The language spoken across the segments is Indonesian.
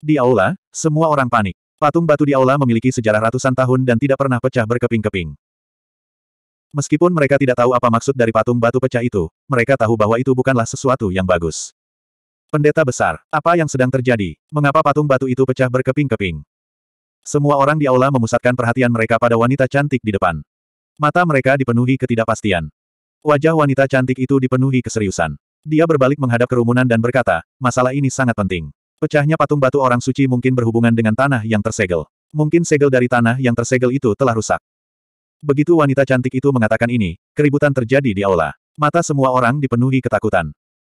Di aula, semua orang panik. Patung batu di aula memiliki sejarah ratusan tahun dan tidak pernah pecah berkeping-keping. Meskipun mereka tidak tahu apa maksud dari patung batu pecah itu, mereka tahu bahwa itu bukanlah sesuatu yang bagus. Pendeta besar, apa yang sedang terjadi? Mengapa patung batu itu pecah berkeping-keping? Semua orang di aula memusatkan perhatian mereka pada wanita cantik di depan. Mata mereka dipenuhi ketidakpastian. Wajah wanita cantik itu dipenuhi keseriusan. Dia berbalik menghadap kerumunan dan berkata, masalah ini sangat penting. Pecahnya patung batu orang suci mungkin berhubungan dengan tanah yang tersegel. Mungkin segel dari tanah yang tersegel itu telah rusak. Begitu wanita cantik itu mengatakan ini, keributan terjadi di aula. Mata semua orang dipenuhi ketakutan.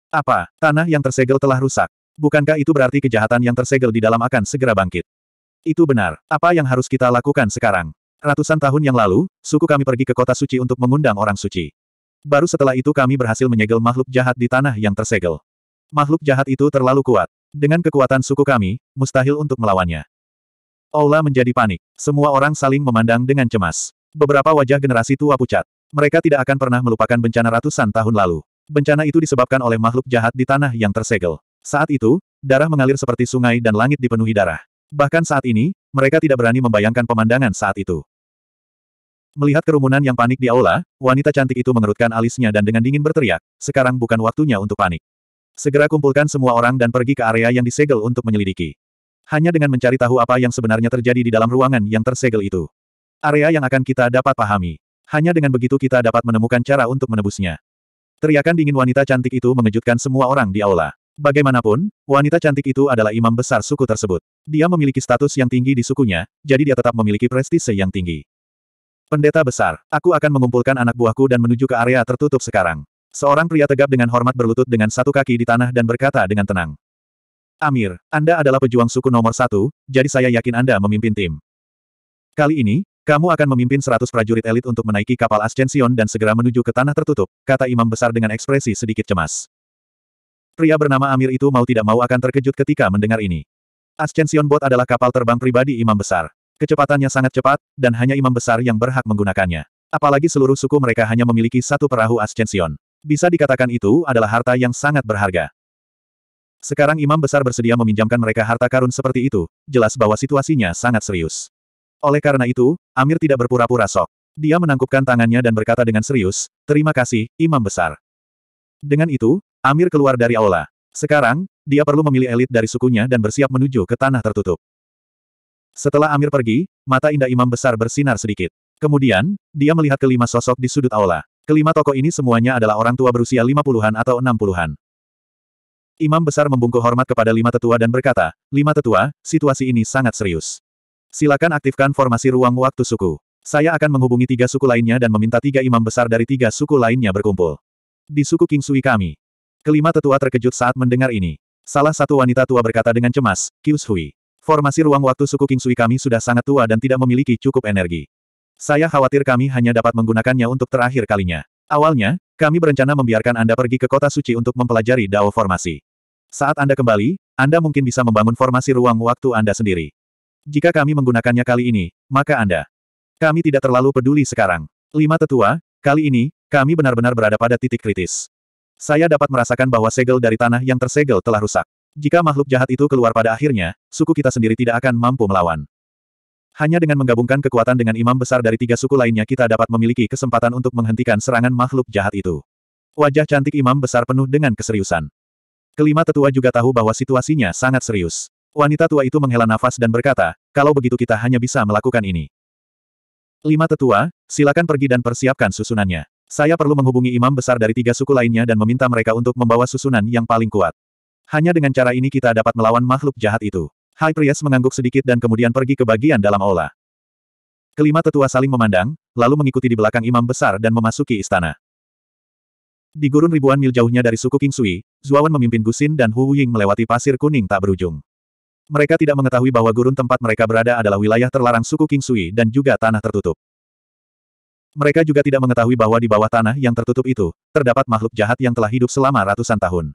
Apa, tanah yang tersegel telah rusak? Bukankah itu berarti kejahatan yang tersegel di dalam akan segera bangkit? Itu benar. Apa yang harus kita lakukan sekarang? Ratusan tahun yang lalu, suku kami pergi ke kota suci untuk mengundang orang suci. Baru setelah itu kami berhasil menyegel makhluk jahat di tanah yang tersegel. Makhluk jahat itu terlalu kuat. Dengan kekuatan suku kami, mustahil untuk melawannya. Aula menjadi panik. Semua orang saling memandang dengan cemas. Beberapa wajah generasi tua pucat. Mereka tidak akan pernah melupakan bencana ratusan tahun lalu. Bencana itu disebabkan oleh makhluk jahat di tanah yang tersegel. Saat itu, darah mengalir seperti sungai dan langit dipenuhi darah. Bahkan saat ini, mereka tidak berani membayangkan pemandangan saat itu. Melihat kerumunan yang panik di aula, wanita cantik itu mengerutkan alisnya dan dengan dingin berteriak, sekarang bukan waktunya untuk panik. Segera kumpulkan semua orang dan pergi ke area yang disegel untuk menyelidiki. Hanya dengan mencari tahu apa yang sebenarnya terjadi di dalam ruangan yang tersegel itu. Area yang akan kita dapat pahami. Hanya dengan begitu kita dapat menemukan cara untuk menebusnya. Teriakan dingin wanita cantik itu mengejutkan semua orang di aula. Bagaimanapun, wanita cantik itu adalah imam besar suku tersebut. Dia memiliki status yang tinggi di sukunya, jadi dia tetap memiliki prestise yang tinggi. Pendeta besar, aku akan mengumpulkan anak buahku dan menuju ke area tertutup sekarang. Seorang pria tegap dengan hormat berlutut dengan satu kaki di tanah dan berkata dengan tenang. Amir, Anda adalah pejuang suku nomor satu, jadi saya yakin Anda memimpin tim. Kali ini, kamu akan memimpin seratus prajurit elit untuk menaiki kapal Ascension dan segera menuju ke tanah tertutup, kata imam besar dengan ekspresi sedikit cemas. Pria bernama Amir itu mau tidak mau akan terkejut ketika mendengar ini. Ascension Boat adalah kapal terbang pribadi imam besar. Kecepatannya sangat cepat, dan hanya imam besar yang berhak menggunakannya. Apalagi seluruh suku mereka hanya memiliki satu perahu Ascension. Bisa dikatakan itu adalah harta yang sangat berharga. Sekarang imam besar bersedia meminjamkan mereka harta karun seperti itu, jelas bahwa situasinya sangat serius. Oleh karena itu, Amir tidak berpura-pura sok. Dia menangkupkan tangannya dan berkata dengan serius, terima kasih, imam besar. Dengan itu, Amir keluar dari aula. Sekarang, dia perlu memilih elit dari sukunya dan bersiap menuju ke tanah tertutup. Setelah Amir pergi, mata indah imam besar bersinar sedikit. Kemudian, dia melihat kelima sosok di sudut aula. Kelima tokoh ini semuanya adalah orang tua berusia lima puluhan atau enam puluhan. Imam besar membungkuk hormat kepada lima tetua dan berkata, Lima tetua, situasi ini sangat serius. Silakan aktifkan formasi ruang waktu suku. Saya akan menghubungi tiga suku lainnya dan meminta tiga imam besar dari tiga suku lainnya berkumpul. Di suku Kingsui kami. Kelima tetua terkejut saat mendengar ini. Salah satu wanita tua berkata dengan cemas, Kius Hui. Formasi ruang waktu suku Kingsui kami sudah sangat tua dan tidak memiliki cukup energi. Saya khawatir kami hanya dapat menggunakannya untuk terakhir kalinya. Awalnya, kami berencana membiarkan Anda pergi ke kota suci untuk mempelajari Dao Formasi. Saat Anda kembali, Anda mungkin bisa membangun formasi ruang waktu Anda sendiri. Jika kami menggunakannya kali ini, maka Anda. Kami tidak terlalu peduli sekarang. Lima tetua, kali ini, kami benar-benar berada pada titik kritis. Saya dapat merasakan bahwa segel dari tanah yang tersegel telah rusak. Jika makhluk jahat itu keluar pada akhirnya, suku kita sendiri tidak akan mampu melawan. Hanya dengan menggabungkan kekuatan dengan imam besar dari tiga suku lainnya kita dapat memiliki kesempatan untuk menghentikan serangan makhluk jahat itu. Wajah cantik imam besar penuh dengan keseriusan. Kelima tetua juga tahu bahwa situasinya sangat serius. Wanita tua itu menghela nafas dan berkata, kalau begitu kita hanya bisa melakukan ini. Lima tetua, silakan pergi dan persiapkan susunannya. Saya perlu menghubungi imam besar dari tiga suku lainnya dan meminta mereka untuk membawa susunan yang paling kuat. Hanya dengan cara ini kita dapat melawan makhluk jahat itu. High Priest mengangguk sedikit dan kemudian pergi ke bagian dalam aula. Kelima tetua saling memandang, lalu mengikuti di belakang imam besar dan memasuki istana. Di gurun ribuan mil jauhnya dari suku King Sui, Zuawan memimpin Gusin dan Hu Ying melewati pasir kuning tak berujung. Mereka tidak mengetahui bahwa gurun tempat mereka berada adalah wilayah terlarang suku King Sui dan juga tanah tertutup. Mereka juga tidak mengetahui bahwa di bawah tanah yang tertutup itu, terdapat makhluk jahat yang telah hidup selama ratusan tahun.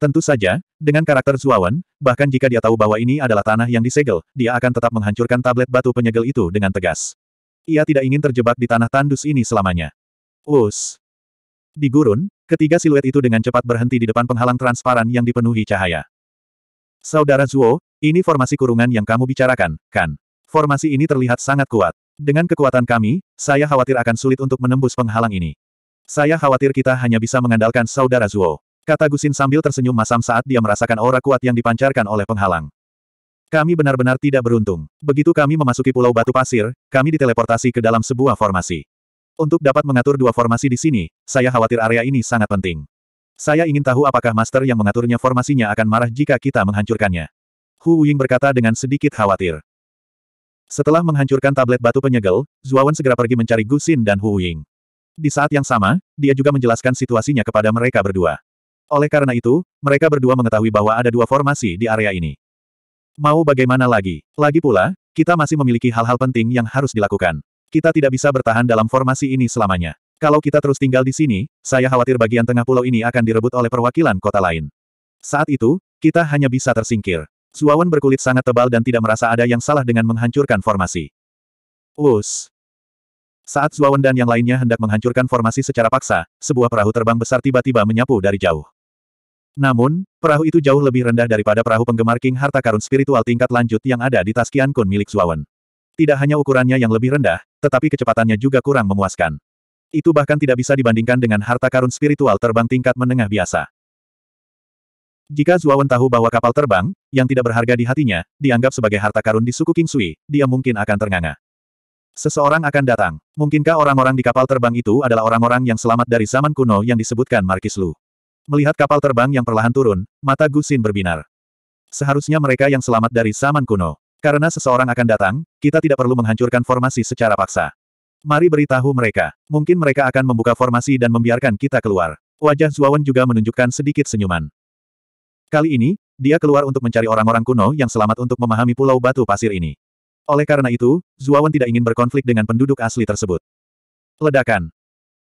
Tentu saja, dengan karakter Zuawan, bahkan jika dia tahu bahwa ini adalah tanah yang disegel, dia akan tetap menghancurkan tablet batu penyegel itu dengan tegas. Ia tidak ingin terjebak di tanah tandus ini selamanya. Us. Di gurun, ketiga siluet itu dengan cepat berhenti di depan penghalang transparan yang dipenuhi cahaya. Saudara Zuo, ini formasi kurungan yang kamu bicarakan, kan? Formasi ini terlihat sangat kuat. Dengan kekuatan kami, saya khawatir akan sulit untuk menembus penghalang ini. Saya khawatir kita hanya bisa mengandalkan saudara Zuo. Kata Gusin sambil tersenyum masam saat dia merasakan aura kuat yang dipancarkan oleh penghalang. Kami benar-benar tidak beruntung. Begitu kami memasuki pulau batu pasir, kami diteleportasi ke dalam sebuah formasi. Untuk dapat mengatur dua formasi di sini, saya khawatir area ini sangat penting. Saya ingin tahu apakah master yang mengaturnya formasinya akan marah jika kita menghancurkannya. Hu Ying berkata dengan sedikit khawatir. Setelah menghancurkan tablet batu penyegel, Zuawan segera pergi mencari Gusin dan Hu Ying. Di saat yang sama, dia juga menjelaskan situasinya kepada mereka berdua. Oleh karena itu, mereka berdua mengetahui bahwa ada dua formasi di area ini. Mau bagaimana lagi? Lagi pula, kita masih memiliki hal-hal penting yang harus dilakukan. Kita tidak bisa bertahan dalam formasi ini selamanya. Kalau kita terus tinggal di sini, saya khawatir bagian tengah pulau ini akan direbut oleh perwakilan kota lain. Saat itu, kita hanya bisa tersingkir. Suawan berkulit sangat tebal dan tidak merasa ada yang salah dengan menghancurkan formasi. Us. Saat Suawan dan yang lainnya hendak menghancurkan formasi secara paksa, sebuah perahu terbang besar tiba-tiba menyapu dari jauh. Namun, perahu itu jauh lebih rendah daripada perahu penggemar King harta karun spiritual tingkat lanjut yang ada di tas Kun milik Zuawan. Tidak hanya ukurannya yang lebih rendah, tetapi kecepatannya juga kurang memuaskan. Itu bahkan tidak bisa dibandingkan dengan harta karun spiritual terbang tingkat menengah biasa. Jika Zuawan tahu bahwa kapal terbang, yang tidak berharga di hatinya, dianggap sebagai harta karun di suku King Sui, dia mungkin akan ternganga. Seseorang akan datang. Mungkinkah orang-orang di kapal terbang itu adalah orang-orang yang selamat dari zaman kuno yang disebutkan Markis Lu? Melihat kapal terbang yang perlahan turun, mata Gusin berbinar. Seharusnya mereka yang selamat dari zaman kuno. Karena seseorang akan datang, kita tidak perlu menghancurkan formasi secara paksa. Mari beritahu mereka. Mungkin mereka akan membuka formasi dan membiarkan kita keluar. Wajah Zuawan juga menunjukkan sedikit senyuman. Kali ini, dia keluar untuk mencari orang-orang kuno yang selamat untuk memahami pulau batu pasir ini. Oleh karena itu, Zuawan tidak ingin berkonflik dengan penduduk asli tersebut. Ledakan.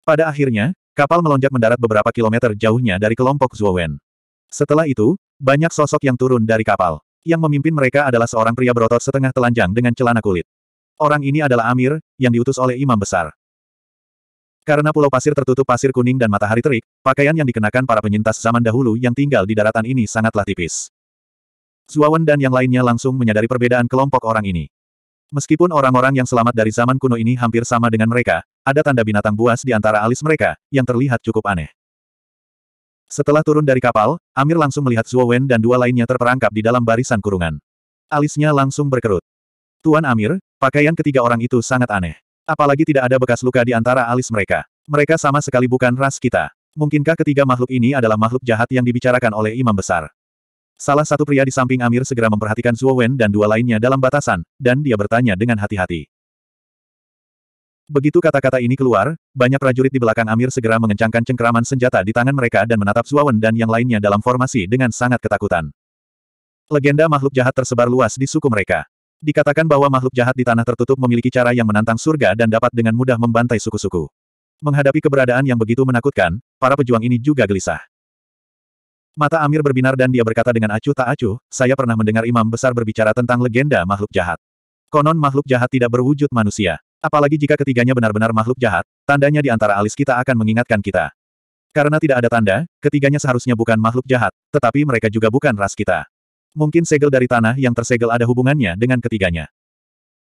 Pada akhirnya, Kapal melonjak mendarat beberapa kilometer jauhnya dari kelompok Zhuowen. Setelah itu, banyak sosok yang turun dari kapal. Yang memimpin mereka adalah seorang pria berotot setengah telanjang dengan celana kulit. Orang ini adalah Amir, yang diutus oleh Imam Besar. Karena pulau pasir tertutup pasir kuning dan matahari terik, pakaian yang dikenakan para penyintas zaman dahulu yang tinggal di daratan ini sangatlah tipis. Zuowen dan yang lainnya langsung menyadari perbedaan kelompok orang ini. Meskipun orang-orang yang selamat dari zaman kuno ini hampir sama dengan mereka, ada tanda binatang buas di antara alis mereka, yang terlihat cukup aneh. Setelah turun dari kapal, Amir langsung melihat Zuo Wen dan dua lainnya terperangkap di dalam barisan kurungan. Alisnya langsung berkerut. Tuan Amir, pakaian ketiga orang itu sangat aneh. Apalagi tidak ada bekas luka di antara alis mereka. Mereka sama sekali bukan ras kita. Mungkinkah ketiga makhluk ini adalah makhluk jahat yang dibicarakan oleh imam besar? Salah satu pria di samping Amir segera memperhatikan Zuo Wen dan dua lainnya dalam batasan, dan dia bertanya dengan hati-hati. Begitu kata-kata ini keluar, banyak prajurit di belakang Amir segera mengencangkan cengkeraman senjata di tangan mereka dan menatap Zuawan dan yang lainnya dalam formasi dengan sangat ketakutan. Legenda makhluk jahat tersebar luas di suku mereka. Dikatakan bahwa makhluk jahat di tanah tertutup memiliki cara yang menantang surga dan dapat dengan mudah membantai suku-suku. Menghadapi keberadaan yang begitu menakutkan, para pejuang ini juga gelisah. Mata Amir berbinar dan dia berkata dengan acuh tak acuh, saya pernah mendengar imam besar berbicara tentang legenda makhluk jahat. Konon makhluk jahat tidak berwujud manusia. Apalagi jika ketiganya benar-benar makhluk jahat, tandanya di antara alis kita akan mengingatkan kita. Karena tidak ada tanda, ketiganya seharusnya bukan makhluk jahat, tetapi mereka juga bukan ras kita. Mungkin segel dari tanah yang tersegel ada hubungannya dengan ketiganya.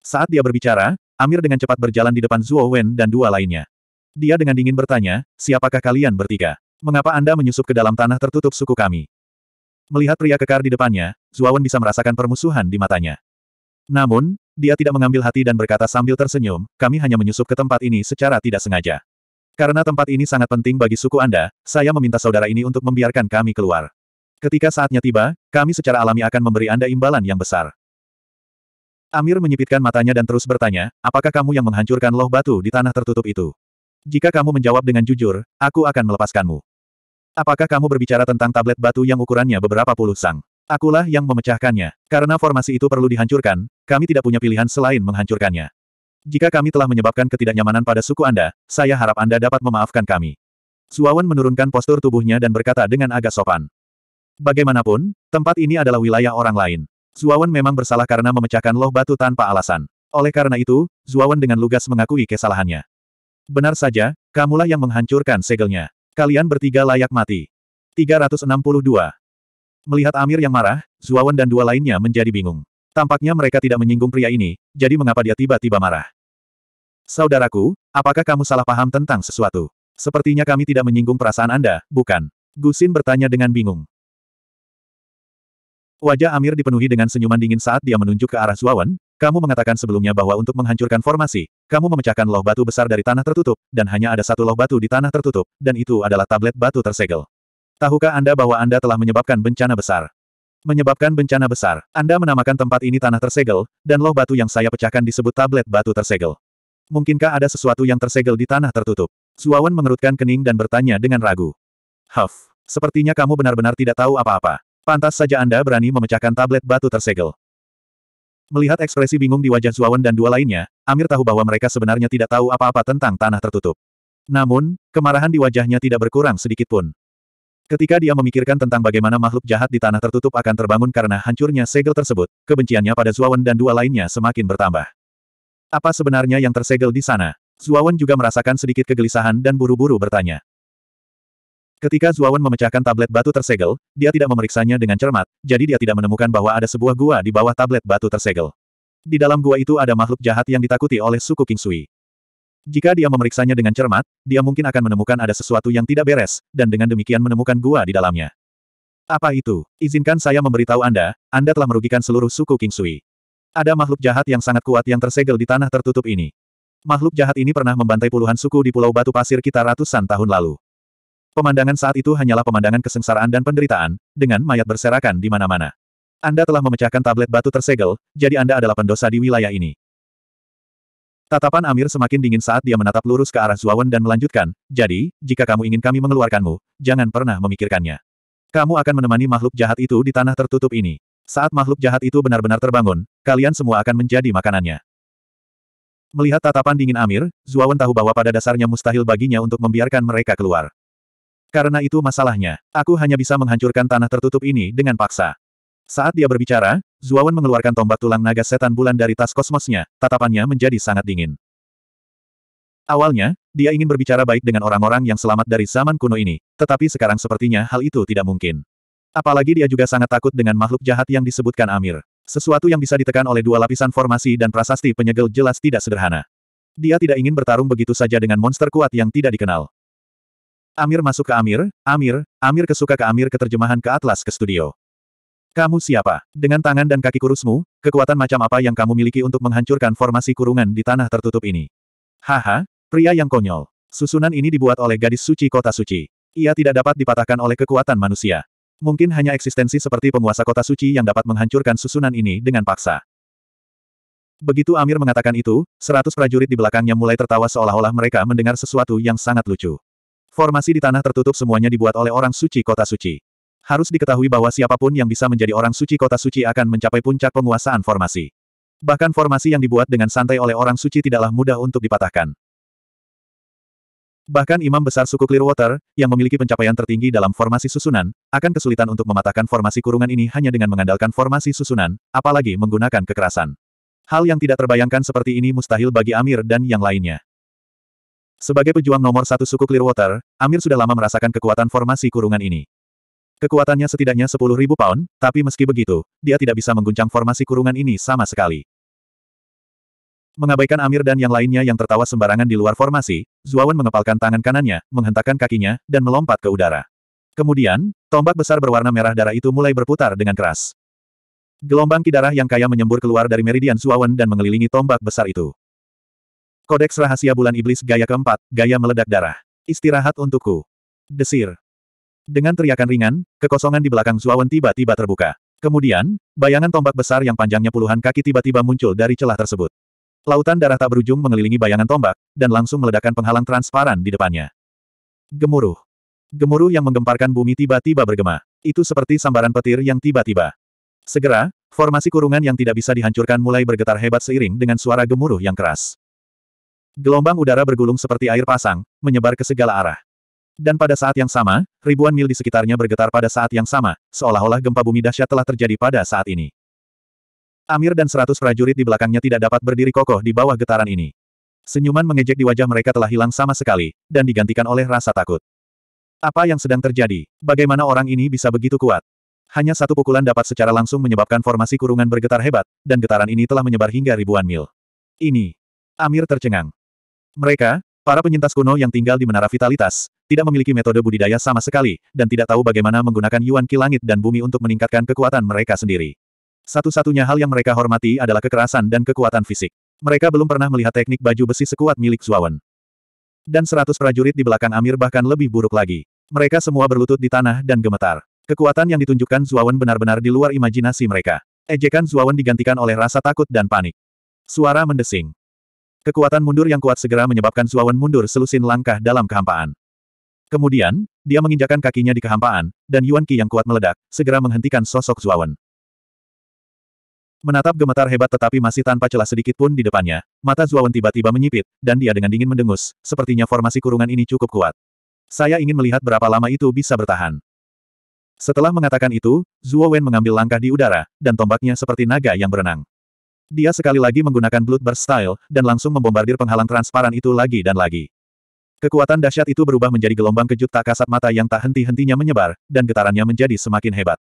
Saat dia berbicara, Amir dengan cepat berjalan di depan Zuo Wen dan dua lainnya. Dia dengan dingin bertanya, siapakah kalian bertiga? Mengapa Anda menyusup ke dalam tanah tertutup suku kami? Melihat pria kekar di depannya, Zuo Wen bisa merasakan permusuhan di matanya. Namun, dia tidak mengambil hati dan berkata sambil tersenyum, kami hanya menyusup ke tempat ini secara tidak sengaja. Karena tempat ini sangat penting bagi suku Anda, saya meminta saudara ini untuk membiarkan kami keluar. Ketika saatnya tiba, kami secara alami akan memberi Anda imbalan yang besar. Amir menyipitkan matanya dan terus bertanya, apakah kamu yang menghancurkan loh batu di tanah tertutup itu? Jika kamu menjawab dengan jujur, aku akan melepaskanmu. Apakah kamu berbicara tentang tablet batu yang ukurannya beberapa puluh sang? Akulah yang memecahkannya. Karena formasi itu perlu dihancurkan, kami tidak punya pilihan selain menghancurkannya. Jika kami telah menyebabkan ketidaknyamanan pada suku Anda, saya harap Anda dapat memaafkan kami. Suawan menurunkan postur tubuhnya dan berkata dengan agak sopan. Bagaimanapun, tempat ini adalah wilayah orang lain. Zuawan memang bersalah karena memecahkan loh batu tanpa alasan. Oleh karena itu, Zuawan dengan lugas mengakui kesalahannya. Benar saja, kamulah yang menghancurkan segelnya. Kalian bertiga layak mati. 362. Melihat Amir yang marah, Zuawan dan dua lainnya menjadi bingung. Tampaknya mereka tidak menyinggung pria ini, jadi mengapa dia tiba-tiba marah? Saudaraku, apakah kamu salah paham tentang sesuatu? Sepertinya kami tidak menyinggung perasaan Anda, bukan? Gusin bertanya dengan bingung. Wajah Amir dipenuhi dengan senyuman dingin saat dia menunjuk ke arah Zuawan, kamu mengatakan sebelumnya bahwa untuk menghancurkan formasi, kamu memecahkan loh batu besar dari tanah tertutup, dan hanya ada satu loh batu di tanah tertutup, dan itu adalah tablet batu tersegel. Tahukah Anda bahwa Anda telah menyebabkan bencana besar? Menyebabkan bencana besar, Anda menamakan tempat ini tanah tersegel, dan loh batu yang saya pecahkan disebut tablet batu tersegel. Mungkinkah ada sesuatu yang tersegel di tanah tertutup? Suawan mengerutkan kening dan bertanya dengan ragu. Huff, sepertinya kamu benar-benar tidak tahu apa-apa. Pantas saja Anda berani memecahkan tablet batu tersegel. Melihat ekspresi bingung di wajah Zuawan dan dua lainnya, Amir tahu bahwa mereka sebenarnya tidak tahu apa-apa tentang tanah tertutup. Namun, kemarahan di wajahnya tidak berkurang sedikitpun. Ketika dia memikirkan tentang bagaimana makhluk jahat di tanah tertutup akan terbangun karena hancurnya segel tersebut, kebenciannya pada Zuawan dan dua lainnya semakin bertambah. Apa sebenarnya yang tersegel di sana? Zuawan juga merasakan sedikit kegelisahan dan buru-buru bertanya. Ketika Zuawan memecahkan tablet batu tersegel, dia tidak memeriksanya dengan cermat, jadi dia tidak menemukan bahwa ada sebuah gua di bawah tablet batu tersegel. Di dalam gua itu ada makhluk jahat yang ditakuti oleh suku Kingsui. Jika dia memeriksanya dengan cermat, dia mungkin akan menemukan ada sesuatu yang tidak beres, dan dengan demikian menemukan gua di dalamnya. Apa itu? Izinkan saya memberitahu Anda, Anda telah merugikan seluruh suku King Sui. Ada makhluk jahat yang sangat kuat yang tersegel di tanah tertutup ini. Makhluk jahat ini pernah membantai puluhan suku di Pulau Batu Pasir kita ratusan tahun lalu. Pemandangan saat itu hanyalah pemandangan kesengsaraan dan penderitaan, dengan mayat berserakan di mana-mana. Anda telah memecahkan tablet batu tersegel, jadi Anda adalah pendosa di wilayah ini. Tatapan Amir semakin dingin saat dia menatap lurus ke arah Zuawan dan melanjutkan, jadi, jika kamu ingin kami mengeluarkanmu, jangan pernah memikirkannya. Kamu akan menemani makhluk jahat itu di tanah tertutup ini. Saat makhluk jahat itu benar-benar terbangun, kalian semua akan menjadi makanannya. Melihat tatapan dingin Amir, Zuawan tahu bahwa pada dasarnya mustahil baginya untuk membiarkan mereka keluar. Karena itu masalahnya, aku hanya bisa menghancurkan tanah tertutup ini dengan paksa. Saat dia berbicara, Zuawan mengeluarkan tombak tulang naga setan bulan dari tas kosmosnya, tatapannya menjadi sangat dingin. Awalnya, dia ingin berbicara baik dengan orang-orang yang selamat dari zaman kuno ini, tetapi sekarang sepertinya hal itu tidak mungkin. Apalagi dia juga sangat takut dengan makhluk jahat yang disebutkan Amir. Sesuatu yang bisa ditekan oleh dua lapisan formasi dan prasasti penyegel jelas tidak sederhana. Dia tidak ingin bertarung begitu saja dengan monster kuat yang tidak dikenal. Amir masuk ke Amir, Amir, Amir kesuka ke Amir keterjemahan ke Atlas ke studio. Kamu siapa? Dengan tangan dan kaki kurusmu, kekuatan macam apa yang kamu miliki untuk menghancurkan formasi kurungan di tanah tertutup ini? Haha, pria yang konyol. Susunan ini dibuat oleh gadis suci kota suci. Ia tidak dapat dipatahkan oleh kekuatan manusia. Mungkin hanya eksistensi seperti penguasa kota suci yang dapat menghancurkan susunan ini dengan paksa. Begitu Amir mengatakan itu, seratus prajurit di belakangnya mulai tertawa seolah-olah mereka mendengar sesuatu yang sangat lucu. Formasi di tanah tertutup semuanya dibuat oleh orang suci kota suci harus diketahui bahwa siapapun yang bisa menjadi orang suci kota suci akan mencapai puncak penguasaan formasi. Bahkan formasi yang dibuat dengan santai oleh orang suci tidaklah mudah untuk dipatahkan. Bahkan imam besar suku Clearwater, yang memiliki pencapaian tertinggi dalam formasi susunan, akan kesulitan untuk mematahkan formasi kurungan ini hanya dengan mengandalkan formasi susunan, apalagi menggunakan kekerasan. Hal yang tidak terbayangkan seperti ini mustahil bagi Amir dan yang lainnya. Sebagai pejuang nomor satu suku Clearwater, Amir sudah lama merasakan kekuatan formasi kurungan ini. Kekuatannya setidaknya 10.000 pound, tapi meski begitu, dia tidak bisa mengguncang formasi kurungan ini sama sekali. Mengabaikan Amir dan yang lainnya yang tertawa sembarangan di luar formasi, Zuawan mengepalkan tangan kanannya, menghentakkan kakinya, dan melompat ke udara. Kemudian, tombak besar berwarna merah darah itu mulai berputar dengan keras. Gelombang ki yang kaya menyembur keluar dari meridian Zuawan dan mengelilingi tombak besar itu. Kodeks Rahasia Bulan Iblis Gaya keempat, Gaya Meledak Darah. Istirahat untukku. Desir. Dengan teriakan ringan, kekosongan di belakang Zuawan tiba-tiba terbuka. Kemudian, bayangan tombak besar yang panjangnya puluhan kaki tiba-tiba muncul dari celah tersebut. Lautan darah tak berujung mengelilingi bayangan tombak, dan langsung meledakkan penghalang transparan di depannya. Gemuruh. Gemuruh yang menggemparkan bumi tiba-tiba bergema. Itu seperti sambaran petir yang tiba-tiba. Segera, formasi kurungan yang tidak bisa dihancurkan mulai bergetar hebat seiring dengan suara gemuruh yang keras. Gelombang udara bergulung seperti air pasang, menyebar ke segala arah. Dan pada saat yang sama, ribuan mil di sekitarnya bergetar pada saat yang sama, seolah-olah gempa bumi dahsyat telah terjadi pada saat ini. Amir dan seratus prajurit di belakangnya tidak dapat berdiri kokoh di bawah getaran ini. Senyuman mengejek di wajah mereka telah hilang sama sekali, dan digantikan oleh rasa takut. Apa yang sedang terjadi? Bagaimana orang ini bisa begitu kuat? Hanya satu pukulan dapat secara langsung menyebabkan formasi kurungan bergetar hebat, dan getaran ini telah menyebar hingga ribuan mil. Ini. Amir tercengang. Mereka, Para penyintas kuno yang tinggal di Menara Vitalitas, tidak memiliki metode budidaya sama sekali, dan tidak tahu bagaimana menggunakan Yuan Ki Langit dan Bumi untuk meningkatkan kekuatan mereka sendiri. Satu-satunya hal yang mereka hormati adalah kekerasan dan kekuatan fisik. Mereka belum pernah melihat teknik baju besi sekuat milik Zuawan. Dan seratus prajurit di belakang Amir bahkan lebih buruk lagi. Mereka semua berlutut di tanah dan gemetar. Kekuatan yang ditunjukkan Zuawan benar-benar di luar imajinasi mereka. Ejekan Zuawan digantikan oleh rasa takut dan panik. Suara mendesing. Kekuatan mundur yang kuat segera menyebabkan Zuawan mundur selusin langkah dalam kehampaan. Kemudian, dia menginjakan kakinya di kehampaan, dan Yuan Qi yang kuat meledak, segera menghentikan sosok Zuawan. Menatap gemetar hebat tetapi masih tanpa celah sedikit pun di depannya, mata Zuawan tiba-tiba menyipit, dan dia dengan dingin mendengus, sepertinya formasi kurungan ini cukup kuat. Saya ingin melihat berapa lama itu bisa bertahan. Setelah mengatakan itu, Zuo Wen mengambil langkah di udara, dan tombaknya seperti naga yang berenang. Dia sekali lagi menggunakan Blood Burst Style, dan langsung membombardir penghalang transparan itu lagi dan lagi. Kekuatan dahsyat itu berubah menjadi gelombang kejut tak kasat mata yang tak henti-hentinya menyebar, dan getarannya menjadi semakin hebat.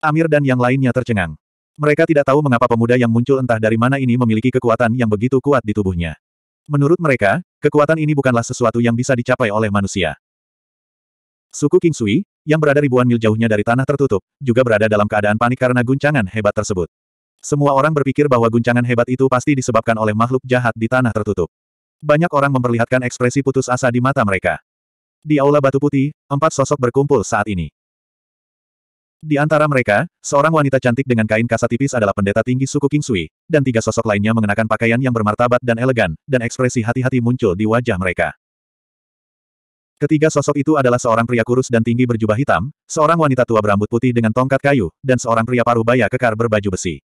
Amir dan yang lainnya tercengang. Mereka tidak tahu mengapa pemuda yang muncul entah dari mana ini memiliki kekuatan yang begitu kuat di tubuhnya. Menurut mereka, kekuatan ini bukanlah sesuatu yang bisa dicapai oleh manusia. Suku Kingsui, yang berada ribuan mil jauhnya dari tanah tertutup, juga berada dalam keadaan panik karena guncangan hebat tersebut. Semua orang berpikir bahwa guncangan hebat itu pasti disebabkan oleh makhluk jahat di tanah tertutup. Banyak orang memperlihatkan ekspresi putus asa di mata mereka. Di Aula Batu Putih, empat sosok berkumpul saat ini. Di antara mereka, seorang wanita cantik dengan kain kasa tipis adalah pendeta tinggi suku Kingsui, dan tiga sosok lainnya mengenakan pakaian yang bermartabat dan elegan, dan ekspresi hati-hati muncul di wajah mereka. Ketiga sosok itu adalah seorang pria kurus dan tinggi berjubah hitam, seorang wanita tua berambut putih dengan tongkat kayu, dan seorang pria paruh baya kekar berbaju besi.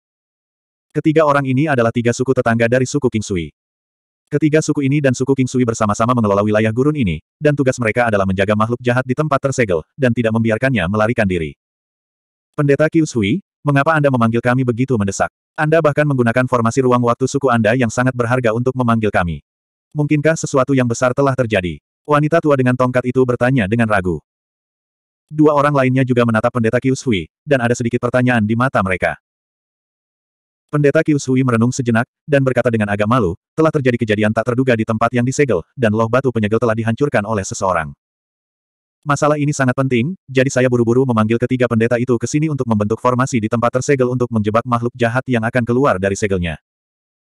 Ketiga orang ini adalah tiga suku tetangga dari suku Kingsui. Ketiga suku ini dan suku Kingsui bersama-sama mengelola wilayah gurun ini, dan tugas mereka adalah menjaga makhluk jahat di tempat tersegel, dan tidak membiarkannya melarikan diri. Pendeta Hui, mengapa Anda memanggil kami begitu mendesak? Anda bahkan menggunakan formasi ruang waktu suku Anda yang sangat berharga untuk memanggil kami. Mungkinkah sesuatu yang besar telah terjadi? Wanita tua dengan tongkat itu bertanya dengan ragu. Dua orang lainnya juga menatap pendeta Hui, dan ada sedikit pertanyaan di mata mereka. Pendeta Kyushui merenung sejenak, dan berkata dengan agak malu, telah terjadi kejadian tak terduga di tempat yang disegel, dan loh batu penyegel telah dihancurkan oleh seseorang. Masalah ini sangat penting, jadi saya buru-buru memanggil ketiga pendeta itu ke sini untuk membentuk formasi di tempat tersegel untuk menjebak makhluk jahat yang akan keluar dari segelnya.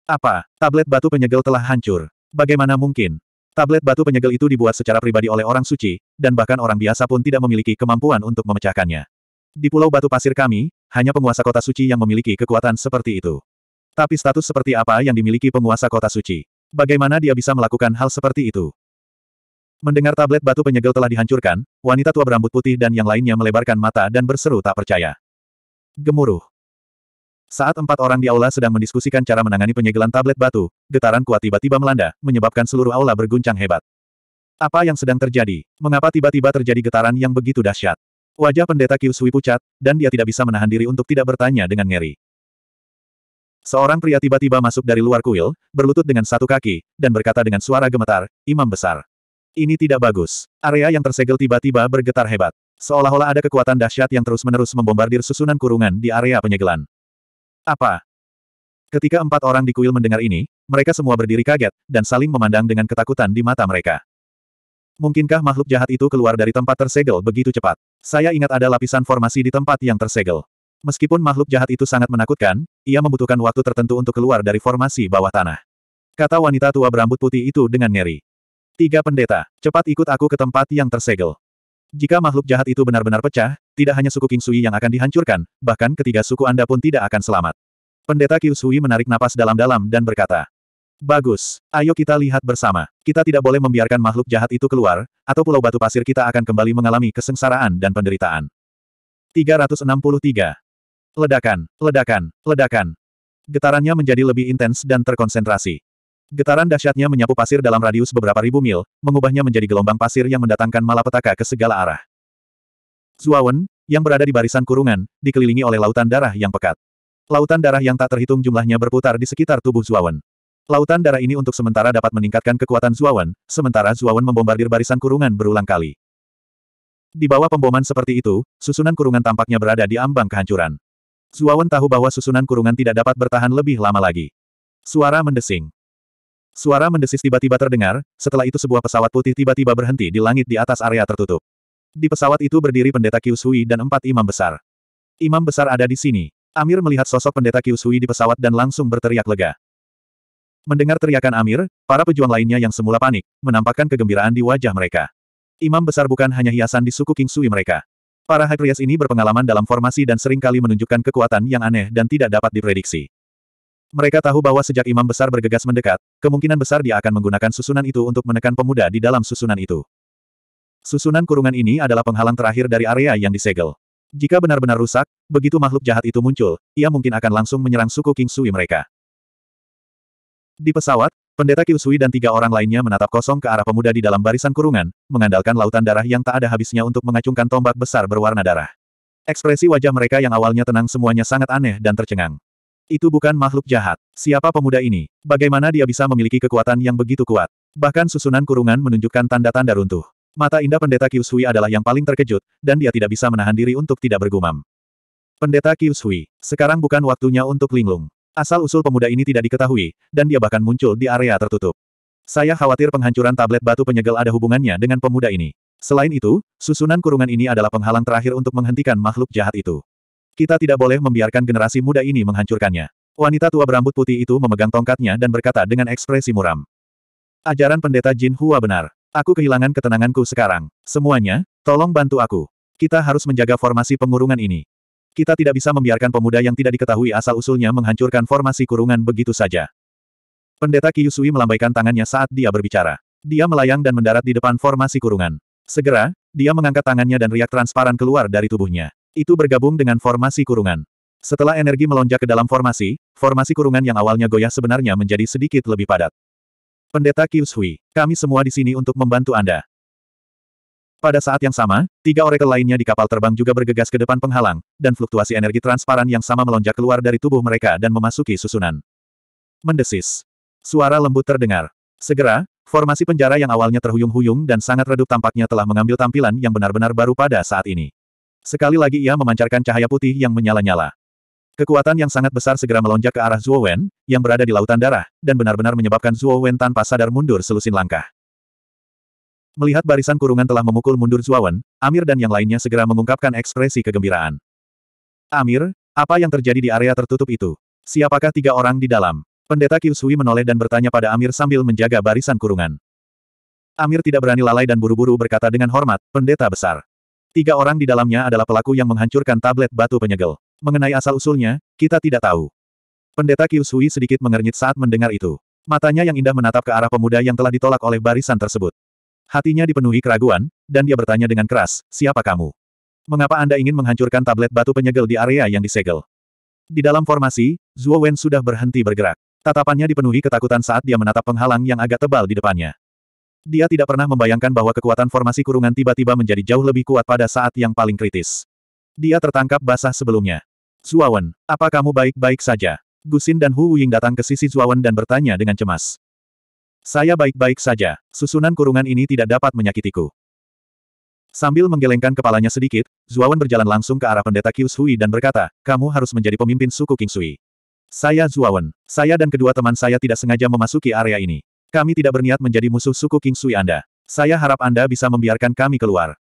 Apa? Tablet batu penyegel telah hancur. Bagaimana mungkin? Tablet batu penyegel itu dibuat secara pribadi oleh orang suci, dan bahkan orang biasa pun tidak memiliki kemampuan untuk memecahkannya. Di pulau batu pasir kami, hanya penguasa kota suci yang memiliki kekuatan seperti itu. Tapi status seperti apa yang dimiliki penguasa kota suci? Bagaimana dia bisa melakukan hal seperti itu? Mendengar tablet batu penyegel telah dihancurkan, wanita tua berambut putih dan yang lainnya melebarkan mata dan berseru tak percaya. Gemuruh. Saat empat orang di aula sedang mendiskusikan cara menangani penyegelan tablet batu, getaran kuat tiba-tiba melanda, menyebabkan seluruh aula berguncang hebat. Apa yang sedang terjadi? Mengapa tiba-tiba terjadi getaran yang begitu dahsyat? Wajah pendeta Kyusui pucat, dan dia tidak bisa menahan diri untuk tidak bertanya dengan ngeri. Seorang pria tiba-tiba masuk dari luar kuil, berlutut dengan satu kaki, dan berkata dengan suara gemetar, Imam Besar. Ini tidak bagus. Area yang tersegel tiba-tiba bergetar hebat. Seolah-olah ada kekuatan dahsyat yang terus-menerus membombardir susunan kurungan di area penyegelan. Apa? Ketika empat orang di kuil mendengar ini, mereka semua berdiri kaget, dan saling memandang dengan ketakutan di mata mereka. Mungkinkah makhluk jahat itu keluar dari tempat tersegel begitu cepat? Saya ingat ada lapisan formasi di tempat yang tersegel. Meskipun makhluk jahat itu sangat menakutkan, ia membutuhkan waktu tertentu untuk keluar dari formasi bawah tanah. Kata wanita tua berambut putih itu dengan ngeri. Tiga pendeta, cepat ikut aku ke tempat yang tersegel. Jika makhluk jahat itu benar-benar pecah, tidak hanya suku Kingsui yang akan dihancurkan, bahkan ketiga suku Anda pun tidak akan selamat. Pendeta Sui menarik napas dalam-dalam dan berkata, Bagus. Ayo kita lihat bersama. Kita tidak boleh membiarkan makhluk jahat itu keluar, atau pulau batu pasir kita akan kembali mengalami kesengsaraan dan penderitaan. 363. Ledakan, ledakan, ledakan. Getarannya menjadi lebih intens dan terkonsentrasi. Getaran dahsyatnya menyapu pasir dalam radius beberapa ribu mil, mengubahnya menjadi gelombang pasir yang mendatangkan malapetaka ke segala arah. Zuawan, yang berada di barisan kurungan, dikelilingi oleh lautan darah yang pekat. Lautan darah yang tak terhitung jumlahnya berputar di sekitar tubuh Zuawan. Lautan darah ini untuk sementara dapat meningkatkan kekuatan Zuawan, sementara Zuawan membombardir barisan kurungan berulang kali. Di bawah pemboman seperti itu, susunan kurungan tampaknya berada di ambang kehancuran. Zuawan tahu bahwa susunan kurungan tidak dapat bertahan lebih lama lagi. Suara mendesing. Suara mendesis tiba-tiba terdengar, setelah itu sebuah pesawat putih tiba-tiba berhenti di langit di atas area tertutup. Di pesawat itu berdiri pendeta Kyushui dan empat imam besar. Imam besar ada di sini. Amir melihat sosok pendeta Kyushui di pesawat dan langsung berteriak lega. Mendengar teriakan Amir, para pejuang lainnya yang semula panik, menampakkan kegembiraan di wajah mereka. Imam besar bukan hanya hiasan di suku King Sui mereka. Para High ini berpengalaman dalam formasi dan seringkali menunjukkan kekuatan yang aneh dan tidak dapat diprediksi. Mereka tahu bahwa sejak Imam besar bergegas mendekat, kemungkinan besar dia akan menggunakan susunan itu untuk menekan pemuda di dalam susunan itu. Susunan kurungan ini adalah penghalang terakhir dari area yang disegel. Jika benar-benar rusak, begitu makhluk jahat itu muncul, ia mungkin akan langsung menyerang suku King Sui mereka. Di pesawat, Pendeta Kiusui dan tiga orang lainnya menatap kosong ke arah pemuda di dalam barisan kurungan, mengandalkan lautan darah yang tak ada habisnya untuk mengacungkan tombak besar berwarna darah. Ekspresi wajah mereka yang awalnya tenang semuanya sangat aneh dan tercengang. Itu bukan makhluk jahat. Siapa pemuda ini? Bagaimana dia bisa memiliki kekuatan yang begitu kuat? Bahkan susunan kurungan menunjukkan tanda-tanda runtuh. Mata indah pendeta Kiusui adalah yang paling terkejut, dan dia tidak bisa menahan diri untuk tidak bergumam. Pendeta Kiusui, sekarang bukan waktunya untuk linglung. Asal-usul pemuda ini tidak diketahui, dan dia bahkan muncul di area tertutup. Saya khawatir penghancuran tablet batu penyegel ada hubungannya dengan pemuda ini. Selain itu, susunan kurungan ini adalah penghalang terakhir untuk menghentikan makhluk jahat itu. Kita tidak boleh membiarkan generasi muda ini menghancurkannya. Wanita tua berambut putih itu memegang tongkatnya dan berkata dengan ekspresi muram. Ajaran pendeta Jin Hua benar. Aku kehilangan ketenanganku sekarang. Semuanya, tolong bantu aku. Kita harus menjaga formasi pengurungan ini. Kita tidak bisa membiarkan pemuda yang tidak diketahui asal-usulnya menghancurkan formasi kurungan begitu saja. Pendeta Kiyusui melambaikan tangannya saat dia berbicara. Dia melayang dan mendarat di depan formasi kurungan. Segera, dia mengangkat tangannya dan riak transparan keluar dari tubuhnya. Itu bergabung dengan formasi kurungan. Setelah energi melonjak ke dalam formasi, formasi kurungan yang awalnya goyah sebenarnya menjadi sedikit lebih padat. Pendeta Kiyusui, kami semua di sini untuk membantu Anda. Pada saat yang sama, tiga oracle lainnya di kapal terbang juga bergegas ke depan penghalang, dan fluktuasi energi transparan yang sama melonjak keluar dari tubuh mereka dan memasuki susunan. Mendesis. Suara lembut terdengar. Segera, formasi penjara yang awalnya terhuyung-huyung dan sangat redup tampaknya telah mengambil tampilan yang benar-benar baru pada saat ini. Sekali lagi ia memancarkan cahaya putih yang menyala-nyala. Kekuatan yang sangat besar segera melonjak ke arah Zhuo Wen, yang berada di lautan darah, dan benar-benar menyebabkan Zhuo Wen tanpa sadar mundur selusin langkah. Melihat barisan kurungan telah memukul mundur Zuawan, Amir dan yang lainnya segera mengungkapkan ekspresi kegembiraan. Amir, apa yang terjadi di area tertutup itu? Siapakah tiga orang di dalam? Pendeta Kiusui menoleh dan bertanya pada Amir sambil menjaga barisan kurungan. Amir tidak berani lalai dan buru-buru berkata dengan hormat, pendeta besar. Tiga orang di dalamnya adalah pelaku yang menghancurkan tablet batu penyegel. Mengenai asal-usulnya, kita tidak tahu. Pendeta Kiusui sedikit mengernyit saat mendengar itu. Matanya yang indah menatap ke arah pemuda yang telah ditolak oleh barisan tersebut. Hatinya dipenuhi keraguan, dan dia bertanya dengan keras, siapa kamu? Mengapa Anda ingin menghancurkan tablet batu penyegel di area yang disegel? Di dalam formasi, Zuo Wen sudah berhenti bergerak. Tatapannya dipenuhi ketakutan saat dia menatap penghalang yang agak tebal di depannya. Dia tidak pernah membayangkan bahwa kekuatan formasi kurungan tiba-tiba menjadi jauh lebih kuat pada saat yang paling kritis. Dia tertangkap basah sebelumnya. Zuo Wen, apa kamu baik-baik saja? Gusin dan Hu Ying datang ke sisi Zuo Wen dan bertanya dengan cemas. Saya baik-baik saja, susunan kurungan ini tidak dapat menyakitiku. Sambil menggelengkan kepalanya sedikit, Zuawan berjalan langsung ke arah pendeta Qiu dan berkata, kamu harus menjadi pemimpin suku King Sui. Saya Zuawan. Saya dan kedua teman saya tidak sengaja memasuki area ini. Kami tidak berniat menjadi musuh suku King Sui Anda. Saya harap Anda bisa membiarkan kami keluar.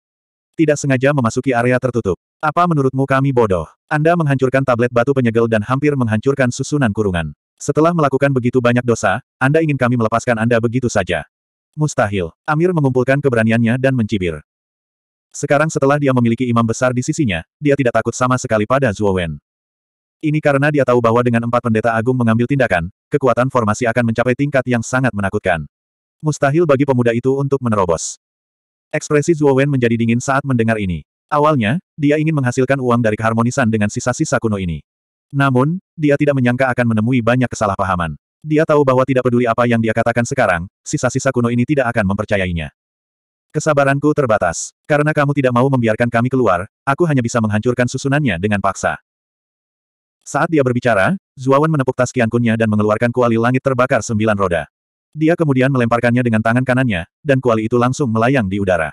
Tidak sengaja memasuki area tertutup. Apa menurutmu kami bodoh? Anda menghancurkan tablet batu penyegel dan hampir menghancurkan susunan kurungan. Setelah melakukan begitu banyak dosa, Anda ingin kami melepaskan Anda begitu saja. Mustahil. Amir mengumpulkan keberaniannya dan mencibir. Sekarang setelah dia memiliki imam besar di sisinya, dia tidak takut sama sekali pada Zhuo Wen. Ini karena dia tahu bahwa dengan empat pendeta agung mengambil tindakan, kekuatan formasi akan mencapai tingkat yang sangat menakutkan. Mustahil bagi pemuda itu untuk menerobos. Ekspresi Zhuo Wen menjadi dingin saat mendengar ini. Awalnya, dia ingin menghasilkan uang dari keharmonisan dengan sisa-sisa kuno ini. Namun, dia tidak menyangka akan menemui banyak kesalahpahaman. Dia tahu bahwa tidak peduli apa yang dia katakan sekarang, sisa-sisa kuno ini tidak akan mempercayainya. Kesabaranku terbatas. Karena kamu tidak mau membiarkan kami keluar, aku hanya bisa menghancurkan susunannya dengan paksa. Saat dia berbicara, Zuawan menepuk tas kiankunnya dan mengeluarkan kuali langit terbakar sembilan roda. Dia kemudian melemparkannya dengan tangan kanannya, dan kuali itu langsung melayang di udara.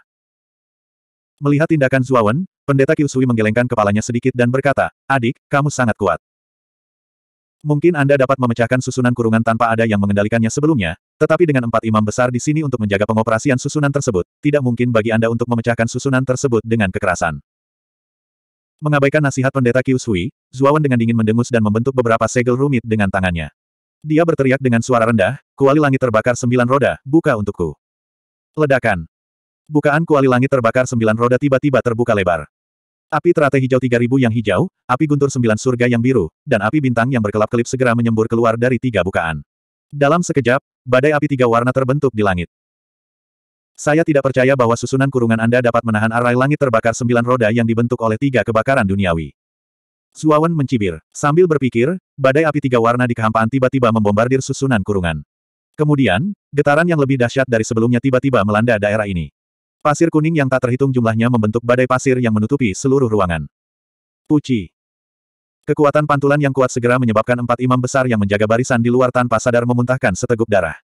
Melihat tindakan Zuawan, pendeta Kiusui menggelengkan kepalanya sedikit dan berkata, Adik, kamu sangat kuat. Mungkin Anda dapat memecahkan susunan kurungan tanpa ada yang mengendalikannya sebelumnya, tetapi dengan empat imam besar di sini untuk menjaga pengoperasian susunan tersebut, tidak mungkin bagi Anda untuk memecahkan susunan tersebut dengan kekerasan. Mengabaikan nasihat pendeta Kyusui, Zuawan dengan dingin mendengus dan membentuk beberapa segel rumit dengan tangannya. Dia berteriak dengan suara rendah, kuali langit terbakar sembilan roda, buka untukku. Ledakan. Bukaan kuali langit terbakar sembilan roda tiba-tiba terbuka lebar. Api teratai hijau tiga ribu yang hijau, api guntur sembilan surga yang biru, dan api bintang yang berkelap-kelip segera menyembur keluar dari tiga bukaan. Dalam sekejap, badai api tiga warna terbentuk di langit. Saya tidak percaya bahwa susunan kurungan Anda dapat menahan arai langit terbakar sembilan roda yang dibentuk oleh tiga kebakaran duniawi. Zuawan mencibir. Sambil berpikir, badai api tiga warna di kehampaan tiba-tiba membombardir susunan kurungan. Kemudian, getaran yang lebih dahsyat dari sebelumnya tiba-tiba melanda daerah ini. Pasir kuning yang tak terhitung jumlahnya membentuk badai pasir yang menutupi seluruh ruangan. Puci. Kekuatan pantulan yang kuat segera menyebabkan empat imam besar yang menjaga barisan di luar tanpa sadar memuntahkan seteguk darah.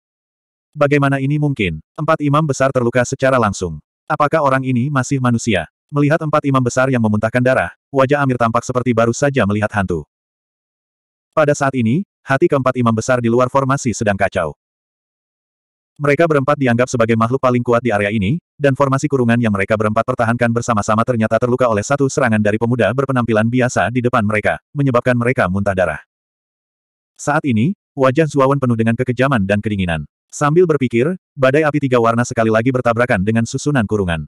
Bagaimana ini mungkin? Empat imam besar terluka secara langsung. Apakah orang ini masih manusia? Melihat empat imam besar yang memuntahkan darah, wajah Amir tampak seperti baru saja melihat hantu. Pada saat ini, hati keempat imam besar di luar formasi sedang kacau. Mereka berempat dianggap sebagai makhluk paling kuat di area ini, dan formasi kurungan yang mereka berempat pertahankan bersama-sama ternyata terluka oleh satu serangan dari pemuda berpenampilan biasa di depan mereka, menyebabkan mereka muntah darah. Saat ini, wajah Zuawan penuh dengan kekejaman dan kedinginan. Sambil berpikir, badai api tiga warna sekali lagi bertabrakan dengan susunan kurungan.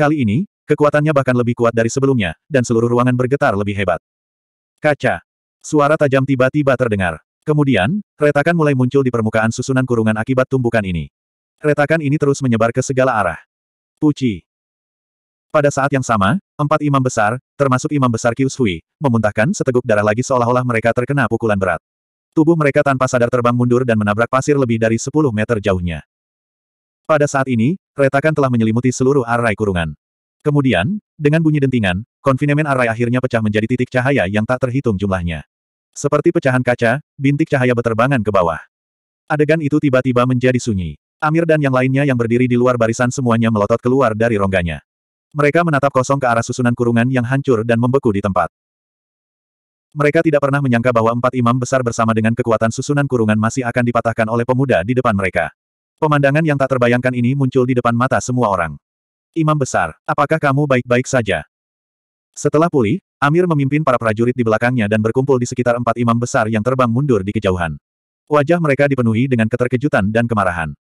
Kali ini, kekuatannya bahkan lebih kuat dari sebelumnya, dan seluruh ruangan bergetar lebih hebat. Kaca. Suara tajam tiba-tiba terdengar. Kemudian, retakan mulai muncul di permukaan susunan kurungan akibat tumbukan ini. Retakan ini terus menyebar ke segala arah. Puci. Pada saat yang sama, empat imam besar, termasuk imam besar Qius memuntahkan seteguk darah lagi seolah-olah mereka terkena pukulan berat. Tubuh mereka tanpa sadar terbang mundur dan menabrak pasir lebih dari 10 meter jauhnya. Pada saat ini, retakan telah menyelimuti seluruh arai kurungan. Kemudian, dengan bunyi dentingan, konfinemen arai akhirnya pecah menjadi titik cahaya yang tak terhitung jumlahnya. Seperti pecahan kaca, bintik cahaya berterbangan ke bawah. Adegan itu tiba-tiba menjadi sunyi. Amir dan yang lainnya yang berdiri di luar barisan semuanya melotot keluar dari rongganya. Mereka menatap kosong ke arah susunan kurungan yang hancur dan membeku di tempat. Mereka tidak pernah menyangka bahwa empat imam besar bersama dengan kekuatan susunan kurungan masih akan dipatahkan oleh pemuda di depan mereka. Pemandangan yang tak terbayangkan ini muncul di depan mata semua orang. Imam besar, apakah kamu baik-baik saja? Setelah pulih, Amir memimpin para prajurit di belakangnya dan berkumpul di sekitar empat imam besar yang terbang mundur di kejauhan. Wajah mereka dipenuhi dengan keterkejutan dan kemarahan.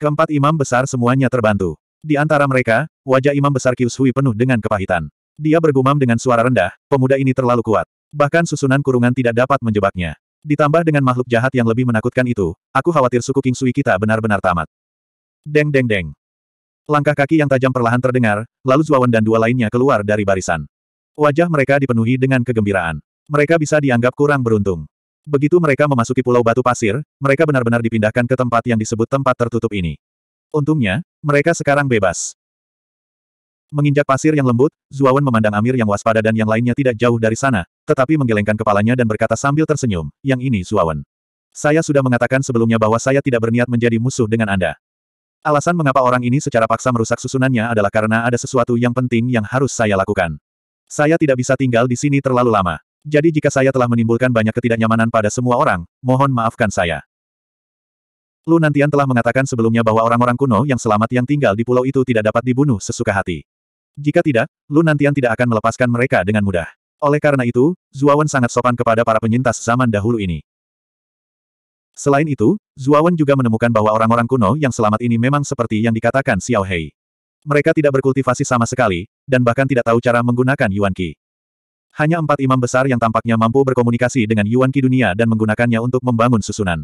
Keempat imam besar semuanya terbantu. Di antara mereka, wajah imam besar Hui penuh dengan kepahitan. Dia bergumam dengan suara rendah, pemuda ini terlalu kuat. Bahkan susunan kurungan tidak dapat menjebaknya. Ditambah dengan makhluk jahat yang lebih menakutkan itu, aku khawatir suku King Sui kita benar-benar tamat. Deng deng deng. Langkah kaki yang tajam perlahan terdengar, lalu Zuawan dan dua lainnya keluar dari barisan. Wajah mereka dipenuhi dengan kegembiraan. Mereka bisa dianggap kurang beruntung. Begitu mereka memasuki pulau batu pasir, mereka benar-benar dipindahkan ke tempat yang disebut tempat tertutup ini. Untungnya, mereka sekarang bebas. Menginjak pasir yang lembut, Zuawan memandang Amir yang waspada dan yang lainnya tidak jauh dari sana, tetapi menggelengkan kepalanya dan berkata sambil tersenyum, yang ini Zuawan. Saya sudah mengatakan sebelumnya bahwa saya tidak berniat menjadi musuh dengan Anda. Alasan mengapa orang ini secara paksa merusak susunannya adalah karena ada sesuatu yang penting yang harus saya lakukan. Saya tidak bisa tinggal di sini terlalu lama. Jadi jika saya telah menimbulkan banyak ketidaknyamanan pada semua orang, mohon maafkan saya. Lu Nantian telah mengatakan sebelumnya bahwa orang-orang kuno yang selamat yang tinggal di pulau itu tidak dapat dibunuh sesuka hati. Jika tidak, Lu Nantian tidak akan melepaskan mereka dengan mudah. Oleh karena itu, Zuawan sangat sopan kepada para penyintas zaman dahulu ini. Selain itu, Zuawan juga menemukan bahwa orang-orang kuno yang selamat ini memang seperti yang dikatakan Xiao Hei. Mereka tidak berkultivasi sama sekali, dan bahkan tidak tahu cara menggunakan Yuan Qi. Hanya empat imam besar yang tampaknya mampu berkomunikasi dengan Yuan Qi dunia dan menggunakannya untuk membangun susunan.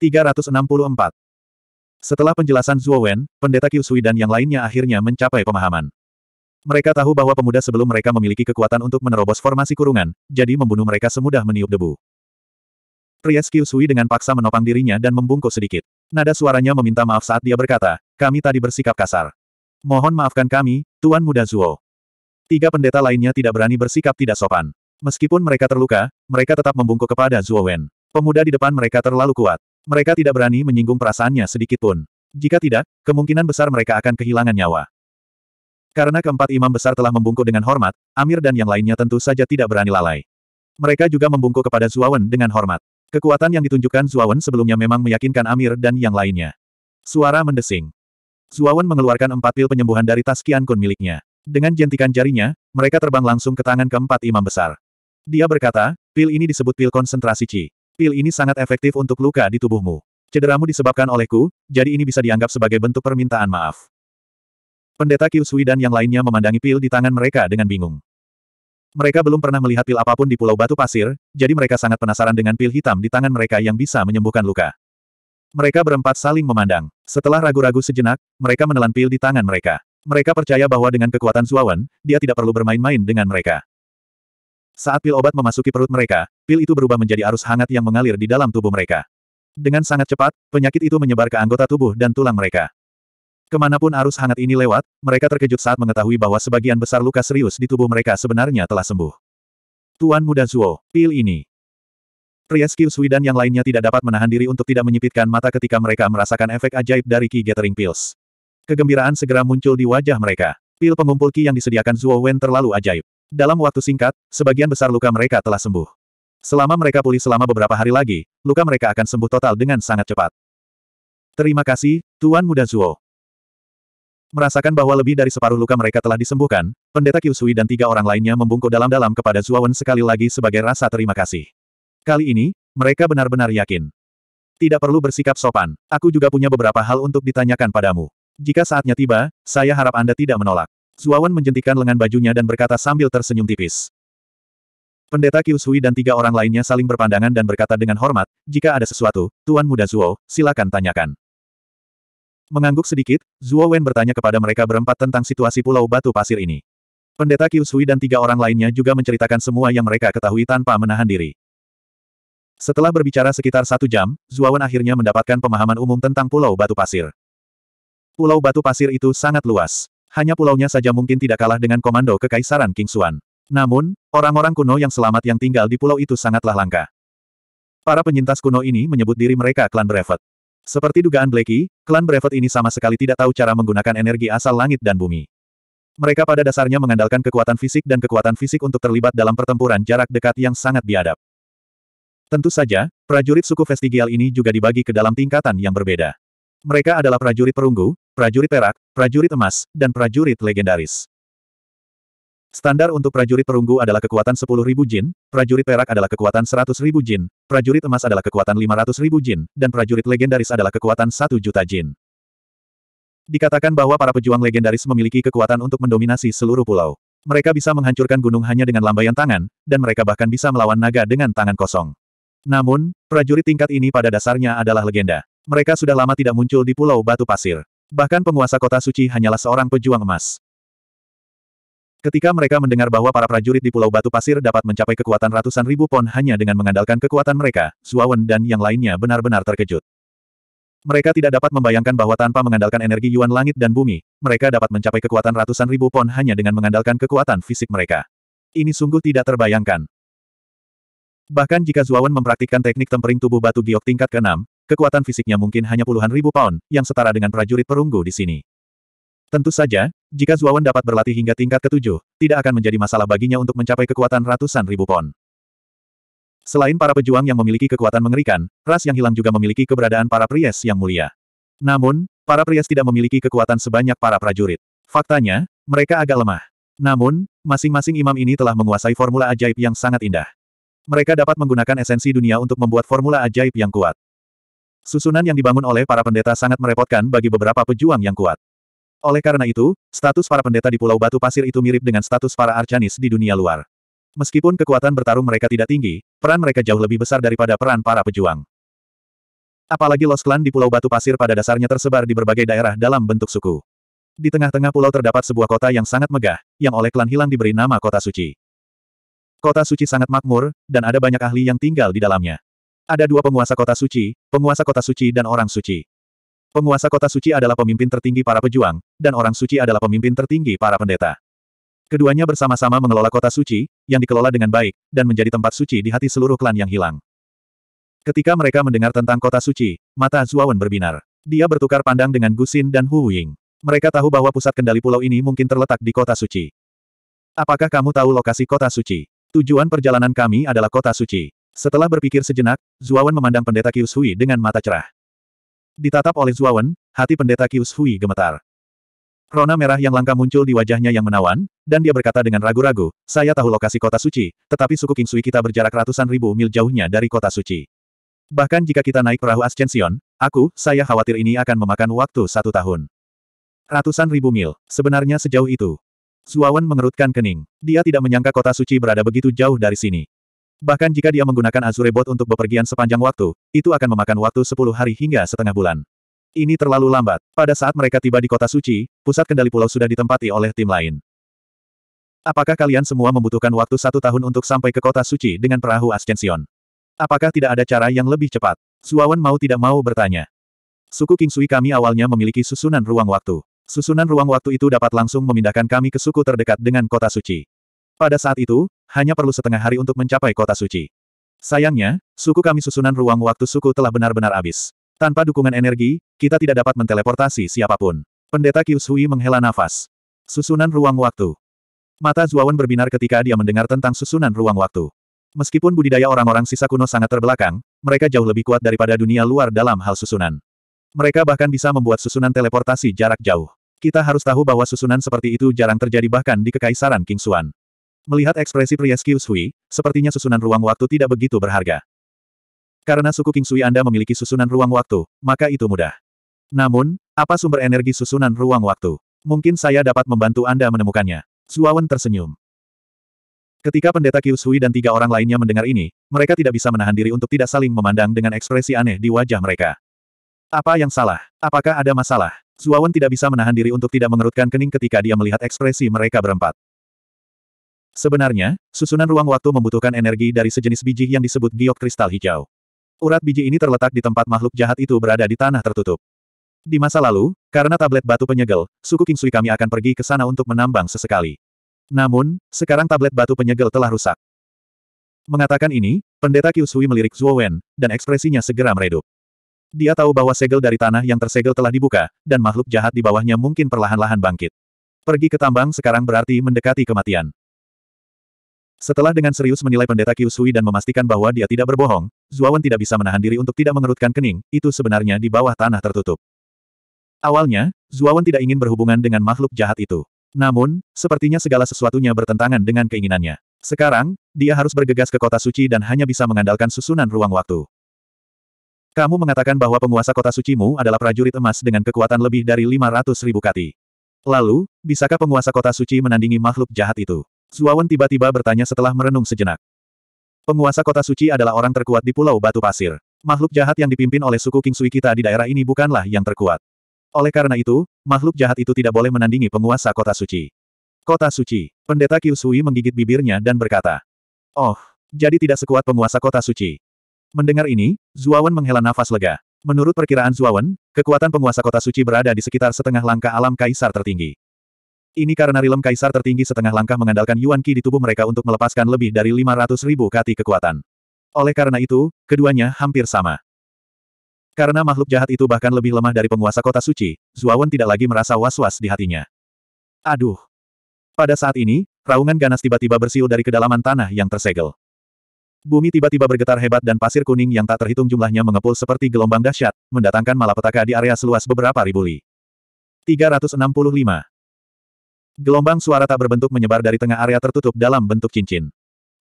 364. Setelah penjelasan Zhuo Wen, pendeta Qiu Sui dan yang lainnya akhirnya mencapai pemahaman. Mereka tahu bahwa pemuda sebelum mereka memiliki kekuatan untuk menerobos formasi kurungan, jadi membunuh mereka semudah meniup debu. Ries Kyusui dengan paksa menopang dirinya dan membungkuk sedikit. Nada suaranya meminta maaf saat dia berkata, kami tadi bersikap kasar. Mohon maafkan kami, Tuan Muda Zuo. Tiga pendeta lainnya tidak berani bersikap tidak sopan. Meskipun mereka terluka, mereka tetap membungkuk kepada Zuo Wen. Pemuda di depan mereka terlalu kuat. Mereka tidak berani menyinggung perasaannya sedikitpun. Jika tidak, kemungkinan besar mereka akan kehilangan nyawa. Karena keempat imam besar telah membungkuk dengan hormat, Amir dan yang lainnya tentu saja tidak berani lalai. Mereka juga membungkuk kepada Wen dengan hormat. Kekuatan yang ditunjukkan Wen sebelumnya memang meyakinkan Amir dan yang lainnya. Suara mendesing. Zuawan mengeluarkan empat pil penyembuhan dari tas Qian miliknya. Dengan jentikan jarinya, mereka terbang langsung ke tangan keempat imam besar. Dia berkata, pil ini disebut pil konsentrasi Qi. Pil ini sangat efektif untuk luka di tubuhmu. Cederamu disebabkan olehku, jadi ini bisa dianggap sebagai bentuk permintaan maaf. Pendeta Kyusui dan yang lainnya memandangi pil di tangan mereka dengan bingung. Mereka belum pernah melihat pil apapun di Pulau Batu Pasir, jadi mereka sangat penasaran dengan pil hitam di tangan mereka yang bisa menyembuhkan luka. Mereka berempat saling memandang. Setelah ragu-ragu sejenak, mereka menelan pil di tangan mereka. Mereka percaya bahwa dengan kekuatan Zuawan, dia tidak perlu bermain-main dengan mereka. Saat pil obat memasuki perut mereka, pil itu berubah menjadi arus hangat yang mengalir di dalam tubuh mereka. Dengan sangat cepat, penyakit itu menyebar ke anggota tubuh dan tulang mereka. Kemanapun arus hangat ini lewat, mereka terkejut saat mengetahui bahwa sebagian besar luka serius di tubuh mereka sebenarnya telah sembuh. Tuan Muda Zuo, pil ini skill Sui dan yang lainnya tidak dapat menahan diri untuk tidak menyipitkan mata ketika mereka merasakan efek ajaib dari Ki Gathering Pills. Kegembiraan segera muncul di wajah mereka. Pil pengumpul Ki yang disediakan Zuo Wen terlalu ajaib. Dalam waktu singkat, sebagian besar luka mereka telah sembuh. Selama mereka pulih selama beberapa hari lagi, luka mereka akan sembuh total dengan sangat cepat. Terima kasih, Tuan Muda Zuo. Merasakan bahwa lebih dari separuh luka mereka telah disembuhkan, Pendeta Kyusui dan tiga orang lainnya membungkuk dalam-dalam kepada Wen sekali lagi sebagai rasa terima kasih. Kali ini, mereka benar-benar yakin. Tidak perlu bersikap sopan, aku juga punya beberapa hal untuk ditanyakan padamu. Jika saatnya tiba, saya harap Anda tidak menolak. Zuawan menjentikan lengan bajunya dan berkata sambil tersenyum tipis. Pendeta Kiushui dan tiga orang lainnya saling berpandangan dan berkata dengan hormat, jika ada sesuatu, Tuan Muda Zuo, silakan tanyakan. Mengangguk sedikit, Zuo Wen bertanya kepada mereka berempat tentang situasi Pulau Batu Pasir ini. Pendeta Kiushui dan tiga orang lainnya juga menceritakan semua yang mereka ketahui tanpa menahan diri. Setelah berbicara sekitar satu jam, Zuawan akhirnya mendapatkan pemahaman umum tentang Pulau Batu Pasir. Pulau Batu Pasir itu sangat luas. Hanya pulaunya saja mungkin tidak kalah dengan komando Kekaisaran King Xuan. Namun, orang-orang kuno yang selamat yang tinggal di pulau itu sangatlah langka. Para penyintas kuno ini menyebut diri mereka klan Brevet. Seperti dugaan Blakey, klan Brevet ini sama sekali tidak tahu cara menggunakan energi asal langit dan bumi. Mereka pada dasarnya mengandalkan kekuatan fisik dan kekuatan fisik untuk terlibat dalam pertempuran jarak dekat yang sangat biadab. Tentu saja, prajurit suku vestigial ini juga dibagi ke dalam tingkatan yang berbeda. Mereka adalah prajurit perunggu, prajurit perak, prajurit emas, dan prajurit legendaris. Standar untuk prajurit perunggu adalah kekuatan 10.000 jin, prajurit perak adalah kekuatan 100.000 jin, prajurit emas adalah kekuatan 500.000 jin, dan prajurit legendaris adalah kekuatan 1 juta jin. Dikatakan bahwa para pejuang legendaris memiliki kekuatan untuk mendominasi seluruh pulau. Mereka bisa menghancurkan gunung hanya dengan lambaian tangan, dan mereka bahkan bisa melawan naga dengan tangan kosong. Namun, prajurit tingkat ini pada dasarnya adalah legenda. Mereka sudah lama tidak muncul di Pulau Batu Pasir. Bahkan penguasa kota suci hanyalah seorang pejuang emas. Ketika mereka mendengar bahwa para prajurit di Pulau Batu Pasir dapat mencapai kekuatan ratusan ribu pon hanya dengan mengandalkan kekuatan mereka, Zuawan dan yang lainnya benar-benar terkejut. Mereka tidak dapat membayangkan bahwa tanpa mengandalkan energi Yuan Langit dan Bumi, mereka dapat mencapai kekuatan ratusan ribu pon hanya dengan mengandalkan kekuatan fisik mereka. Ini sungguh tidak terbayangkan. Bahkan jika Zuawan mempraktikkan teknik tempering tubuh batu giok tingkat ke-6, kekuatan fisiknya mungkin hanya puluhan ribu pound, yang setara dengan prajurit perunggu di sini. Tentu saja, jika Zuawan dapat berlatih hingga tingkat ke-7, tidak akan menjadi masalah baginya untuk mencapai kekuatan ratusan ribu pound. Selain para pejuang yang memiliki kekuatan mengerikan, ras yang hilang juga memiliki keberadaan para pries yang mulia. Namun, para pries tidak memiliki kekuatan sebanyak para prajurit. Faktanya, mereka agak lemah. Namun, masing-masing imam ini telah menguasai formula ajaib yang sangat indah. Mereka dapat menggunakan esensi dunia untuk membuat formula ajaib yang kuat. Susunan yang dibangun oleh para pendeta sangat merepotkan bagi beberapa pejuang yang kuat. Oleh karena itu, status para pendeta di Pulau Batu Pasir itu mirip dengan status para arcanis di dunia luar. Meskipun kekuatan bertarung mereka tidak tinggi, peran mereka jauh lebih besar daripada peran para pejuang. Apalagi Los Clan di Pulau Batu Pasir pada dasarnya tersebar di berbagai daerah dalam bentuk suku. Di tengah-tengah pulau terdapat sebuah kota yang sangat megah, yang oleh klan hilang diberi nama Kota Suci. Kota suci sangat makmur, dan ada banyak ahli yang tinggal di dalamnya. Ada dua penguasa kota suci, penguasa kota suci dan orang suci. Penguasa kota suci adalah pemimpin tertinggi para pejuang, dan orang suci adalah pemimpin tertinggi para pendeta. Keduanya bersama-sama mengelola kota suci, yang dikelola dengan baik, dan menjadi tempat suci di hati seluruh klan yang hilang. Ketika mereka mendengar tentang kota suci, mata Zuawan berbinar. Dia bertukar pandang dengan Gusin dan Hu Ying. Mereka tahu bahwa pusat kendali pulau ini mungkin terletak di kota suci. Apakah kamu tahu lokasi kota suci? Tujuan perjalanan kami adalah kota suci. Setelah berpikir sejenak, Zuawan memandang pendeta Kius Hui dengan mata cerah. Ditatap oleh Zuawan, hati pendeta Kius Hui gemetar. Rona merah yang langka muncul di wajahnya yang menawan, dan dia berkata dengan ragu-ragu, saya tahu lokasi kota suci, tetapi suku Kingsui kita berjarak ratusan ribu mil jauhnya dari kota suci. Bahkan jika kita naik perahu Ascension, aku, saya khawatir ini akan memakan waktu satu tahun. Ratusan ribu mil, sebenarnya sejauh itu. Suawan mengerutkan kening. Dia tidak menyangka kota suci berada begitu jauh dari sini. Bahkan jika dia menggunakan Azure Bot untuk bepergian sepanjang waktu, itu akan memakan waktu 10 hari hingga setengah bulan. Ini terlalu lambat. Pada saat mereka tiba di kota suci, pusat kendali pulau sudah ditempati oleh tim lain. Apakah kalian semua membutuhkan waktu satu tahun untuk sampai ke kota suci dengan perahu Ascension? Apakah tidak ada cara yang lebih cepat? Suawan mau tidak mau bertanya. Suku Kingsui kami awalnya memiliki susunan ruang waktu. Susunan ruang waktu itu dapat langsung memindahkan kami ke suku terdekat dengan kota suci. Pada saat itu, hanya perlu setengah hari untuk mencapai kota suci. Sayangnya, suku kami susunan ruang waktu suku telah benar-benar habis. Tanpa dukungan energi, kita tidak dapat menteleportasi siapapun. Pendeta Kyushui menghela nafas. Susunan ruang waktu. Mata Zuawan berbinar ketika dia mendengar tentang susunan ruang waktu. Meskipun budidaya orang-orang sisa kuno sangat terbelakang, mereka jauh lebih kuat daripada dunia luar dalam hal susunan. Mereka bahkan bisa membuat susunan teleportasi jarak jauh. Kita harus tahu bahwa susunan seperti itu jarang terjadi bahkan di Kekaisaran King Suan. Melihat ekspresi Prieskiu Sui, sepertinya susunan ruang waktu tidak begitu berharga. Karena suku King Sui Anda memiliki susunan ruang waktu, maka itu mudah. Namun, apa sumber energi susunan ruang waktu? Mungkin saya dapat membantu Anda menemukannya. Zuawan tersenyum. Ketika pendeta Kyusui dan tiga orang lainnya mendengar ini, mereka tidak bisa menahan diri untuk tidak saling memandang dengan ekspresi aneh di wajah mereka. Apa yang salah? Apakah ada masalah? Zuawan tidak bisa menahan diri untuk tidak mengerutkan kening ketika dia melihat ekspresi mereka berempat. Sebenarnya, susunan ruang waktu membutuhkan energi dari sejenis biji yang disebut giok kristal hijau. Urat biji ini terletak di tempat makhluk jahat itu berada di tanah tertutup. Di masa lalu, karena tablet batu penyegel, suku Kingsui kami akan pergi ke sana untuk menambang sesekali. Namun, sekarang tablet batu penyegel telah rusak. Mengatakan ini, pendeta Kyusui melirik Zuo Wen, dan ekspresinya segera meredup. Dia tahu bahwa segel dari tanah yang tersegel telah dibuka, dan makhluk jahat di bawahnya mungkin perlahan-lahan bangkit. Pergi ke tambang sekarang berarti mendekati kematian. Setelah dengan serius menilai pendeta Kyushui dan memastikan bahwa dia tidak berbohong, Zuawan tidak bisa menahan diri untuk tidak mengerutkan kening, itu sebenarnya di bawah tanah tertutup. Awalnya, Zuawan tidak ingin berhubungan dengan makhluk jahat itu. Namun, sepertinya segala sesuatunya bertentangan dengan keinginannya. Sekarang, dia harus bergegas ke kota suci dan hanya bisa mengandalkan susunan ruang waktu. Kamu mengatakan bahwa penguasa kota sucimu adalah prajurit emas dengan kekuatan lebih dari 500 ribu kati. Lalu, bisakah penguasa kota suci menandingi makhluk jahat itu? Zuawan tiba-tiba bertanya setelah merenung sejenak. Penguasa kota suci adalah orang terkuat di Pulau Batu Pasir. Makhluk jahat yang dipimpin oleh suku King Sui kita di daerah ini bukanlah yang terkuat. Oleh karena itu, makhluk jahat itu tidak boleh menandingi penguasa kota suci. Kota suci, pendeta Sui menggigit bibirnya dan berkata, Oh, jadi tidak sekuat penguasa kota suci. Mendengar ini, Zuawan menghela nafas lega. Menurut perkiraan Zuawan, kekuatan penguasa kota suci berada di sekitar setengah langkah alam kaisar tertinggi. Ini karena rilem kaisar tertinggi setengah langkah mengandalkan Yuan Qi di tubuh mereka untuk melepaskan lebih dari 500 ribu kati kekuatan. Oleh karena itu, keduanya hampir sama. Karena makhluk jahat itu bahkan lebih lemah dari penguasa kota suci, Zuawan tidak lagi merasa was-was di hatinya. Aduh. Pada saat ini, raungan ganas tiba-tiba bersiul dari kedalaman tanah yang tersegel. Bumi tiba-tiba bergetar hebat dan pasir kuning yang tak terhitung jumlahnya mengepul seperti gelombang dahsyat, mendatangkan malapetaka di area seluas beberapa ribu li. 365. Gelombang suara tak berbentuk menyebar dari tengah area tertutup dalam bentuk cincin.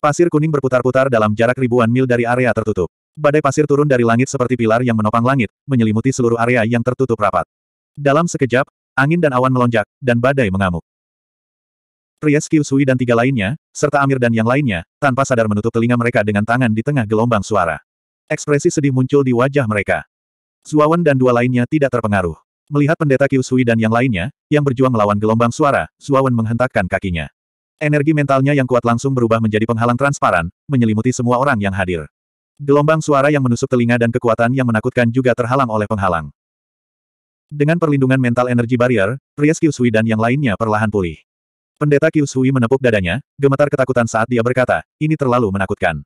Pasir kuning berputar-putar dalam jarak ribuan mil dari area tertutup. Badai pasir turun dari langit seperti pilar yang menopang langit, menyelimuti seluruh area yang tertutup rapat. Dalam sekejap, angin dan awan melonjak, dan badai mengamuk. Ries Sui dan tiga lainnya, serta Amir dan yang lainnya, tanpa sadar menutup telinga mereka dengan tangan di tengah gelombang suara. Ekspresi sedih muncul di wajah mereka. Zuawan dan dua lainnya tidak terpengaruh. Melihat pendeta Sui dan yang lainnya, yang berjuang melawan gelombang suara, Zuawan menghentakkan kakinya. Energi mentalnya yang kuat langsung berubah menjadi penghalang transparan, menyelimuti semua orang yang hadir. Gelombang suara yang menusuk telinga dan kekuatan yang menakutkan juga terhalang oleh penghalang. Dengan perlindungan mental energi barrier, Ries Sui dan yang lainnya perlahan pulih. Pendeta Kyushui menepuk dadanya, gemetar ketakutan saat dia berkata, ini terlalu menakutkan.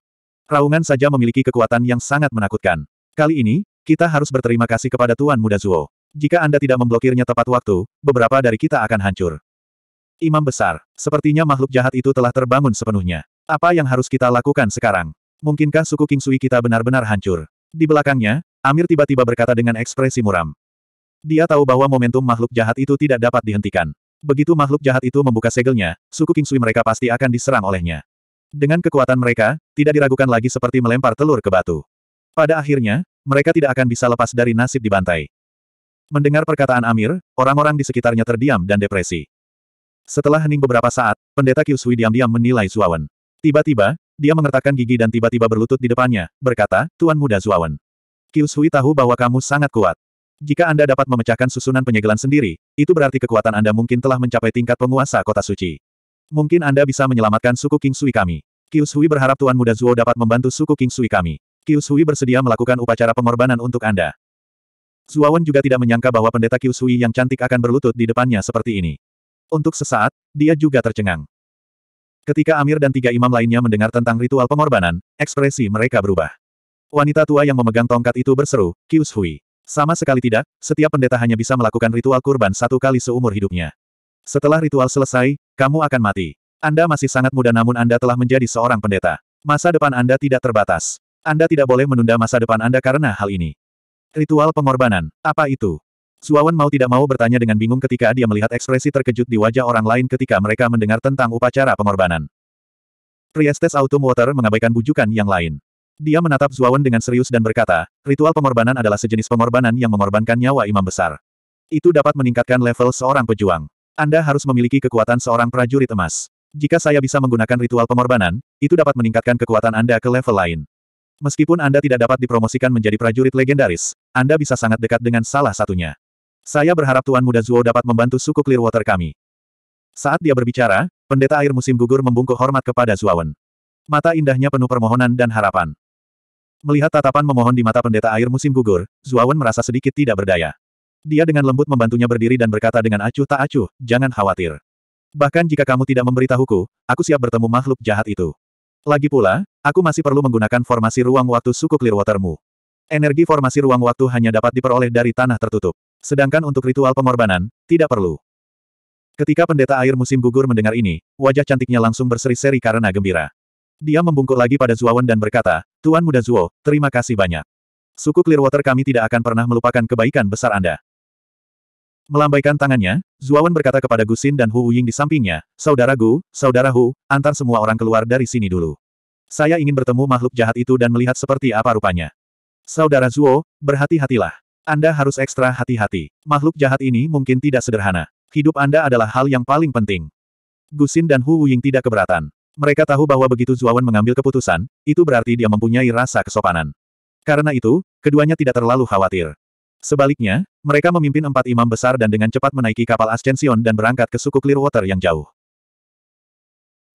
Raungan saja memiliki kekuatan yang sangat menakutkan. Kali ini, kita harus berterima kasih kepada Tuan Muda Zuo. Jika Anda tidak memblokirnya tepat waktu, beberapa dari kita akan hancur. Imam Besar, sepertinya makhluk jahat itu telah terbangun sepenuhnya. Apa yang harus kita lakukan sekarang? Mungkinkah suku Kingsui kita benar-benar hancur? Di belakangnya, Amir tiba-tiba berkata dengan ekspresi muram. Dia tahu bahwa momentum makhluk jahat itu tidak dapat dihentikan. Begitu makhluk jahat itu membuka segelnya, suku Kingsui mereka pasti akan diserang olehnya. Dengan kekuatan mereka, tidak diragukan lagi seperti melempar telur ke batu. Pada akhirnya, mereka tidak akan bisa lepas dari nasib di dibantai. Mendengar perkataan Amir, orang-orang di sekitarnya terdiam dan depresi. Setelah hening beberapa saat, pendeta Kyusui diam-diam menilai Zuawan. Tiba-tiba, dia mengertakkan gigi dan tiba-tiba berlutut di depannya, berkata, Tuan Muda Zuawan. Kyusui tahu bahwa kamu sangat kuat. Jika Anda dapat memecahkan susunan penyegelan sendiri, itu berarti kekuatan Anda mungkin telah mencapai tingkat penguasa kota suci. Mungkin Anda bisa menyelamatkan suku King Sui kami. Hui berharap Tuan Muda Zuo dapat membantu suku King Sui kami. Hui bersedia melakukan upacara pengorbanan untuk Anda. Zuo Wen juga tidak menyangka bahwa pendeta Kyushui yang cantik akan berlutut di depannya seperti ini. Untuk sesaat, dia juga tercengang. Ketika Amir dan tiga imam lainnya mendengar tentang ritual pengorbanan, ekspresi mereka berubah. Wanita tua yang memegang tongkat itu berseru, Kyushui. Sama sekali tidak, setiap pendeta hanya bisa melakukan ritual kurban satu kali seumur hidupnya. Setelah ritual selesai, kamu akan mati. Anda masih sangat muda namun Anda telah menjadi seorang pendeta. Masa depan Anda tidak terbatas. Anda tidak boleh menunda masa depan Anda karena hal ini. Ritual pengorbanan, apa itu? Suawan mau tidak mau bertanya dengan bingung ketika dia melihat ekspresi terkejut di wajah orang lain ketika mereka mendengar tentang upacara pengorbanan. Priestess Autumn Water mengabaikan bujukan yang lain. Dia menatap Zuawan dengan serius dan berkata, ritual pengorbanan adalah sejenis pengorbanan yang mengorbankan nyawa imam besar. Itu dapat meningkatkan level seorang pejuang. Anda harus memiliki kekuatan seorang prajurit emas. Jika saya bisa menggunakan ritual pengorbanan, itu dapat meningkatkan kekuatan Anda ke level lain. Meskipun Anda tidak dapat dipromosikan menjadi prajurit legendaris, Anda bisa sangat dekat dengan salah satunya. Saya berharap Tuan Muda Zuo dapat membantu suku Clearwater kami. Saat dia berbicara, pendeta air musim gugur membungkuk hormat kepada Zuawan. Mata indahnya penuh permohonan dan harapan. Melihat tatapan memohon di mata pendeta air musim gugur, Zuawan merasa sedikit tidak berdaya. Dia dengan lembut membantunya berdiri dan berkata dengan acuh tak acuh, jangan khawatir. Bahkan jika kamu tidak memberitahuku, aku siap bertemu makhluk jahat itu. Lagi pula, aku masih perlu menggunakan formasi ruang waktu suku Clearwatermu. Energi formasi ruang waktu hanya dapat diperoleh dari tanah tertutup. Sedangkan untuk ritual pengorbanan, tidak perlu. Ketika pendeta air musim gugur mendengar ini, wajah cantiknya langsung berseri-seri karena gembira. Dia membungkuk lagi pada Zuawan dan berkata, Tuan Muda Zuo, terima kasih banyak. Suku Clearwater kami tidak akan pernah melupakan kebaikan besar Anda. Melambaikan tangannya, Zuawan berkata kepada Gusin dan Hu Ying di sampingnya, Saudara Gu, Saudara Hu, antar semua orang keluar dari sini dulu. Saya ingin bertemu makhluk jahat itu dan melihat seperti apa rupanya. Saudara Zuo, berhati-hatilah. Anda harus ekstra hati-hati. Makhluk jahat ini mungkin tidak sederhana. Hidup Anda adalah hal yang paling penting. Gusin dan Hu Ying tidak keberatan. Mereka tahu bahwa begitu Zuawan mengambil keputusan, itu berarti dia mempunyai rasa kesopanan. Karena itu, keduanya tidak terlalu khawatir. Sebaliknya, mereka memimpin empat imam besar dan dengan cepat menaiki kapal Ascension dan berangkat ke suku Clearwater yang jauh.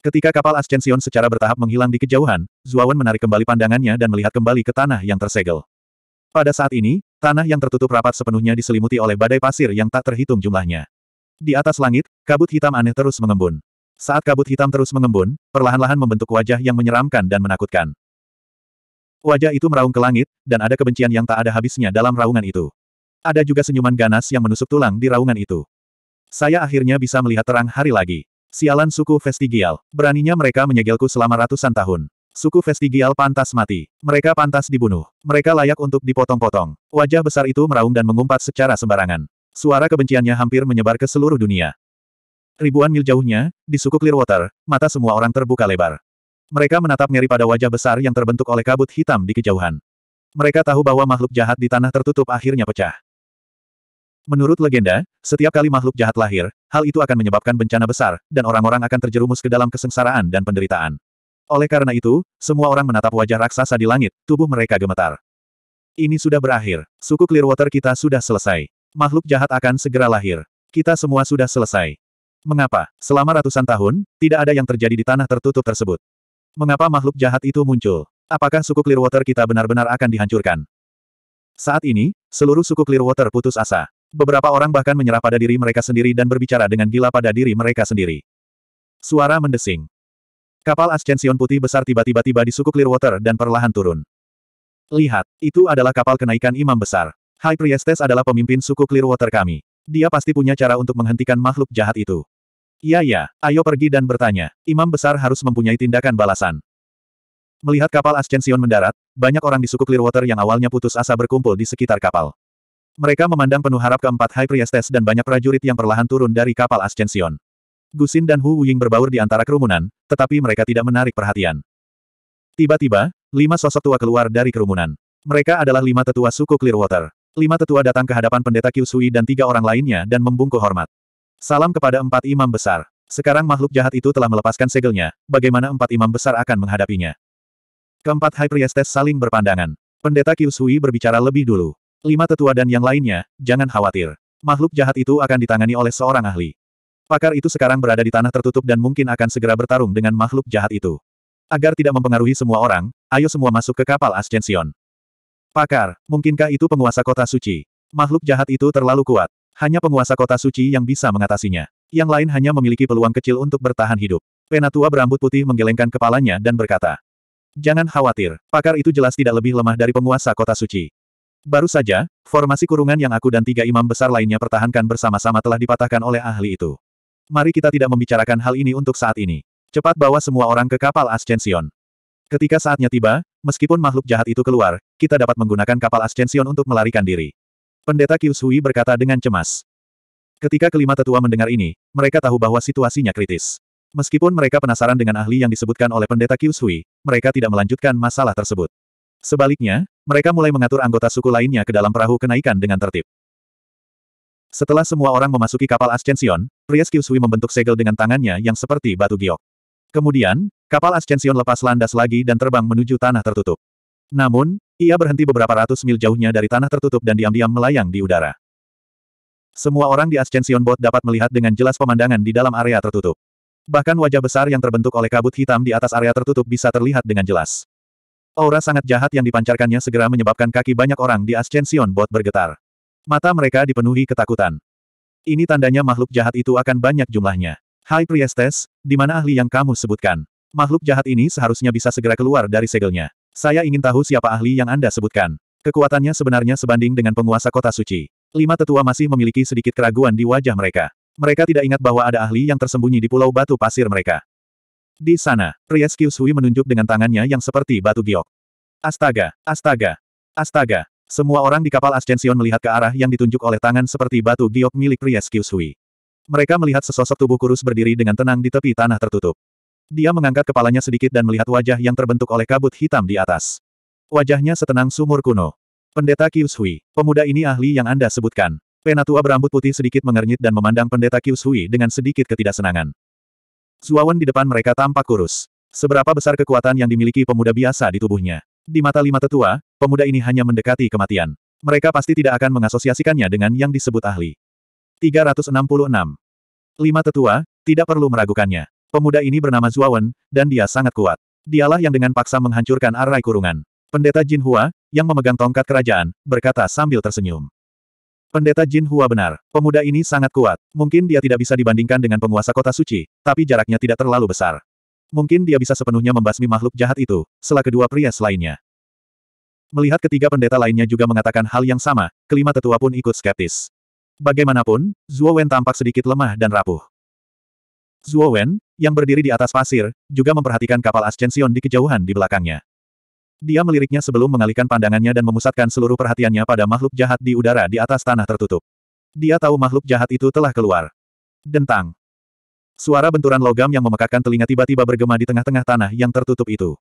Ketika kapal Ascension secara bertahap menghilang di kejauhan, Zuawan menarik kembali pandangannya dan melihat kembali ke tanah yang tersegel. Pada saat ini, tanah yang tertutup rapat sepenuhnya diselimuti oleh badai pasir yang tak terhitung jumlahnya. Di atas langit, kabut hitam aneh terus mengembun. Saat kabut hitam terus mengembun, perlahan-lahan membentuk wajah yang menyeramkan dan menakutkan. Wajah itu meraung ke langit, dan ada kebencian yang tak ada habisnya dalam raungan itu. Ada juga senyuman ganas yang menusuk tulang di raungan itu. Saya akhirnya bisa melihat terang hari lagi. Sialan suku vestigial. Beraninya mereka menyegelku selama ratusan tahun. Suku vestigial pantas mati. Mereka pantas dibunuh. Mereka layak untuk dipotong-potong. Wajah besar itu meraung dan mengumpat secara sembarangan. Suara kebenciannya hampir menyebar ke seluruh dunia. Ribuan mil jauhnya, di suku Clearwater, mata semua orang terbuka lebar. Mereka menatap ngeri pada wajah besar yang terbentuk oleh kabut hitam di kejauhan. Mereka tahu bahwa makhluk jahat di tanah tertutup akhirnya pecah. Menurut legenda, setiap kali makhluk jahat lahir, hal itu akan menyebabkan bencana besar, dan orang-orang akan terjerumus ke dalam kesengsaraan dan penderitaan. Oleh karena itu, semua orang menatap wajah raksasa di langit, tubuh mereka gemetar. Ini sudah berakhir, suku Clearwater kita sudah selesai. Makhluk jahat akan segera lahir. Kita semua sudah selesai. Mengapa, selama ratusan tahun, tidak ada yang terjadi di tanah tertutup tersebut? Mengapa makhluk jahat itu muncul? Apakah suku Clearwater kita benar-benar akan dihancurkan? Saat ini, seluruh suku Clearwater putus asa. Beberapa orang bahkan menyerah pada diri mereka sendiri dan berbicara dengan gila pada diri mereka sendiri. Suara mendesing. Kapal Ascension putih besar tiba-tiba tiba di suku Clearwater dan perlahan turun. Lihat, itu adalah kapal kenaikan imam besar. High Priestess adalah pemimpin suku Clearwater kami. Dia pasti punya cara untuk menghentikan makhluk jahat itu. Iya ya, ayo pergi dan bertanya. Imam besar harus mempunyai tindakan balasan. Melihat kapal Ascension mendarat, banyak orang di suku Clearwater yang awalnya putus asa berkumpul di sekitar kapal. Mereka memandang penuh harap keempat High Priestess dan banyak prajurit yang perlahan turun dari kapal Ascension. Gusin dan Hu Wuying berbaur di antara kerumunan, tetapi mereka tidak menarik perhatian. Tiba-tiba, lima sosok tua keluar dari kerumunan. Mereka adalah lima tetua suku Clearwater. Lima tetua datang ke hadapan pendeta Kyusui dan tiga orang lainnya dan membungkuk hormat. Salam kepada empat imam besar. Sekarang makhluk jahat itu telah melepaskan segelnya, bagaimana empat imam besar akan menghadapinya? Keempat High Priestess saling berpandangan. Pendeta Kyushui berbicara lebih dulu. Lima tetua dan yang lainnya, jangan khawatir. Makhluk jahat itu akan ditangani oleh seorang ahli. Pakar itu sekarang berada di tanah tertutup dan mungkin akan segera bertarung dengan makhluk jahat itu. Agar tidak mempengaruhi semua orang, ayo semua masuk ke kapal Ascension. Pakar, mungkinkah itu penguasa kota suci? Makhluk jahat itu terlalu kuat. Hanya penguasa kota suci yang bisa mengatasinya. Yang lain hanya memiliki peluang kecil untuk bertahan hidup. Penatua berambut putih menggelengkan kepalanya dan berkata, Jangan khawatir, pakar itu jelas tidak lebih lemah dari penguasa kota suci. Baru saja, formasi kurungan yang aku dan tiga imam besar lainnya pertahankan bersama-sama telah dipatahkan oleh ahli itu. Mari kita tidak membicarakan hal ini untuk saat ini. Cepat bawa semua orang ke kapal Ascension. Ketika saatnya tiba, meskipun makhluk jahat itu keluar, kita dapat menggunakan kapal Ascension untuk melarikan diri. Pendeta Kyushui berkata dengan cemas. Ketika kelima tetua mendengar ini, mereka tahu bahwa situasinya kritis. Meskipun mereka penasaran dengan ahli yang disebutkan oleh pendeta Kyushui, mereka tidak melanjutkan masalah tersebut. Sebaliknya, mereka mulai mengatur anggota suku lainnya ke dalam perahu kenaikan dengan tertib. Setelah semua orang memasuki kapal Ascension, Priest Kyushui membentuk segel dengan tangannya yang seperti batu giok. Kemudian, kapal Ascension lepas landas lagi dan terbang menuju tanah tertutup. Namun, ia berhenti beberapa ratus mil jauhnya dari tanah tertutup dan diam-diam melayang di udara. Semua orang di Ascension Boat dapat melihat dengan jelas pemandangan di dalam area tertutup. Bahkan wajah besar yang terbentuk oleh kabut hitam di atas area tertutup bisa terlihat dengan jelas. Aura sangat jahat yang dipancarkannya segera menyebabkan kaki banyak orang di Ascension Boat bergetar. Mata mereka dipenuhi ketakutan. Ini tandanya makhluk jahat itu akan banyak jumlahnya. Hai Priestess, di mana ahli yang kamu sebutkan? Makhluk jahat ini seharusnya bisa segera keluar dari segelnya. Saya ingin tahu siapa ahli yang Anda sebutkan. Kekuatannya sebenarnya sebanding dengan penguasa kota suci. Lima tetua masih memiliki sedikit keraguan di wajah mereka. Mereka tidak ingat bahwa ada ahli yang tersembunyi di pulau batu pasir mereka. Di sana, Pria Hui menunjuk dengan tangannya yang seperti batu giok. Astaga, astaga, astaga. Semua orang di kapal Ascension melihat ke arah yang ditunjuk oleh tangan seperti batu giok milik Pria Hui. Mereka melihat sesosok tubuh kurus berdiri dengan tenang di tepi tanah tertutup. Dia mengangkat kepalanya sedikit dan melihat wajah yang terbentuk oleh kabut hitam di atas. Wajahnya setenang sumur kuno. Pendeta Kyushui, pemuda ini ahli yang Anda sebutkan. Penatua berambut putih sedikit mengernyit dan memandang pendeta Kyushui dengan sedikit ketidaksenangan. Zuawan di depan mereka tampak kurus. Seberapa besar kekuatan yang dimiliki pemuda biasa di tubuhnya. Di mata lima tetua, pemuda ini hanya mendekati kematian. Mereka pasti tidak akan mengasosiasikannya dengan yang disebut ahli. 366. Lima tetua, tidak perlu meragukannya. Pemuda ini bernama Zuawan, dan dia sangat kuat. Dialah yang dengan paksa menghancurkan arai kurungan. Pendeta Jin Hua, yang memegang tongkat kerajaan, berkata sambil tersenyum. Pendeta Jin Hua benar, pemuda ini sangat kuat. Mungkin dia tidak bisa dibandingkan dengan penguasa kota suci, tapi jaraknya tidak terlalu besar. Mungkin dia bisa sepenuhnya membasmi makhluk jahat itu, Selah kedua pria lainnya. Melihat ketiga pendeta lainnya juga mengatakan hal yang sama, kelima tetua pun ikut skeptis. Bagaimanapun, Zuo Wen tampak sedikit lemah dan rapuh. Zuo Wen, yang berdiri di atas pasir, juga memperhatikan kapal Ascension di kejauhan di belakangnya. Dia meliriknya sebelum mengalihkan pandangannya dan memusatkan seluruh perhatiannya pada makhluk jahat di udara di atas tanah tertutup. Dia tahu makhluk jahat itu telah keluar. Dentang. Suara benturan logam yang memekakkan telinga tiba-tiba bergema di tengah-tengah tanah yang tertutup itu.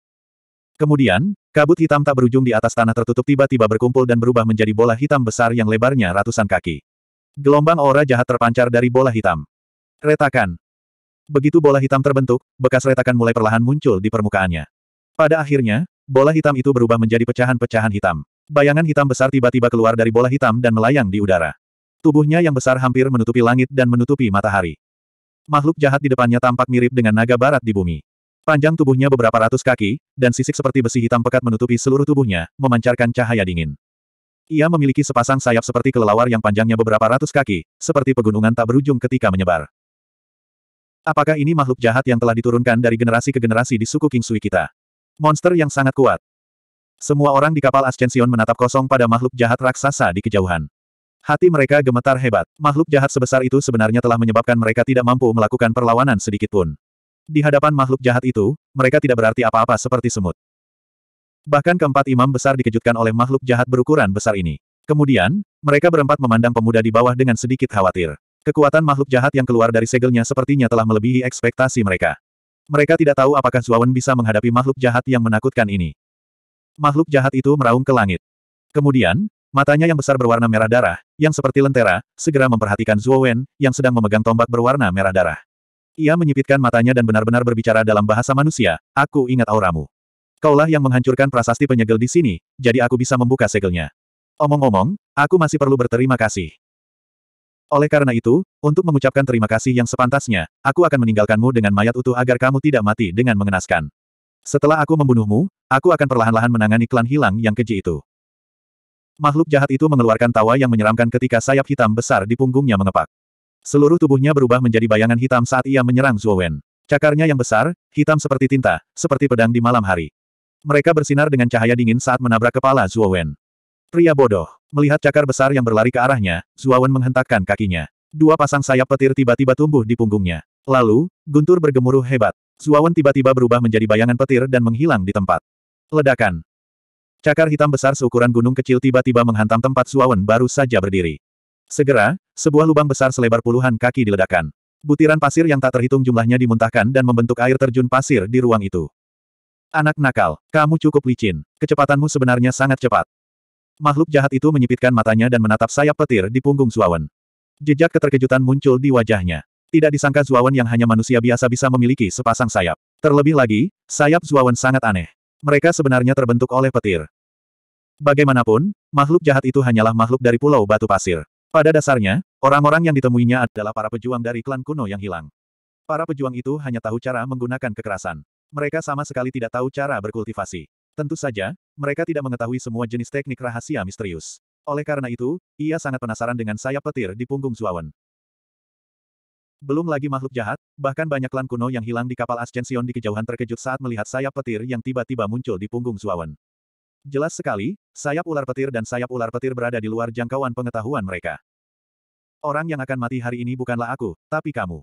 Kemudian, kabut hitam tak berujung di atas tanah tertutup tiba-tiba berkumpul dan berubah menjadi bola hitam besar yang lebarnya ratusan kaki. Gelombang aura jahat terpancar dari bola hitam. Retakan. Begitu bola hitam terbentuk, bekas retakan mulai perlahan muncul di permukaannya. Pada akhirnya, bola hitam itu berubah menjadi pecahan-pecahan hitam. Bayangan hitam besar tiba-tiba keluar dari bola hitam dan melayang di udara. Tubuhnya yang besar hampir menutupi langit dan menutupi matahari. Makhluk jahat di depannya tampak mirip dengan naga barat di bumi. Panjang tubuhnya beberapa ratus kaki, dan sisik seperti besi hitam pekat menutupi seluruh tubuhnya, memancarkan cahaya dingin. Ia memiliki sepasang sayap seperti kelelawar yang panjangnya beberapa ratus kaki, seperti pegunungan tak berujung ketika menyebar. Apakah ini makhluk jahat yang telah diturunkan dari generasi ke generasi di suku King Sui kita? Monster yang sangat kuat. Semua orang di kapal Ascension menatap kosong pada makhluk jahat raksasa di kejauhan. Hati mereka gemetar hebat. Makhluk jahat sebesar itu sebenarnya telah menyebabkan mereka tidak mampu melakukan perlawanan sedikitpun. Di hadapan makhluk jahat itu, mereka tidak berarti apa-apa seperti semut. Bahkan keempat imam besar dikejutkan oleh makhluk jahat berukuran besar ini. Kemudian, mereka berempat memandang pemuda di bawah dengan sedikit khawatir. Kekuatan makhluk jahat yang keluar dari segelnya sepertinya telah melebihi ekspektasi mereka. Mereka tidak tahu apakah Zuawan bisa menghadapi makhluk jahat yang menakutkan ini. Makhluk jahat itu meraung ke langit. Kemudian, matanya yang besar berwarna merah darah, yang seperti lentera, segera memperhatikan Zuowen, yang sedang memegang tombak berwarna merah darah. Ia menyipitkan matanya dan benar-benar berbicara dalam bahasa manusia, aku ingat auramu. Kaulah yang menghancurkan prasasti penyegel di sini, jadi aku bisa membuka segelnya. Omong-omong, aku masih perlu berterima kasih. Oleh karena itu, untuk mengucapkan terima kasih yang sepantasnya, aku akan meninggalkanmu dengan mayat utuh agar kamu tidak mati dengan mengenaskan. Setelah aku membunuhmu, aku akan perlahan-lahan menangani klan hilang yang keji itu. Makhluk jahat itu mengeluarkan tawa yang menyeramkan ketika sayap hitam besar di punggungnya mengepak. Seluruh tubuhnya berubah menjadi bayangan hitam saat ia menyerang Zhou Wen. Cakarnya yang besar, hitam seperti tinta, seperti pedang di malam hari. Mereka bersinar dengan cahaya dingin saat menabrak kepala Zhou Wen. Pria bodoh. Melihat cakar besar yang berlari ke arahnya, Zuawan menghentakkan kakinya. Dua pasang sayap petir tiba-tiba tumbuh di punggungnya. Lalu, guntur bergemuruh hebat. Zuawan tiba-tiba berubah menjadi bayangan petir dan menghilang di tempat. Ledakan. Cakar hitam besar seukuran gunung kecil tiba-tiba menghantam tempat Zuawan baru saja berdiri. Segera, sebuah lubang besar selebar puluhan kaki diledakkan. Butiran pasir yang tak terhitung jumlahnya dimuntahkan dan membentuk air terjun pasir di ruang itu. Anak nakal, kamu cukup licin. Kecepatanmu sebenarnya sangat cepat. Makhluk jahat itu menyipitkan matanya dan menatap sayap petir di punggung Zuawan. Jejak keterkejutan muncul di wajahnya. Tidak disangka Zuawan yang hanya manusia biasa bisa memiliki sepasang sayap. Terlebih lagi, sayap Zuawan sangat aneh. Mereka sebenarnya terbentuk oleh petir. Bagaimanapun, makhluk jahat itu hanyalah makhluk dari pulau batu pasir. Pada dasarnya, orang-orang yang ditemuinya adalah para pejuang dari klan kuno yang hilang. Para pejuang itu hanya tahu cara menggunakan kekerasan. Mereka sama sekali tidak tahu cara berkultivasi. Tentu saja, mereka tidak mengetahui semua jenis teknik rahasia misterius. Oleh karena itu, ia sangat penasaran dengan sayap petir di punggung Zuawan. Belum lagi makhluk jahat, bahkan banyak klan kuno yang hilang di kapal Ascension di kejauhan terkejut saat melihat sayap petir yang tiba-tiba muncul di punggung Zuawan. Jelas sekali, sayap ular petir dan sayap ular petir berada di luar jangkauan pengetahuan mereka. Orang yang akan mati hari ini bukanlah aku, tapi kamu.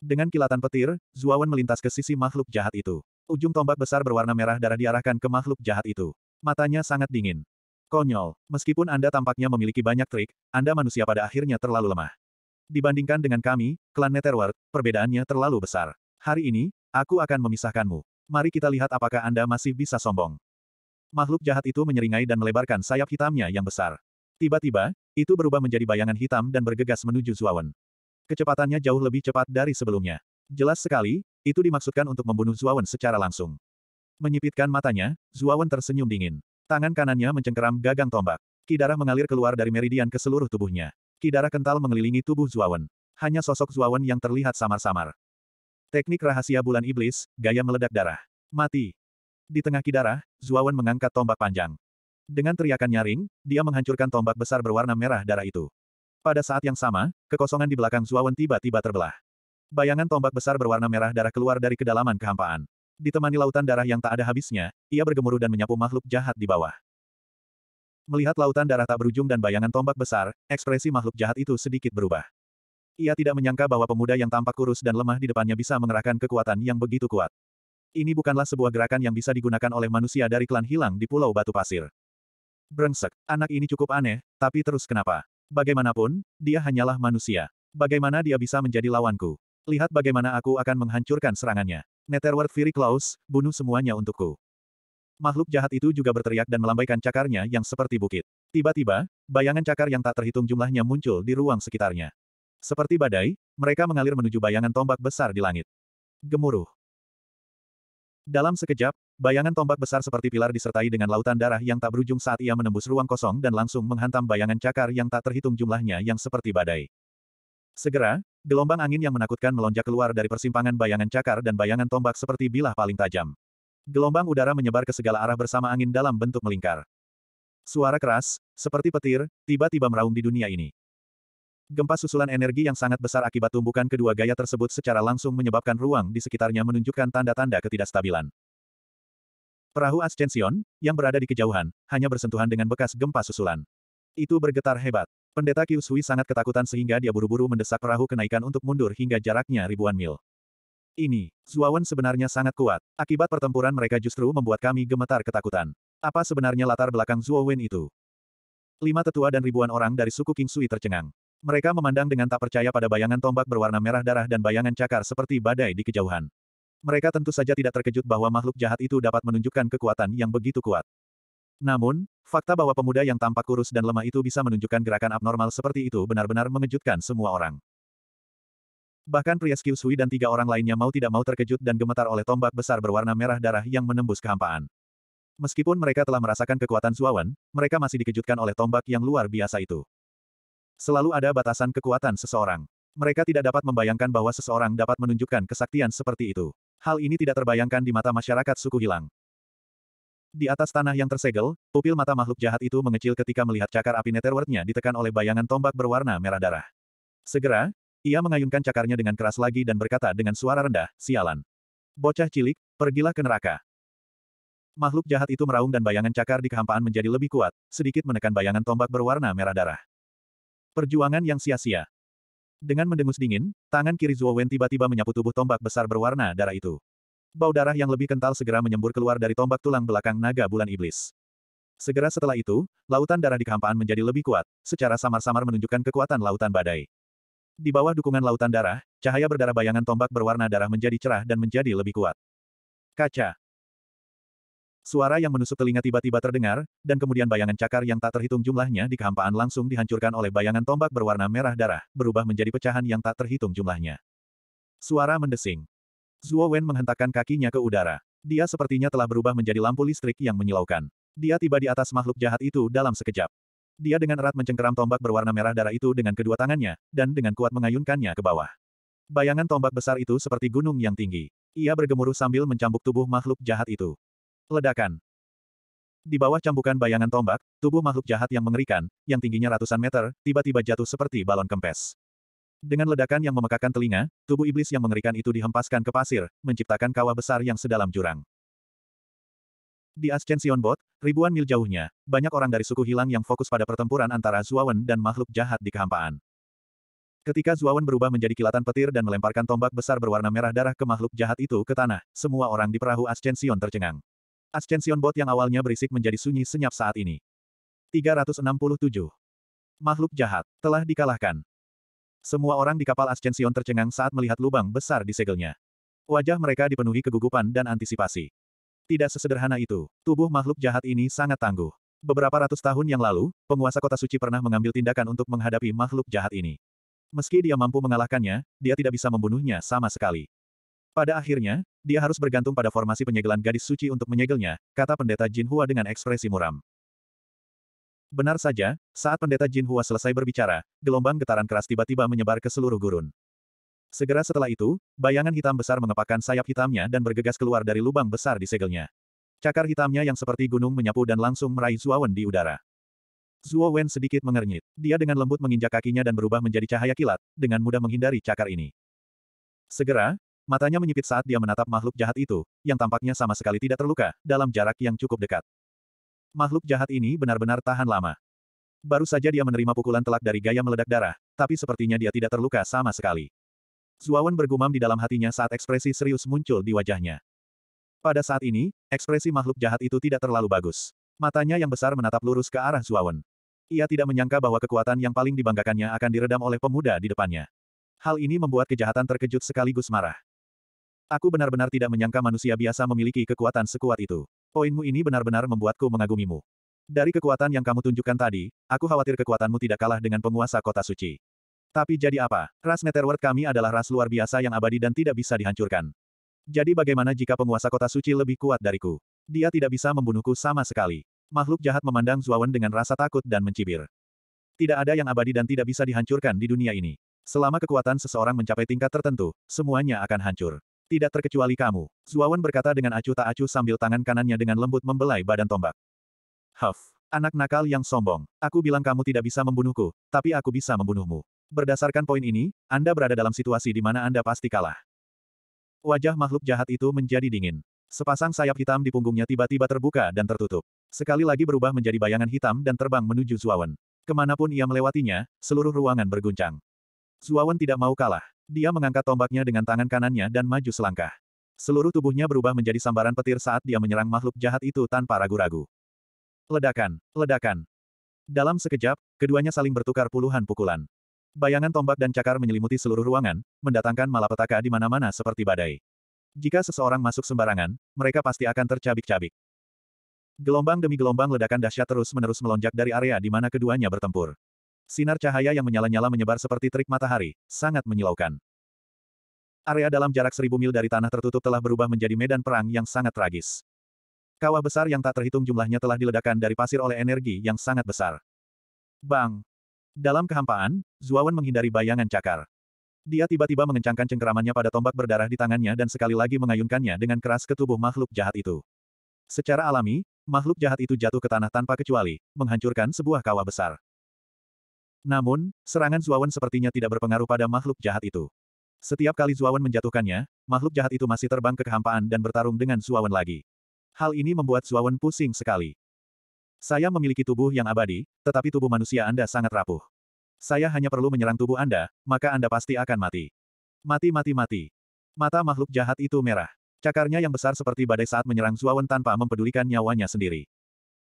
Dengan kilatan petir, Zuawan melintas ke sisi makhluk jahat itu. Ujung tombak besar berwarna merah darah diarahkan ke makhluk jahat itu. Matanya sangat dingin. Konyol, meskipun Anda tampaknya memiliki banyak trik, Anda manusia pada akhirnya terlalu lemah. Dibandingkan dengan kami, klan Netherworld, perbedaannya terlalu besar. Hari ini, aku akan memisahkanmu. Mari kita lihat apakah Anda masih bisa sombong. Makhluk jahat itu menyeringai dan melebarkan sayap hitamnya yang besar. Tiba-tiba, itu berubah menjadi bayangan hitam dan bergegas menuju Zuawan. Kecepatannya jauh lebih cepat dari sebelumnya. Jelas sekali, itu dimaksudkan untuk membunuh Zuawan secara langsung. Menyipitkan matanya, Zuawan tersenyum dingin. Tangan kanannya mencengkeram gagang tombak. Kidarah mengalir keluar dari meridian ke seluruh tubuhnya. Kidarah kental mengelilingi tubuh Zuawan. Hanya sosok Zuawan yang terlihat samar-samar. Teknik rahasia bulan iblis, gaya meledak darah. Mati. Di tengah kidarah, Zuawan mengangkat tombak panjang. Dengan teriakan nyaring, dia menghancurkan tombak besar berwarna merah darah itu. Pada saat yang sama, kekosongan di belakang Zuawan tiba-tiba terbelah. Bayangan tombak besar berwarna merah darah keluar dari kedalaman kehampaan. Ditemani lautan darah yang tak ada habisnya, ia bergemuruh dan menyapu makhluk jahat di bawah. Melihat lautan darah tak berujung dan bayangan tombak besar, ekspresi makhluk jahat itu sedikit berubah. Ia tidak menyangka bahwa pemuda yang tampak kurus dan lemah di depannya bisa mengerahkan kekuatan yang begitu kuat. Ini bukanlah sebuah gerakan yang bisa digunakan oleh manusia dari klan hilang di Pulau Batu Pasir. Brengsek, anak ini cukup aneh, tapi terus kenapa? Bagaimanapun, dia hanyalah manusia. Bagaimana dia bisa menjadi lawanku? Lihat bagaimana aku akan menghancurkan serangannya. Netherworld Fury Klaus, bunuh semuanya untukku. Makhluk jahat itu juga berteriak dan melambaikan cakarnya yang seperti bukit. Tiba-tiba, bayangan cakar yang tak terhitung jumlahnya muncul di ruang sekitarnya. Seperti badai, mereka mengalir menuju bayangan tombak besar di langit. Gemuruh. Dalam sekejap, bayangan tombak besar seperti pilar disertai dengan lautan darah yang tak berujung saat ia menembus ruang kosong dan langsung menghantam bayangan cakar yang tak terhitung jumlahnya yang seperti badai. Segera, Gelombang angin yang menakutkan melonjak keluar dari persimpangan bayangan cakar dan bayangan tombak seperti bilah paling tajam. Gelombang udara menyebar ke segala arah bersama angin dalam bentuk melingkar. Suara keras, seperti petir, tiba-tiba meraung di dunia ini. Gempa susulan energi yang sangat besar akibat tumbukan kedua gaya tersebut secara langsung menyebabkan ruang di sekitarnya menunjukkan tanda-tanda ketidakstabilan. Perahu Ascension, yang berada di kejauhan, hanya bersentuhan dengan bekas gempa susulan. Itu bergetar hebat. Pendeta Kyushui sangat ketakutan sehingga dia buru-buru mendesak perahu kenaikan untuk mundur hingga jaraknya ribuan mil. Ini, Zuawan sebenarnya sangat kuat. Akibat pertempuran mereka justru membuat kami gemetar ketakutan. Apa sebenarnya latar belakang Zuowen itu? Lima tetua dan ribuan orang dari suku King Sui tercengang. Mereka memandang dengan tak percaya pada bayangan tombak berwarna merah darah dan bayangan cakar seperti badai di kejauhan. Mereka tentu saja tidak terkejut bahwa makhluk jahat itu dapat menunjukkan kekuatan yang begitu kuat. Namun, fakta bahwa pemuda yang tampak kurus dan lemah itu bisa menunjukkan gerakan abnormal seperti itu benar-benar mengejutkan semua orang. Bahkan pria Skiusui dan tiga orang lainnya mau tidak mau terkejut dan gemetar oleh tombak besar berwarna merah darah yang menembus kehampaan. Meskipun mereka telah merasakan kekuatan Zuawan, mereka masih dikejutkan oleh tombak yang luar biasa itu. Selalu ada batasan kekuatan seseorang. Mereka tidak dapat membayangkan bahwa seseorang dapat menunjukkan kesaktian seperti itu. Hal ini tidak terbayangkan di mata masyarakat suku hilang. Di atas tanah yang tersegel, pupil mata makhluk jahat itu mengecil ketika melihat cakar api netherworld-nya ditekan oleh bayangan tombak berwarna merah darah. Segera, ia mengayunkan cakarnya dengan keras lagi dan berkata dengan suara rendah, sialan. Bocah cilik, pergilah ke neraka. Makhluk jahat itu meraung dan bayangan cakar di kehampaan menjadi lebih kuat, sedikit menekan bayangan tombak berwarna merah darah. Perjuangan yang sia-sia. Dengan mendengus dingin, tangan kiri Zuo Wen tiba-tiba menyapu tubuh tombak besar berwarna darah itu. Bau darah yang lebih kental segera menyembur keluar dari tombak tulang belakang naga bulan iblis. Segera setelah itu, lautan darah di kehampaan menjadi lebih kuat, secara samar-samar menunjukkan kekuatan lautan badai. Di bawah dukungan lautan darah, cahaya berdarah bayangan tombak berwarna darah menjadi cerah dan menjadi lebih kuat. Kaca. Suara yang menusuk telinga tiba-tiba terdengar, dan kemudian bayangan cakar yang tak terhitung jumlahnya di kehampaan langsung dihancurkan oleh bayangan tombak berwarna merah darah, berubah menjadi pecahan yang tak terhitung jumlahnya. Suara mendesing. Zuo Wen menghentakkan kakinya ke udara. Dia sepertinya telah berubah menjadi lampu listrik yang menyilaukan. Dia tiba di atas makhluk jahat itu dalam sekejap. Dia dengan erat mencengkeram tombak berwarna merah darah itu dengan kedua tangannya, dan dengan kuat mengayunkannya ke bawah. Bayangan tombak besar itu seperti gunung yang tinggi. Ia bergemuruh sambil mencambuk tubuh makhluk jahat itu. Ledakan. Di bawah cambukan bayangan tombak, tubuh makhluk jahat yang mengerikan, yang tingginya ratusan meter, tiba-tiba jatuh seperti balon kempes. Dengan ledakan yang memekakan telinga, tubuh iblis yang mengerikan itu dihempaskan ke pasir, menciptakan kawah besar yang sedalam jurang. Di Ascension Bot, ribuan mil jauhnya, banyak orang dari suku hilang yang fokus pada pertempuran antara Zuawan dan makhluk jahat di kehampaan. Ketika Zuawan berubah menjadi kilatan petir dan melemparkan tombak besar berwarna merah darah ke makhluk jahat itu ke tanah, semua orang di perahu Ascension tercengang. Ascension Bot yang awalnya berisik menjadi sunyi senyap saat ini. 367. Makhluk jahat telah dikalahkan. Semua orang di kapal Ascension tercengang saat melihat lubang besar di segelnya. Wajah mereka dipenuhi kegugupan dan antisipasi. Tidak sesederhana itu, tubuh makhluk jahat ini sangat tangguh. Beberapa ratus tahun yang lalu, penguasa kota suci pernah mengambil tindakan untuk menghadapi makhluk jahat ini. Meski dia mampu mengalahkannya, dia tidak bisa membunuhnya sama sekali. Pada akhirnya, dia harus bergantung pada formasi penyegelan gadis suci untuk menyegelnya, kata pendeta Jin Hua dengan ekspresi muram. Benar saja, saat pendeta Jin Hua selesai berbicara, gelombang getaran keras tiba-tiba menyebar ke seluruh gurun. Segera setelah itu, bayangan hitam besar mengepakkan sayap hitamnya dan bergegas keluar dari lubang besar di segelnya. Cakar hitamnya yang seperti gunung menyapu dan langsung meraih Zuawan di udara. Zuo Wen sedikit mengernyit. Dia dengan lembut menginjak kakinya dan berubah menjadi cahaya kilat, dengan mudah menghindari cakar ini. Segera, matanya menyipit saat dia menatap makhluk jahat itu, yang tampaknya sama sekali tidak terluka, dalam jarak yang cukup dekat. Makhluk jahat ini benar-benar tahan lama. Baru saja dia menerima pukulan telak dari gaya meledak darah, tapi sepertinya dia tidak terluka sama sekali. Zuawan bergumam di dalam hatinya saat ekspresi serius muncul di wajahnya. Pada saat ini, ekspresi makhluk jahat itu tidak terlalu bagus. Matanya yang besar menatap lurus ke arah Zuawan. Ia tidak menyangka bahwa kekuatan yang paling dibanggakannya akan diredam oleh pemuda di depannya. Hal ini membuat kejahatan terkejut sekaligus marah. Aku benar-benar tidak menyangka manusia biasa memiliki kekuatan sekuat itu. Poinmu ini benar-benar membuatku mengagumimu. Dari kekuatan yang kamu tunjukkan tadi, aku khawatir kekuatanmu tidak kalah dengan penguasa kota suci. Tapi jadi apa? Ras Netherworld kami adalah ras luar biasa yang abadi dan tidak bisa dihancurkan. Jadi bagaimana jika penguasa kota suci lebih kuat dariku? Dia tidak bisa membunuhku sama sekali. Makhluk jahat memandang Zuawan dengan rasa takut dan mencibir. Tidak ada yang abadi dan tidak bisa dihancurkan di dunia ini. Selama kekuatan seseorang mencapai tingkat tertentu, semuanya akan hancur. Tidak terkecuali kamu, Zuawan berkata dengan acuh tak acuh sambil tangan kanannya dengan lembut membelai badan tombak. Huff, anak nakal yang sombong, aku bilang kamu tidak bisa membunuhku, tapi aku bisa membunuhmu. Berdasarkan poin ini, Anda berada dalam situasi di mana Anda pasti kalah. Wajah makhluk jahat itu menjadi dingin. Sepasang sayap hitam di punggungnya tiba-tiba terbuka dan tertutup. Sekali lagi berubah menjadi bayangan hitam dan terbang menuju Zuawan. Kemanapun ia melewatinya, seluruh ruangan berguncang. Zuawan tidak mau kalah. Dia mengangkat tombaknya dengan tangan kanannya dan maju selangkah. Seluruh tubuhnya berubah menjadi sambaran petir saat dia menyerang makhluk jahat itu tanpa ragu-ragu. Ledakan, ledakan. Dalam sekejap, keduanya saling bertukar puluhan pukulan. Bayangan tombak dan cakar menyelimuti seluruh ruangan, mendatangkan malapetaka di mana-mana seperti badai. Jika seseorang masuk sembarangan, mereka pasti akan tercabik-cabik. Gelombang demi gelombang ledakan dahsyat terus-menerus melonjak dari area di mana keduanya bertempur. Sinar cahaya yang menyala-nyala menyebar seperti terik matahari, sangat menyilaukan. Area dalam jarak seribu mil dari tanah tertutup telah berubah menjadi medan perang yang sangat tragis. Kawah besar yang tak terhitung jumlahnya telah diledakkan dari pasir oleh energi yang sangat besar. Bang! Dalam kehampaan, Zuawan menghindari bayangan cakar. Dia tiba-tiba mengencangkan cengkeramannya pada tombak berdarah di tangannya dan sekali lagi mengayunkannya dengan keras ke tubuh makhluk jahat itu. Secara alami, makhluk jahat itu jatuh ke tanah tanpa kecuali, menghancurkan sebuah kawah besar. Namun, serangan Zuawan sepertinya tidak berpengaruh pada makhluk jahat itu. Setiap kali Zuawan menjatuhkannya, makhluk jahat itu masih terbang ke kehampaan dan bertarung dengan Zuawan lagi. Hal ini membuat Zuawan pusing sekali. Saya memiliki tubuh yang abadi, tetapi tubuh manusia Anda sangat rapuh. Saya hanya perlu menyerang tubuh Anda, maka Anda pasti akan mati. Mati mati mati. Mata makhluk jahat itu merah. Cakarnya yang besar seperti badai saat menyerang Zuawan tanpa mempedulikan nyawanya sendiri.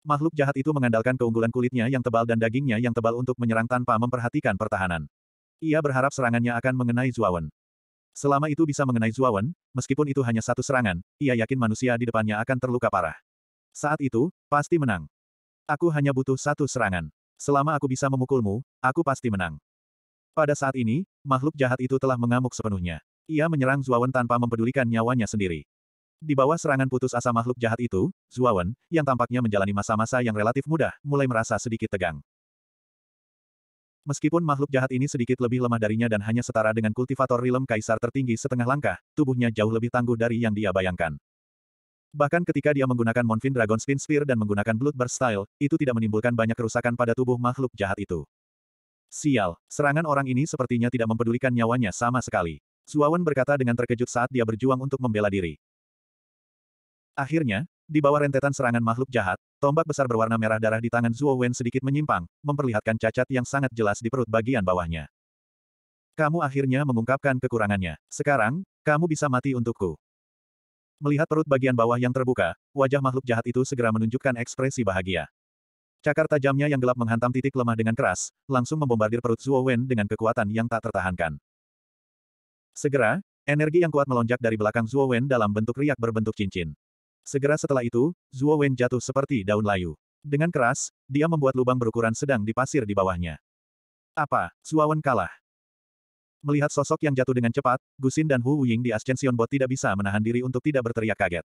Makhluk jahat itu mengandalkan keunggulan kulitnya yang tebal dan dagingnya yang tebal untuk menyerang tanpa memperhatikan pertahanan. Ia berharap serangannya akan mengenai Zuawan. Selama itu bisa mengenai Zuawan, meskipun itu hanya satu serangan, ia yakin manusia di depannya akan terluka parah. Saat itu, pasti menang. Aku hanya butuh satu serangan. Selama aku bisa memukulmu, aku pasti menang. Pada saat ini, makhluk jahat itu telah mengamuk sepenuhnya. Ia menyerang Zuawan tanpa mempedulikan nyawanya sendiri. Di bawah serangan putus asa makhluk jahat itu, Zuawan, yang tampaknya menjalani masa-masa yang relatif mudah, mulai merasa sedikit tegang. Meskipun makhluk jahat ini sedikit lebih lemah darinya dan hanya setara dengan kultivator rilem kaisar tertinggi setengah langkah, tubuhnya jauh lebih tangguh dari yang dia bayangkan. Bahkan ketika dia menggunakan Monfin Dragon Spin Spear dan menggunakan Blood Burst Style, itu tidak menimbulkan banyak kerusakan pada tubuh makhluk jahat itu. Sial, serangan orang ini sepertinya tidak mempedulikan nyawanya sama sekali. Zuawan berkata dengan terkejut saat dia berjuang untuk membela diri. Akhirnya, di bawah rentetan serangan makhluk jahat, tombak besar berwarna merah darah di tangan Zuo Wen sedikit menyimpang, memperlihatkan cacat yang sangat jelas di perut bagian bawahnya. Kamu akhirnya mengungkapkan kekurangannya. Sekarang, kamu bisa mati untukku. Melihat perut bagian bawah yang terbuka, wajah makhluk jahat itu segera menunjukkan ekspresi bahagia. Cakar tajamnya yang gelap menghantam titik lemah dengan keras, langsung membombardir perut Zuo Wen dengan kekuatan yang tak tertahankan. Segera, energi yang kuat melonjak dari belakang Zuo Wen dalam bentuk riak berbentuk cincin. Segera setelah itu, Zhuo Wen jatuh seperti daun layu. Dengan keras, dia membuat lubang berukuran sedang di pasir di bawahnya. Apa, Zhuo Wen kalah? Melihat sosok yang jatuh dengan cepat, Gusin dan Hu Wuying di Ascension Bot tidak bisa menahan diri untuk tidak berteriak kaget.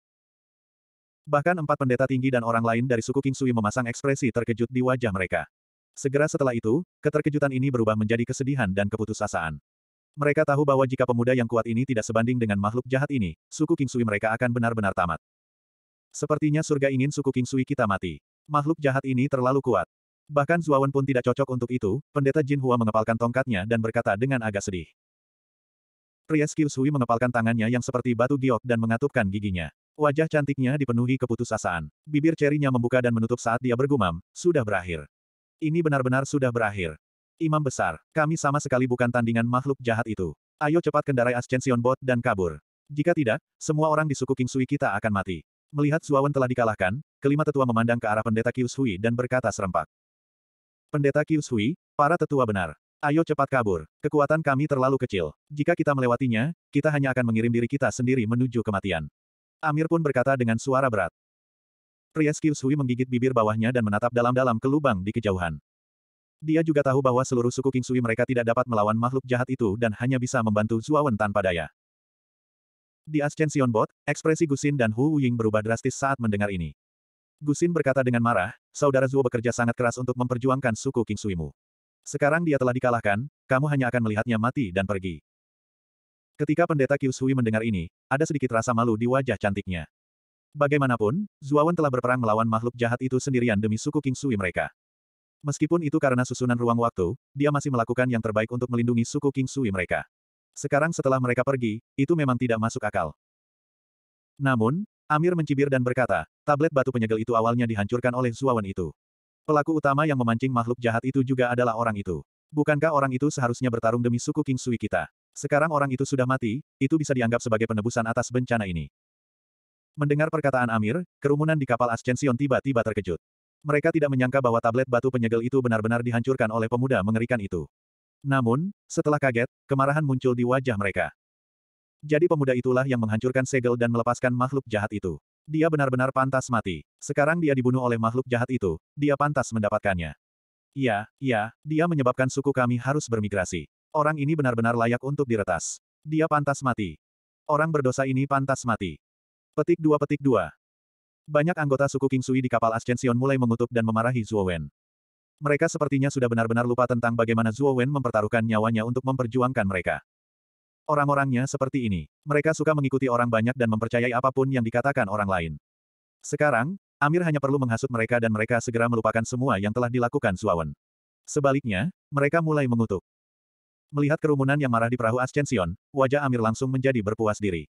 Bahkan empat pendeta tinggi dan orang lain dari suku King Sui memasang ekspresi terkejut di wajah mereka. Segera setelah itu, keterkejutan ini berubah menjadi kesedihan dan keputusasaan. Mereka tahu bahwa jika pemuda yang kuat ini tidak sebanding dengan makhluk jahat ini, suku King Sui mereka akan benar-benar tamat. Sepertinya surga ingin suku King Sui kita mati. Makhluk jahat ini terlalu kuat. Bahkan Zuawan pun tidak cocok untuk itu, pendeta Jin Hua mengepalkan tongkatnya dan berkata dengan agak sedih. Priest Kiu Sui mengepalkan tangannya yang seperti batu giok dan mengatupkan giginya. Wajah cantiknya dipenuhi keputusasaan. Bibir cerinya membuka dan menutup saat dia bergumam, sudah berakhir. Ini benar-benar sudah berakhir. Imam besar, kami sama sekali bukan tandingan makhluk jahat itu. Ayo cepat kendarai Ascension Bot dan kabur. Jika tidak, semua orang di suku King Sui kita akan mati. Melihat Suawan telah dikalahkan, kelima tetua memandang ke arah pendeta Kius Hui dan berkata serempak. Pendeta Kius Hui, para tetua benar. Ayo cepat kabur. Kekuatan kami terlalu kecil. Jika kita melewatinya, kita hanya akan mengirim diri kita sendiri menuju kematian. Amir pun berkata dengan suara berat. Pria Kius Hui menggigit bibir bawahnya dan menatap dalam-dalam ke lubang di kejauhan. Dia juga tahu bahwa seluruh suku King Sui mereka tidak dapat melawan makhluk jahat itu dan hanya bisa membantu Zuawan tanpa daya. Di Ascension Bot, ekspresi Gusin dan Hu Ying berubah drastis saat mendengar ini. Gusin berkata dengan marah, saudara Zuo bekerja sangat keras untuk memperjuangkan suku King Suimu. Sekarang dia telah dikalahkan, kamu hanya akan melihatnya mati dan pergi. Ketika pendeta Qiu Sui mendengar ini, ada sedikit rasa malu di wajah cantiknya. Bagaimanapun, Zuawan telah berperang melawan makhluk jahat itu sendirian demi suku King Sui mereka. Meskipun itu karena susunan ruang waktu, dia masih melakukan yang terbaik untuk melindungi suku King Sui mereka. Sekarang setelah mereka pergi, itu memang tidak masuk akal. Namun, Amir mencibir dan berkata, tablet batu penyegel itu awalnya dihancurkan oleh Zuawan itu. Pelaku utama yang memancing makhluk jahat itu juga adalah orang itu. Bukankah orang itu seharusnya bertarung demi suku King Sui kita? Sekarang orang itu sudah mati, itu bisa dianggap sebagai penebusan atas bencana ini. Mendengar perkataan Amir, kerumunan di kapal Ascension tiba-tiba terkejut. Mereka tidak menyangka bahwa tablet batu penyegel itu benar-benar dihancurkan oleh pemuda mengerikan itu. Namun, setelah kaget, kemarahan muncul di wajah mereka. Jadi pemuda itulah yang menghancurkan segel dan melepaskan makhluk jahat itu. Dia benar-benar pantas mati. Sekarang dia dibunuh oleh makhluk jahat itu, dia pantas mendapatkannya. Ya, ya, dia menyebabkan suku kami harus bermigrasi. Orang ini benar-benar layak untuk diretas. Dia pantas mati. Orang berdosa ini pantas mati. Petik dua petik dua. Banyak anggota suku King Sui di kapal Ascension mulai mengutuk dan memarahi Zhuo Wen. Mereka sepertinya sudah benar-benar lupa tentang bagaimana Zuo Wen mempertaruhkan nyawanya untuk memperjuangkan mereka. Orang-orangnya seperti ini. Mereka suka mengikuti orang banyak dan mempercayai apapun yang dikatakan orang lain. Sekarang, Amir hanya perlu menghasut mereka dan mereka segera melupakan semua yang telah dilakukan Wen. Sebaliknya, mereka mulai mengutuk. Melihat kerumunan yang marah di perahu Ascension, wajah Amir langsung menjadi berpuas diri.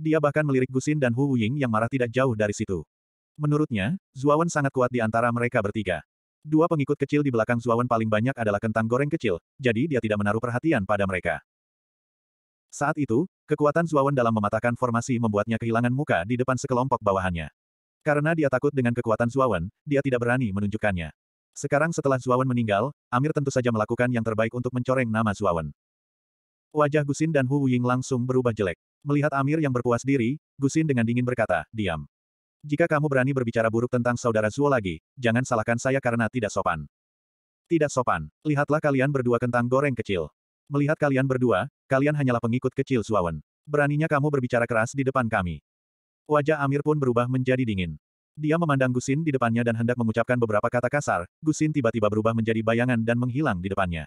Dia bahkan melirik Gusin dan Hu Ying yang marah tidak jauh dari situ. Menurutnya, Wen sangat kuat di antara mereka bertiga. Dua pengikut kecil di belakang Zuawan paling banyak adalah kentang goreng kecil, jadi dia tidak menaruh perhatian pada mereka. Saat itu, kekuatan Zuawan dalam mematahkan formasi membuatnya kehilangan muka di depan sekelompok bawahannya. Karena dia takut dengan kekuatan Zuawan, dia tidak berani menunjukkannya. Sekarang setelah Zuawan meninggal, Amir tentu saja melakukan yang terbaik untuk mencoreng nama Zuawan. Wajah Gusin dan Hu Ying langsung berubah jelek. Melihat Amir yang berpuas diri, Gusin dengan dingin berkata, diam. Jika kamu berani berbicara buruk tentang saudara Zuo lagi, jangan salahkan saya karena tidak sopan. Tidak sopan. Lihatlah kalian berdua kentang goreng kecil. Melihat kalian berdua, kalian hanyalah pengikut kecil Zuawan. Beraninya kamu berbicara keras di depan kami. Wajah Amir pun berubah menjadi dingin. Dia memandang Gusin di depannya dan hendak mengucapkan beberapa kata kasar, Gusin tiba-tiba berubah menjadi bayangan dan menghilang di depannya.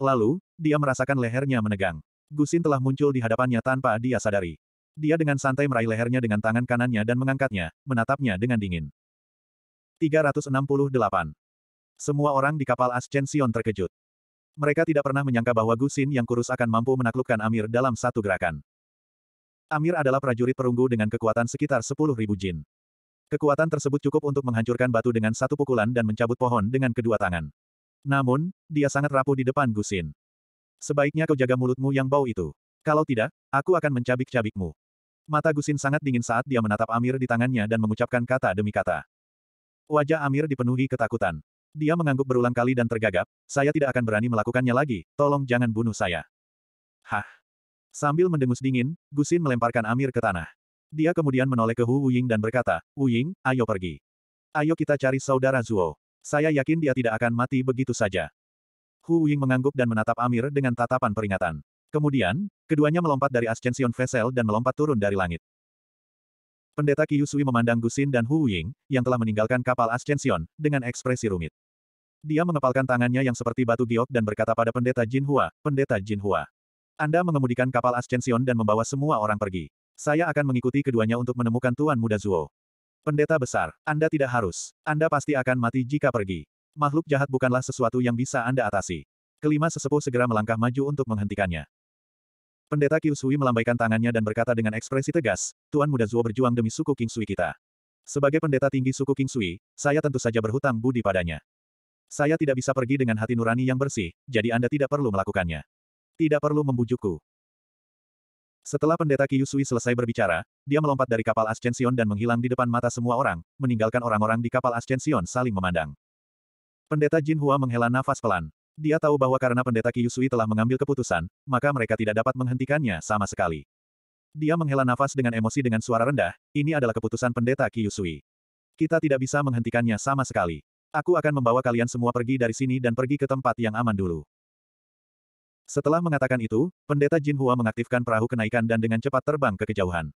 Lalu, dia merasakan lehernya menegang. Gusin telah muncul di hadapannya tanpa dia sadari. Dia dengan santai meraih lehernya dengan tangan kanannya dan mengangkatnya, menatapnya dengan dingin. 368. Semua orang di kapal Ascension terkejut. Mereka tidak pernah menyangka bahwa Gusin yang kurus akan mampu menaklukkan Amir dalam satu gerakan. Amir adalah prajurit perunggu dengan kekuatan sekitar 10.000 jin. Kekuatan tersebut cukup untuk menghancurkan batu dengan satu pukulan dan mencabut pohon dengan kedua tangan. Namun, dia sangat rapuh di depan Gusin. Sebaiknya kau jaga mulutmu yang bau itu. Kalau tidak, aku akan mencabik-cabikmu. Mata Gusin sangat dingin saat dia menatap Amir di tangannya dan mengucapkan kata demi kata. Wajah Amir dipenuhi ketakutan. Dia mengangguk berulang kali dan tergagap, saya tidak akan berani melakukannya lagi, tolong jangan bunuh saya. Hah. Sambil mendengus dingin, Gusin melemparkan Amir ke tanah. Dia kemudian menoleh ke Hu Wuying dan berkata, Wuying, ayo pergi. Ayo kita cari saudara Zuo. Saya yakin dia tidak akan mati begitu saja. Hu Wuying mengangguk dan menatap Amir dengan tatapan peringatan. Kemudian, keduanya melompat dari Ascension Vessel dan melompat turun dari langit. Pendeta Kiyusui memandang Gusin dan Hu Ying, yang telah meninggalkan kapal Ascension, dengan ekspresi rumit. Dia mengepalkan tangannya yang seperti batu giok dan berkata pada pendeta Jin Hua, pendeta Jin Hua. Anda mengemudikan kapal Ascension dan membawa semua orang pergi. Saya akan mengikuti keduanya untuk menemukan Tuan Muda Zuo. Pendeta besar, Anda tidak harus. Anda pasti akan mati jika pergi. Makhluk jahat bukanlah sesuatu yang bisa Anda atasi. Kelima sesepuh segera melangkah maju untuk menghentikannya. Pendeta Qiu Sui melambaikan tangannya dan berkata dengan ekspresi tegas, Tuan Muda Zuo berjuang demi suku King Sui kita. Sebagai pendeta tinggi suku King Sui, saya tentu saja berhutang budi padanya. Saya tidak bisa pergi dengan hati nurani yang bersih, jadi Anda tidak perlu melakukannya. Tidak perlu membujukku. Setelah pendeta Qiu Sui selesai berbicara, dia melompat dari kapal Ascension dan menghilang di depan mata semua orang, meninggalkan orang-orang di kapal Ascension saling memandang. Pendeta Jin Hua menghela nafas pelan. Dia tahu bahwa karena pendeta Kyusui telah mengambil keputusan, maka mereka tidak dapat menghentikannya sama sekali. Dia menghela nafas dengan emosi dengan suara rendah, ini adalah keputusan pendeta Kyusui. Kita tidak bisa menghentikannya sama sekali. Aku akan membawa kalian semua pergi dari sini dan pergi ke tempat yang aman dulu. Setelah mengatakan itu, pendeta Jin Hua mengaktifkan perahu kenaikan dan dengan cepat terbang ke kejauhan.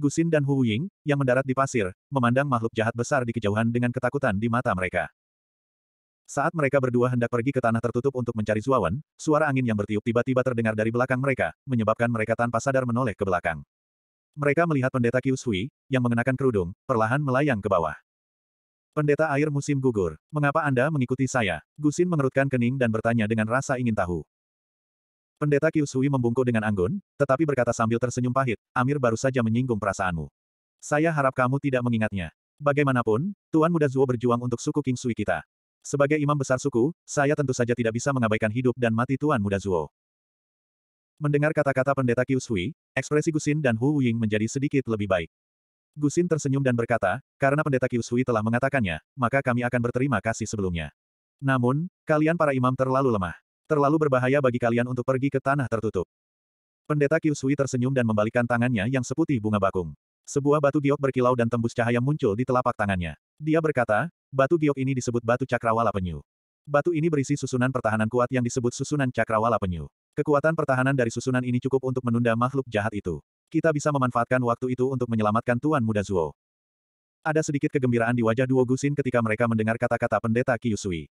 Gusin dan Hu Ying, yang mendarat di pasir, memandang makhluk jahat besar di kejauhan dengan ketakutan di mata mereka. Saat mereka berdua hendak pergi ke tanah tertutup untuk mencari Zuawan, suara angin yang bertiup tiba-tiba terdengar dari belakang mereka, menyebabkan mereka tanpa sadar menoleh ke belakang. Mereka melihat pendeta Kyushui, yang mengenakan kerudung, perlahan melayang ke bawah. Pendeta air musim gugur, mengapa Anda mengikuti saya? Gusin mengerutkan kening dan bertanya dengan rasa ingin tahu. Pendeta Kyushui membungkuk dengan anggun, tetapi berkata sambil tersenyum pahit, Amir baru saja menyinggung perasaanmu. Saya harap kamu tidak mengingatnya. Bagaimanapun, Tuan Muda Zuo berjuang untuk suku King Sui kita. Sebagai imam besar suku, saya tentu saja tidak bisa mengabaikan hidup dan mati Tuan Muda Zuo. Mendengar kata-kata pendeta Qiu Shui, ekspresi Gusin dan Hu Ying menjadi sedikit lebih baik. Gusin tersenyum dan berkata, karena pendeta Qiu Shui telah mengatakannya, maka kami akan berterima kasih sebelumnya. Namun, kalian para imam terlalu lemah. Terlalu berbahaya bagi kalian untuk pergi ke tanah tertutup. Pendeta Qiu Shui tersenyum dan membalikkan tangannya yang seputih bunga bakung. Sebuah batu giok berkilau dan tembus cahaya muncul di telapak tangannya. Dia berkata, Batu giok ini disebut batu cakrawala penyu. Batu ini berisi susunan pertahanan kuat yang disebut susunan cakrawala penyu. Kekuatan pertahanan dari susunan ini cukup untuk menunda makhluk jahat itu. Kita bisa memanfaatkan waktu itu untuk menyelamatkan Tuan Muda Zuo. Ada sedikit kegembiraan di wajah Duo Gusin ketika mereka mendengar kata-kata pendeta Kiyusui.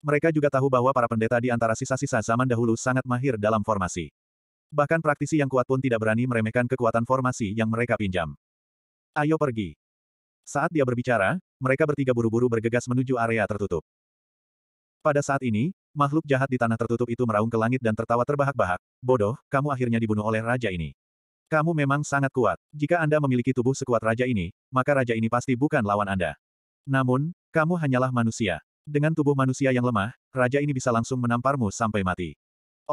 Mereka juga tahu bahwa para pendeta di antara sisa-sisa zaman dahulu sangat mahir dalam formasi. Bahkan praktisi yang kuat pun tidak berani meremehkan kekuatan formasi yang mereka pinjam. Ayo pergi. Saat dia berbicara, mereka bertiga buru-buru bergegas menuju area tertutup. Pada saat ini, makhluk jahat di tanah tertutup itu meraung ke langit dan tertawa terbahak-bahak. Bodoh, kamu akhirnya dibunuh oleh raja ini. Kamu memang sangat kuat. Jika Anda memiliki tubuh sekuat raja ini, maka raja ini pasti bukan lawan Anda. Namun, kamu hanyalah manusia. Dengan tubuh manusia yang lemah, raja ini bisa langsung menamparmu sampai mati.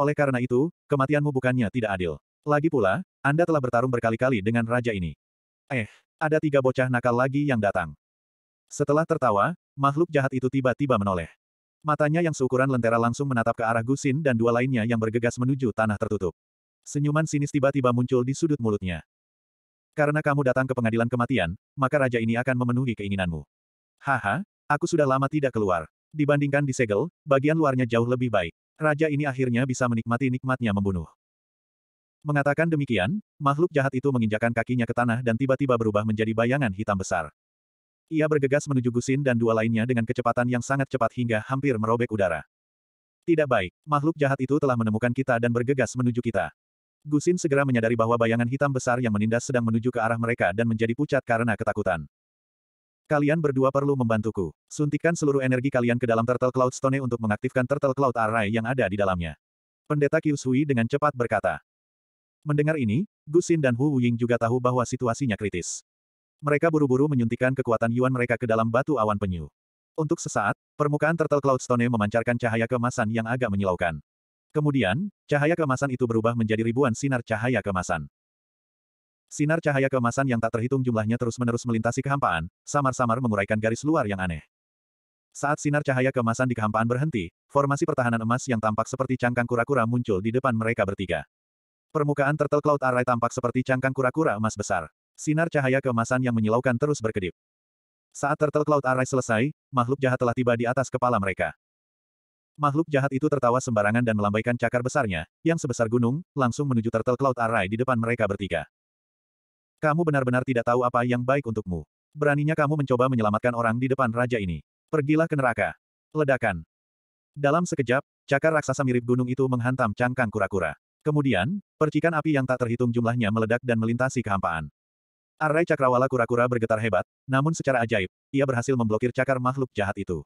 Oleh karena itu, kematianmu bukannya tidak adil. Lagi pula, Anda telah bertarung berkali-kali dengan raja ini. Eh, ada tiga bocah nakal lagi yang datang. Setelah tertawa, makhluk jahat itu tiba-tiba menoleh. Matanya yang seukuran lentera langsung menatap ke arah Gusin dan dua lainnya yang bergegas menuju tanah tertutup. Senyuman sinis tiba-tiba muncul di sudut mulutnya. Karena kamu datang ke pengadilan kematian, maka raja ini akan memenuhi keinginanmu. Haha, aku sudah lama tidak keluar. Dibandingkan disegel, bagian luarnya jauh lebih baik. Raja ini akhirnya bisa menikmati nikmatnya membunuh. Mengatakan demikian, makhluk jahat itu menginjakan kakinya ke tanah dan tiba-tiba berubah menjadi bayangan hitam besar. Ia bergegas menuju Gusin dan dua lainnya dengan kecepatan yang sangat cepat hingga hampir merobek udara. Tidak baik, makhluk jahat itu telah menemukan kita dan bergegas menuju kita. Gusin segera menyadari bahwa bayangan hitam besar yang menindas sedang menuju ke arah mereka dan menjadi pucat karena ketakutan. Kalian berdua perlu membantuku. Suntikan seluruh energi kalian ke dalam Turtle Cloud Stone untuk mengaktifkan Turtle Cloud Array yang ada di dalamnya. Pendeta Kyushui dengan cepat berkata. Mendengar ini, Gusin dan Hu Wuying juga tahu bahwa situasinya kritis. Mereka buru-buru menyuntikkan kekuatan Yuan mereka ke dalam batu awan penyu. Untuk sesaat, permukaan Turtle Cloud Stone memancarkan cahaya kemasan yang agak menyilaukan. Kemudian, cahaya kemasan itu berubah menjadi ribuan sinar cahaya kemasan. Sinar cahaya kemasan yang tak terhitung jumlahnya terus-menerus melintasi kehampaan, samar-samar menguraikan garis luar yang aneh. Saat sinar cahaya kemasan di kehampaan berhenti, formasi pertahanan emas yang tampak seperti cangkang kura-kura muncul di depan mereka bertiga. Permukaan Turtle Cloud Array tampak seperti cangkang kura-kura emas besar. Sinar cahaya keemasan yang menyilaukan terus berkedip. Saat Turtle Cloud Array selesai, makhluk jahat telah tiba di atas kepala mereka. Makhluk jahat itu tertawa sembarangan dan melambaikan cakar besarnya, yang sebesar gunung, langsung menuju Turtle Cloud Array di depan mereka bertiga. Kamu benar-benar tidak tahu apa yang baik untukmu. Beraninya kamu mencoba menyelamatkan orang di depan raja ini. Pergilah ke neraka. Ledakan. Dalam sekejap, cakar raksasa mirip gunung itu menghantam cangkang kura-kura. Kemudian, percikan api yang tak terhitung jumlahnya meledak dan melintasi kehampaan. Arai cakrawala kura-kura bergetar hebat, namun secara ajaib, ia berhasil memblokir cakar makhluk jahat itu.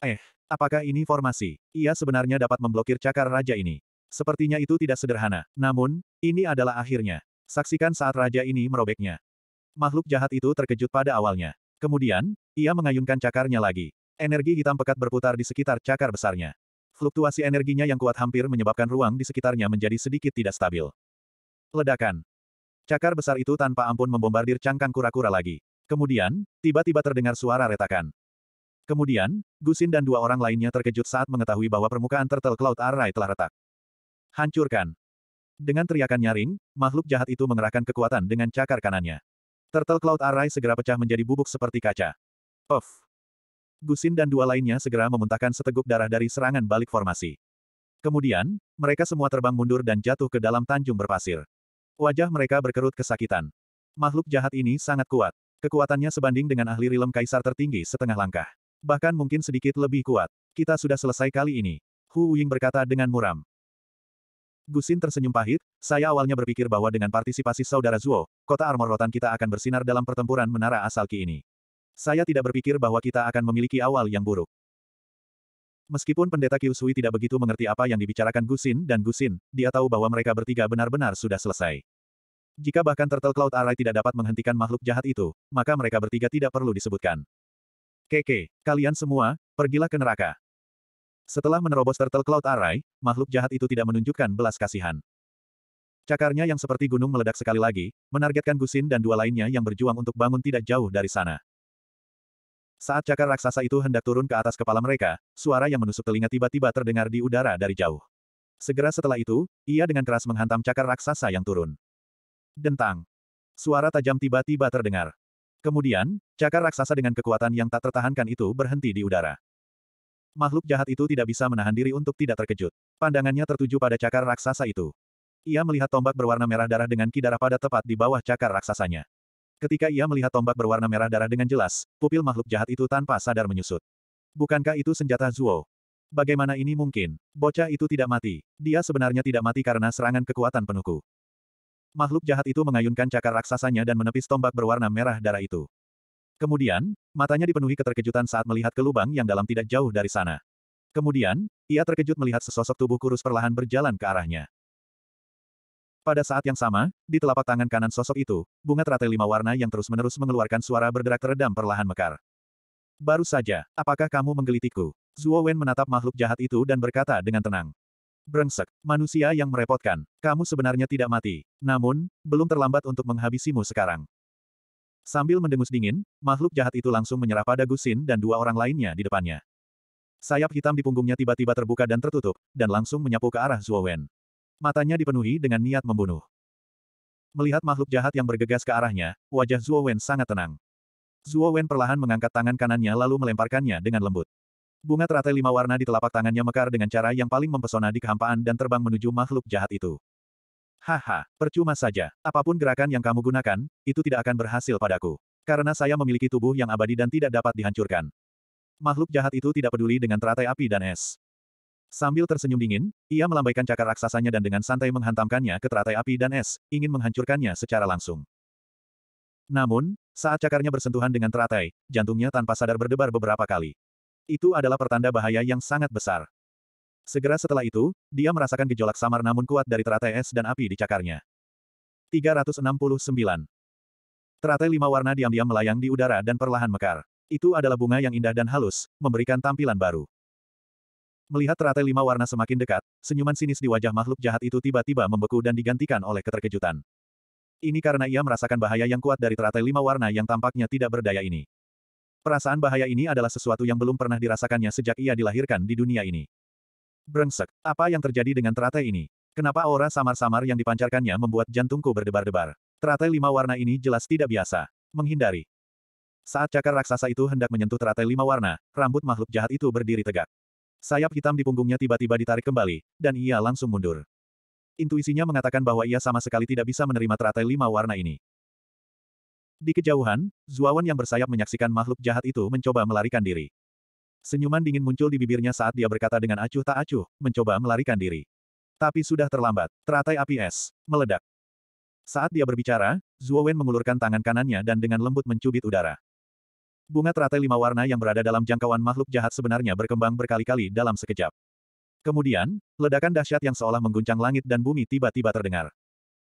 Eh, apakah ini formasi? Ia sebenarnya dapat memblokir cakar raja ini. Sepertinya itu tidak sederhana. Namun, ini adalah akhirnya. Saksikan saat raja ini merobeknya. Makhluk jahat itu terkejut pada awalnya. Kemudian, ia mengayunkan cakarnya lagi. Energi hitam pekat berputar di sekitar cakar besarnya. Fluktuasi energinya yang kuat hampir menyebabkan ruang di sekitarnya menjadi sedikit tidak stabil. Ledakan. Cakar besar itu tanpa ampun membombardir cangkang kura-kura lagi. Kemudian, tiba-tiba terdengar suara retakan. Kemudian, Gusin dan dua orang lainnya terkejut saat mengetahui bahwa permukaan Turtle Cloud Array telah retak. Hancurkan. Dengan teriakan nyaring, makhluk jahat itu mengerahkan kekuatan dengan cakar kanannya. Turtle Cloud Array segera pecah menjadi bubuk seperti kaca. Of. Gusin dan dua lainnya segera memuntahkan seteguk darah dari serangan balik formasi. Kemudian, mereka semua terbang mundur dan jatuh ke dalam tanjung berpasir. Wajah mereka berkerut kesakitan. Makhluk jahat ini sangat kuat. Kekuatannya sebanding dengan ahli rilem kaisar tertinggi setengah langkah. Bahkan mungkin sedikit lebih kuat. Kita sudah selesai kali ini. Hu Ying berkata dengan muram. Gusin tersenyum pahit, saya awalnya berpikir bahwa dengan partisipasi saudara Zuo, kota armor rotan kita akan bersinar dalam pertempuran menara asal Ki ini. Saya tidak berpikir bahwa kita akan memiliki awal yang buruk. Meskipun pendeta Kyusui tidak begitu mengerti apa yang dibicarakan Gusin dan Gusin, dia tahu bahwa mereka bertiga benar-benar sudah selesai. Jika bahkan Turtle Cloud Array tidak dapat menghentikan makhluk jahat itu, maka mereka bertiga tidak perlu disebutkan. Keke, kalian semua, pergilah ke neraka. Setelah menerobos Turtle Cloud Array, makhluk jahat itu tidak menunjukkan belas kasihan. Cakarnya yang seperti gunung meledak sekali lagi, menargetkan Gusin dan dua lainnya yang berjuang untuk bangun tidak jauh dari sana. Saat cakar raksasa itu hendak turun ke atas kepala mereka, suara yang menusuk telinga tiba-tiba terdengar di udara dari jauh. Segera setelah itu, ia dengan keras menghantam cakar raksasa yang turun. Dentang. Suara tajam tiba-tiba terdengar. Kemudian, cakar raksasa dengan kekuatan yang tak tertahankan itu berhenti di udara. Makhluk jahat itu tidak bisa menahan diri untuk tidak terkejut. Pandangannya tertuju pada cakar raksasa itu. Ia melihat tombak berwarna merah darah dengan kidara pada tepat di bawah cakar raksasanya. Ketika ia melihat tombak berwarna merah darah dengan jelas, pupil makhluk jahat itu tanpa sadar menyusut. Bukankah itu senjata Zuo? Bagaimana ini mungkin? Bocah itu tidak mati. Dia sebenarnya tidak mati karena serangan kekuatan penuhku. Makhluk jahat itu mengayunkan cakar raksasanya dan menepis tombak berwarna merah darah itu. Kemudian, matanya dipenuhi keterkejutan saat melihat ke lubang yang dalam tidak jauh dari sana. Kemudian, ia terkejut melihat sesosok tubuh kurus perlahan berjalan ke arahnya. Pada saat yang sama, di telapak tangan kanan sosok itu, bunga teratai lima warna yang terus-menerus mengeluarkan suara berderak teredam perlahan mekar. Baru saja, apakah kamu menggelitiku? Zuo Wen menatap makhluk jahat itu dan berkata dengan tenang. Brengsek, manusia yang merepotkan, kamu sebenarnya tidak mati. Namun, belum terlambat untuk menghabisimu sekarang. Sambil mendengus dingin, makhluk jahat itu langsung menyerah pada Gusin dan dua orang lainnya di depannya. Sayap hitam di punggungnya tiba-tiba terbuka dan tertutup, dan langsung menyapu ke arah Zuo Wen. Matanya dipenuhi dengan niat membunuh. Melihat makhluk jahat yang bergegas ke arahnya, wajah Zuo Wen sangat tenang. Zuo Wen perlahan mengangkat tangan kanannya lalu melemparkannya dengan lembut. Bunga teratai lima warna di telapak tangannya mekar dengan cara yang paling mempesona di kehampaan dan terbang menuju makhluk jahat itu. Haha, percuma saja. Apapun gerakan yang kamu gunakan, itu tidak akan berhasil padaku. Karena saya memiliki tubuh yang abadi dan tidak dapat dihancurkan. Makhluk jahat itu tidak peduli dengan teratai api dan es. Sambil tersenyum dingin, ia melambaikan cakar raksasanya dan dengan santai menghantamkannya ke teratai api dan es, ingin menghancurkannya secara langsung. Namun, saat cakarnya bersentuhan dengan teratai, jantungnya tanpa sadar berdebar beberapa kali. Itu adalah pertanda bahaya yang sangat besar. Segera setelah itu, dia merasakan gejolak samar namun kuat dari teratai es dan api di cakarnya. 369. Teratai lima warna diam-diam melayang di udara dan perlahan mekar. Itu adalah bunga yang indah dan halus, memberikan tampilan baru. Melihat teratai lima warna semakin dekat, senyuman sinis di wajah makhluk jahat itu tiba-tiba membeku dan digantikan oleh keterkejutan. Ini karena ia merasakan bahaya yang kuat dari teratai lima warna yang tampaknya tidak berdaya ini. Perasaan bahaya ini adalah sesuatu yang belum pernah dirasakannya sejak ia dilahirkan di dunia ini. Brengsek, apa yang terjadi dengan teratai ini? Kenapa aura samar-samar yang dipancarkannya membuat jantungku berdebar-debar? Teratai lima warna ini jelas tidak biasa. Menghindari. Saat cakar raksasa itu hendak menyentuh teratai lima warna, rambut makhluk jahat itu berdiri tegak. Sayap hitam di punggungnya tiba-tiba ditarik kembali, dan ia langsung mundur. Intuisinya mengatakan bahwa ia sama sekali tidak bisa menerima teratai lima warna ini. Di kejauhan, Zuawan yang bersayap menyaksikan makhluk jahat itu mencoba melarikan diri. Senyuman dingin muncul di bibirnya saat dia berkata dengan acuh tak acuh, mencoba melarikan diri. Tapi sudah terlambat, teratai api es, meledak. Saat dia berbicara, Zuawan mengulurkan tangan kanannya dan dengan lembut mencubit udara bunga teratai lima warna yang berada dalam jangkauan makhluk jahat sebenarnya berkembang berkali-kali dalam sekejap. Kemudian, ledakan dahsyat yang seolah mengguncang langit dan bumi tiba-tiba terdengar.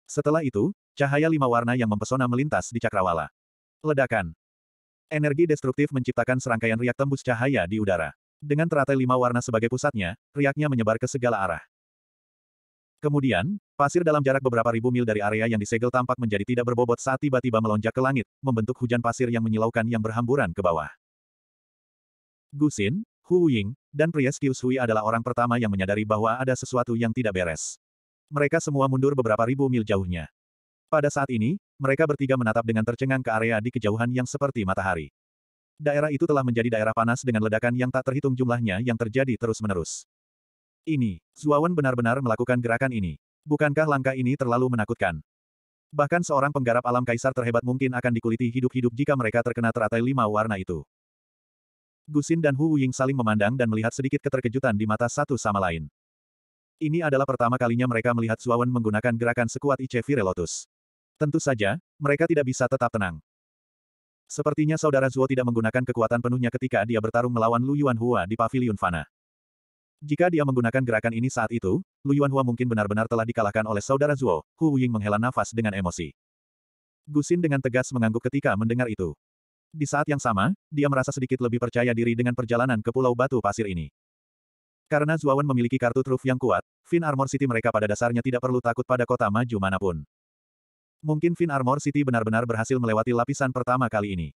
Setelah itu, cahaya lima warna yang mempesona melintas di cakrawala. Ledakan. Energi destruktif menciptakan serangkaian riak tembus cahaya di udara. Dengan teratai lima warna sebagai pusatnya, riaknya menyebar ke segala arah. Kemudian, pasir dalam jarak beberapa ribu mil dari area yang disegel tampak menjadi tidak berbobot saat tiba-tiba melonjak ke langit, membentuk hujan pasir yang menyilaukan yang berhamburan ke bawah. Gusin, Hu Ying, dan Priest Kius Hui adalah orang pertama yang menyadari bahwa ada sesuatu yang tidak beres. Mereka semua mundur beberapa ribu mil jauhnya. Pada saat ini, mereka bertiga menatap dengan tercengang ke area di kejauhan yang seperti matahari. Daerah itu telah menjadi daerah panas dengan ledakan yang tak terhitung jumlahnya yang terjadi terus-menerus. Ini, Zuawan benar-benar melakukan gerakan ini. Bukankah langkah ini terlalu menakutkan? Bahkan seorang penggarap alam kaisar terhebat mungkin akan dikuliti hidup-hidup jika mereka terkena teratai lima warna itu. Gusin dan Hu Ying saling memandang dan melihat sedikit keterkejutan di mata satu sama lain. Ini adalah pertama kalinya mereka melihat Zuawan menggunakan gerakan sekuat Ice Fire Lotus. Tentu saja, mereka tidak bisa tetap tenang. Sepertinya saudara Zuo tidak menggunakan kekuatan penuhnya ketika dia bertarung melawan Lu Yuan Hua di Paviliun Fana. Jika dia menggunakan gerakan ini saat itu, Lu Yuanhua mungkin benar-benar telah dikalahkan oleh saudara Zuo, Hu Ying menghela nafas dengan emosi. Gusin dengan tegas mengangguk ketika mendengar itu. Di saat yang sama, dia merasa sedikit lebih percaya diri dengan perjalanan ke Pulau Batu Pasir ini. Karena Zuawan memiliki kartu truf yang kuat, Fin Armor City mereka pada dasarnya tidak perlu takut pada kota maju manapun. Mungkin Fin Armor City benar-benar berhasil melewati lapisan pertama kali ini.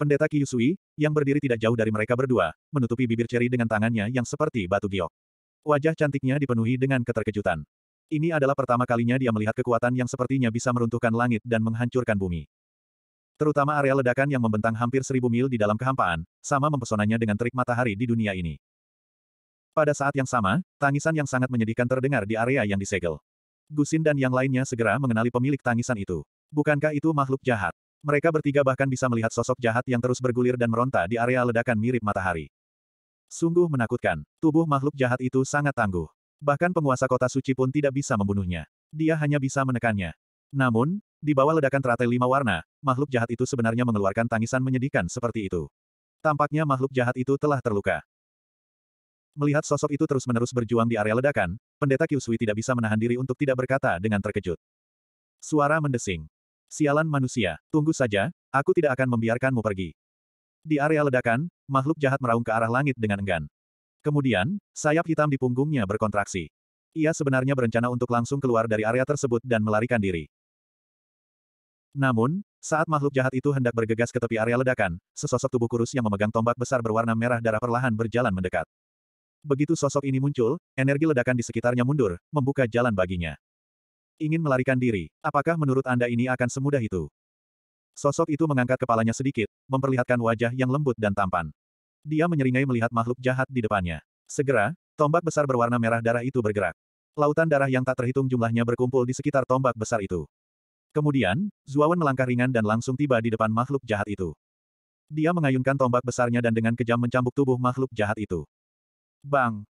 Pendeta Kyusui, yang berdiri tidak jauh dari mereka berdua, menutupi bibir ceri dengan tangannya yang seperti batu giok. Wajah cantiknya dipenuhi dengan keterkejutan. Ini adalah pertama kalinya dia melihat kekuatan yang sepertinya bisa meruntuhkan langit dan menghancurkan bumi. Terutama area ledakan yang membentang hampir seribu mil di dalam kehampaan, sama mempesonanya dengan terik matahari di dunia ini. Pada saat yang sama, tangisan yang sangat menyedihkan terdengar di area yang disegel. Gusin dan yang lainnya segera mengenali pemilik tangisan itu. Bukankah itu makhluk jahat? Mereka bertiga bahkan bisa melihat sosok jahat yang terus bergulir dan meronta di area ledakan mirip matahari. Sungguh menakutkan, tubuh makhluk jahat itu sangat tangguh. Bahkan penguasa kota suci pun tidak bisa membunuhnya. Dia hanya bisa menekannya. Namun, di bawah ledakan teratai lima warna, makhluk jahat itu sebenarnya mengeluarkan tangisan menyedihkan seperti itu. Tampaknya makhluk jahat itu telah terluka. Melihat sosok itu terus-menerus berjuang di area ledakan, pendeta Kyusui tidak bisa menahan diri untuk tidak berkata dengan terkejut. Suara mendesing. Sialan manusia, tunggu saja, aku tidak akan membiarkanmu pergi. Di area ledakan, makhluk jahat meraung ke arah langit dengan enggan. Kemudian, sayap hitam di punggungnya berkontraksi. Ia sebenarnya berencana untuk langsung keluar dari area tersebut dan melarikan diri. Namun, saat makhluk jahat itu hendak bergegas ke tepi area ledakan, sesosok tubuh kurus yang memegang tombak besar berwarna merah darah perlahan berjalan mendekat. Begitu sosok ini muncul, energi ledakan di sekitarnya mundur, membuka jalan baginya ingin melarikan diri. Apakah menurut Anda ini akan semudah itu? Sosok itu mengangkat kepalanya sedikit, memperlihatkan wajah yang lembut dan tampan. Dia menyeringai melihat makhluk jahat di depannya. Segera, tombak besar berwarna merah darah itu bergerak. Lautan darah yang tak terhitung jumlahnya berkumpul di sekitar tombak besar itu. Kemudian, Zuawan melangkah ringan dan langsung tiba di depan makhluk jahat itu. Dia mengayunkan tombak besarnya dan dengan kejam mencambuk tubuh makhluk jahat itu. Bang!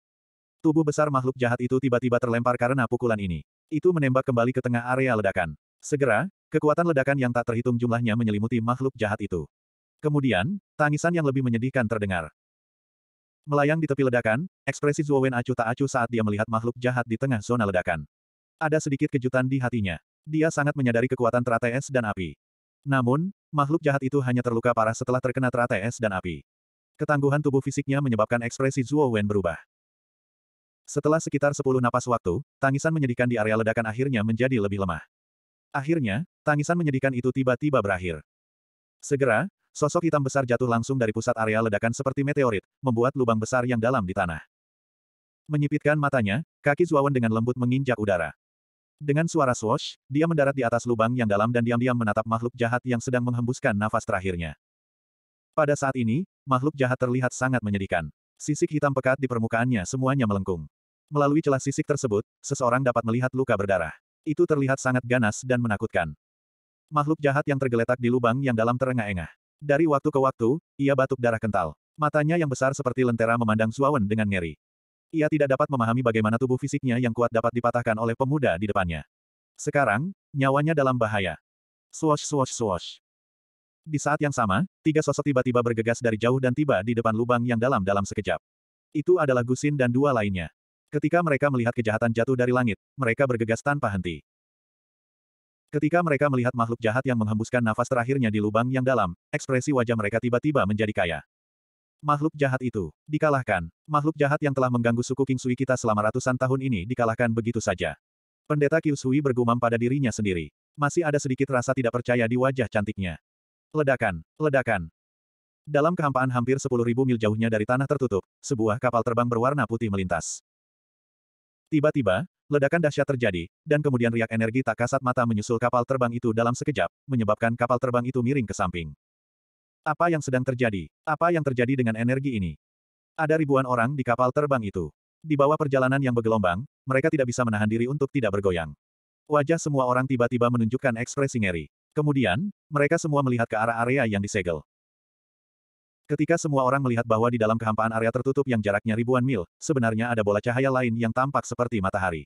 Tubuh besar makhluk jahat itu tiba-tiba terlempar karena pukulan ini. Itu menembak kembali ke tengah area ledakan. Segera, kekuatan ledakan yang tak terhitung jumlahnya menyelimuti makhluk jahat itu. Kemudian, tangisan yang lebih menyedihkan terdengar. Melayang di tepi ledakan, ekspresi Zuowen acuh tak acuh saat dia melihat makhluk jahat di tengah zona ledakan. Ada sedikit kejutan di hatinya. Dia sangat menyadari kekuatan teratai es dan api. Namun, makhluk jahat itu hanya terluka parah setelah terkena teratai es dan api. Ketangguhan tubuh fisiknya menyebabkan ekspresi Zuo Wen berubah. Setelah sekitar 10 napas waktu, tangisan menyedihkan di area ledakan akhirnya menjadi lebih lemah. Akhirnya, tangisan menyedihkan itu tiba-tiba berakhir. Segera, sosok hitam besar jatuh langsung dari pusat area ledakan seperti meteorit, membuat lubang besar yang dalam di tanah. Menyipitkan matanya, kaki Zuawan dengan lembut menginjak udara. Dengan suara swash, dia mendarat di atas lubang yang dalam dan diam-diam menatap makhluk jahat yang sedang menghembuskan nafas terakhirnya. Pada saat ini, makhluk jahat terlihat sangat menyedihkan. Sisik hitam pekat di permukaannya semuanya melengkung. Melalui celah sisik tersebut, seseorang dapat melihat luka berdarah. Itu terlihat sangat ganas dan menakutkan. Makhluk jahat yang tergeletak di lubang yang dalam terengah-engah. Dari waktu ke waktu, ia batuk darah kental. Matanya yang besar seperti lentera memandang Zuawan dengan ngeri. Ia tidak dapat memahami bagaimana tubuh fisiknya yang kuat dapat dipatahkan oleh pemuda di depannya. Sekarang, nyawanya dalam bahaya. Swash swash swash. Di saat yang sama, tiga sosok tiba-tiba bergegas dari jauh dan tiba di depan lubang yang dalam dalam sekejap. Itu adalah Gusin dan dua lainnya. Ketika mereka melihat kejahatan jatuh dari langit, mereka bergegas tanpa henti. Ketika mereka melihat makhluk jahat yang menghembuskan nafas terakhirnya di lubang yang dalam, ekspresi wajah mereka tiba-tiba menjadi kaya. Makhluk jahat itu dikalahkan. Makhluk jahat yang telah mengganggu suku King Sui kita selama ratusan tahun ini dikalahkan begitu saja. Pendeta Sui bergumam pada dirinya sendiri. Masih ada sedikit rasa tidak percaya di wajah cantiknya. Ledakan, ledakan. Dalam kehampaan hampir 10.000 mil jauhnya dari tanah tertutup, sebuah kapal terbang berwarna putih melintas. Tiba-tiba, ledakan dahsyat terjadi, dan kemudian riak energi tak kasat mata menyusul kapal terbang itu dalam sekejap, menyebabkan kapal terbang itu miring ke samping. Apa yang sedang terjadi? Apa yang terjadi dengan energi ini? Ada ribuan orang di kapal terbang itu. Di bawah perjalanan yang bergelombang, mereka tidak bisa menahan diri untuk tidak bergoyang. Wajah semua orang tiba-tiba menunjukkan ekspresi ngeri. Kemudian, mereka semua melihat ke arah area yang disegel. Ketika semua orang melihat bahwa di dalam kehampaan area tertutup yang jaraknya ribuan mil, sebenarnya ada bola cahaya lain yang tampak seperti matahari.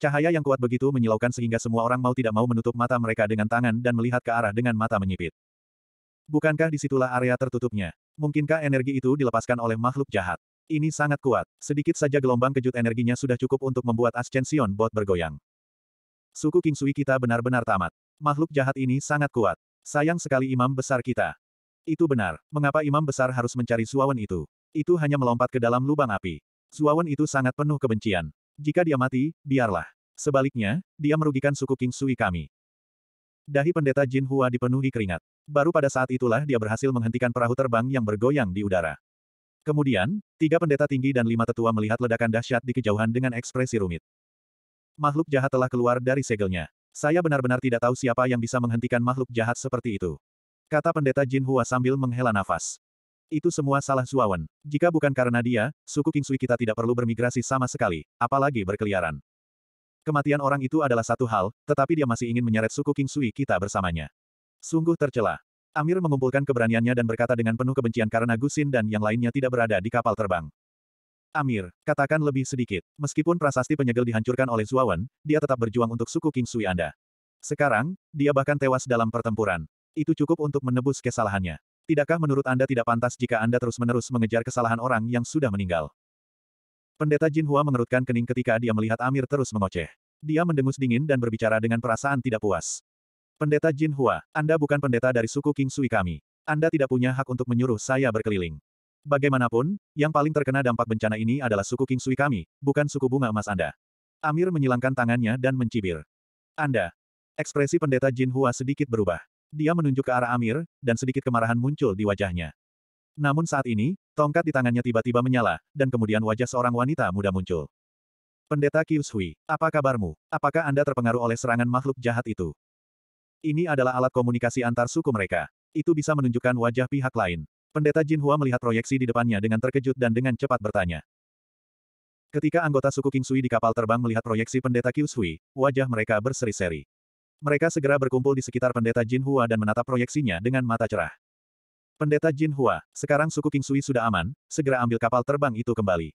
Cahaya yang kuat begitu menyilaukan sehingga semua orang mau tidak mau menutup mata mereka dengan tangan dan melihat ke arah dengan mata menyipit. Bukankah disitulah area tertutupnya? Mungkinkah energi itu dilepaskan oleh makhluk jahat? Ini sangat kuat. Sedikit saja gelombang kejut energinya sudah cukup untuk membuat Ascension Bot bergoyang. Suku Kingsui kita benar-benar tamat. Makhluk jahat ini sangat kuat. Sayang sekali imam besar kita. Itu benar. Mengapa imam besar harus mencari Suawan itu? Itu hanya melompat ke dalam lubang api. Suawan itu sangat penuh kebencian. Jika dia mati, biarlah. Sebaliknya, dia merugikan suku King Sui kami. Dahi pendeta Jin Hua dipenuhi keringat. Baru pada saat itulah dia berhasil menghentikan perahu terbang yang bergoyang di udara. Kemudian, tiga pendeta tinggi dan lima tetua melihat ledakan dahsyat di kejauhan dengan ekspresi rumit. Makhluk jahat telah keluar dari segelnya. Saya benar-benar tidak tahu siapa yang bisa menghentikan makhluk jahat seperti itu. Kata pendeta Jin Hua sambil menghela nafas. Itu semua salah Zuawan. Jika bukan karena dia, suku Kingsui kita tidak perlu bermigrasi sama sekali, apalagi berkeliaran. Kematian orang itu adalah satu hal, tetapi dia masih ingin menyeret suku Kingsui kita bersamanya. Sungguh tercela. Amir mengumpulkan keberaniannya dan berkata dengan penuh kebencian karena Gusin dan yang lainnya tidak berada di kapal terbang. Amir, katakan lebih sedikit. Meskipun prasasti penyegel dihancurkan oleh Zuawan, dia tetap berjuang untuk suku Kingsui Anda. Sekarang, dia bahkan tewas dalam pertempuran. Itu cukup untuk menebus kesalahannya. Tidakkah menurut Anda tidak pantas jika Anda terus-menerus mengejar kesalahan orang yang sudah meninggal? Pendeta Jin Hua mengerutkan kening ketika dia melihat Amir terus mengoceh. Dia mendengus dingin dan berbicara dengan perasaan tidak puas. Pendeta Jin Hua, Anda bukan pendeta dari suku King Sui kami. Anda tidak punya hak untuk menyuruh saya berkeliling. Bagaimanapun, yang paling terkena dampak bencana ini adalah suku King Sui kami, bukan suku bunga emas Anda. Amir menyilangkan tangannya dan mencibir. Anda. Ekspresi pendeta Jin Hua sedikit berubah. Dia menunjuk ke arah Amir, dan sedikit kemarahan muncul di wajahnya. Namun saat ini, tongkat di tangannya tiba-tiba menyala, dan kemudian wajah seorang wanita muda muncul. Pendeta Kyushui, apa kabarmu? Apakah Anda terpengaruh oleh serangan makhluk jahat itu? Ini adalah alat komunikasi antar suku mereka. Itu bisa menunjukkan wajah pihak lain. Pendeta Jin Hua melihat proyeksi di depannya dengan terkejut dan dengan cepat bertanya. Ketika anggota suku Kingsui di kapal terbang melihat proyeksi pendeta Kyushui, wajah mereka berseri-seri. Mereka segera berkumpul di sekitar pendeta Jin Hua dan menatap proyeksinya dengan mata cerah. Pendeta Jin Hua, sekarang suku King Sui sudah aman, segera ambil kapal terbang itu kembali.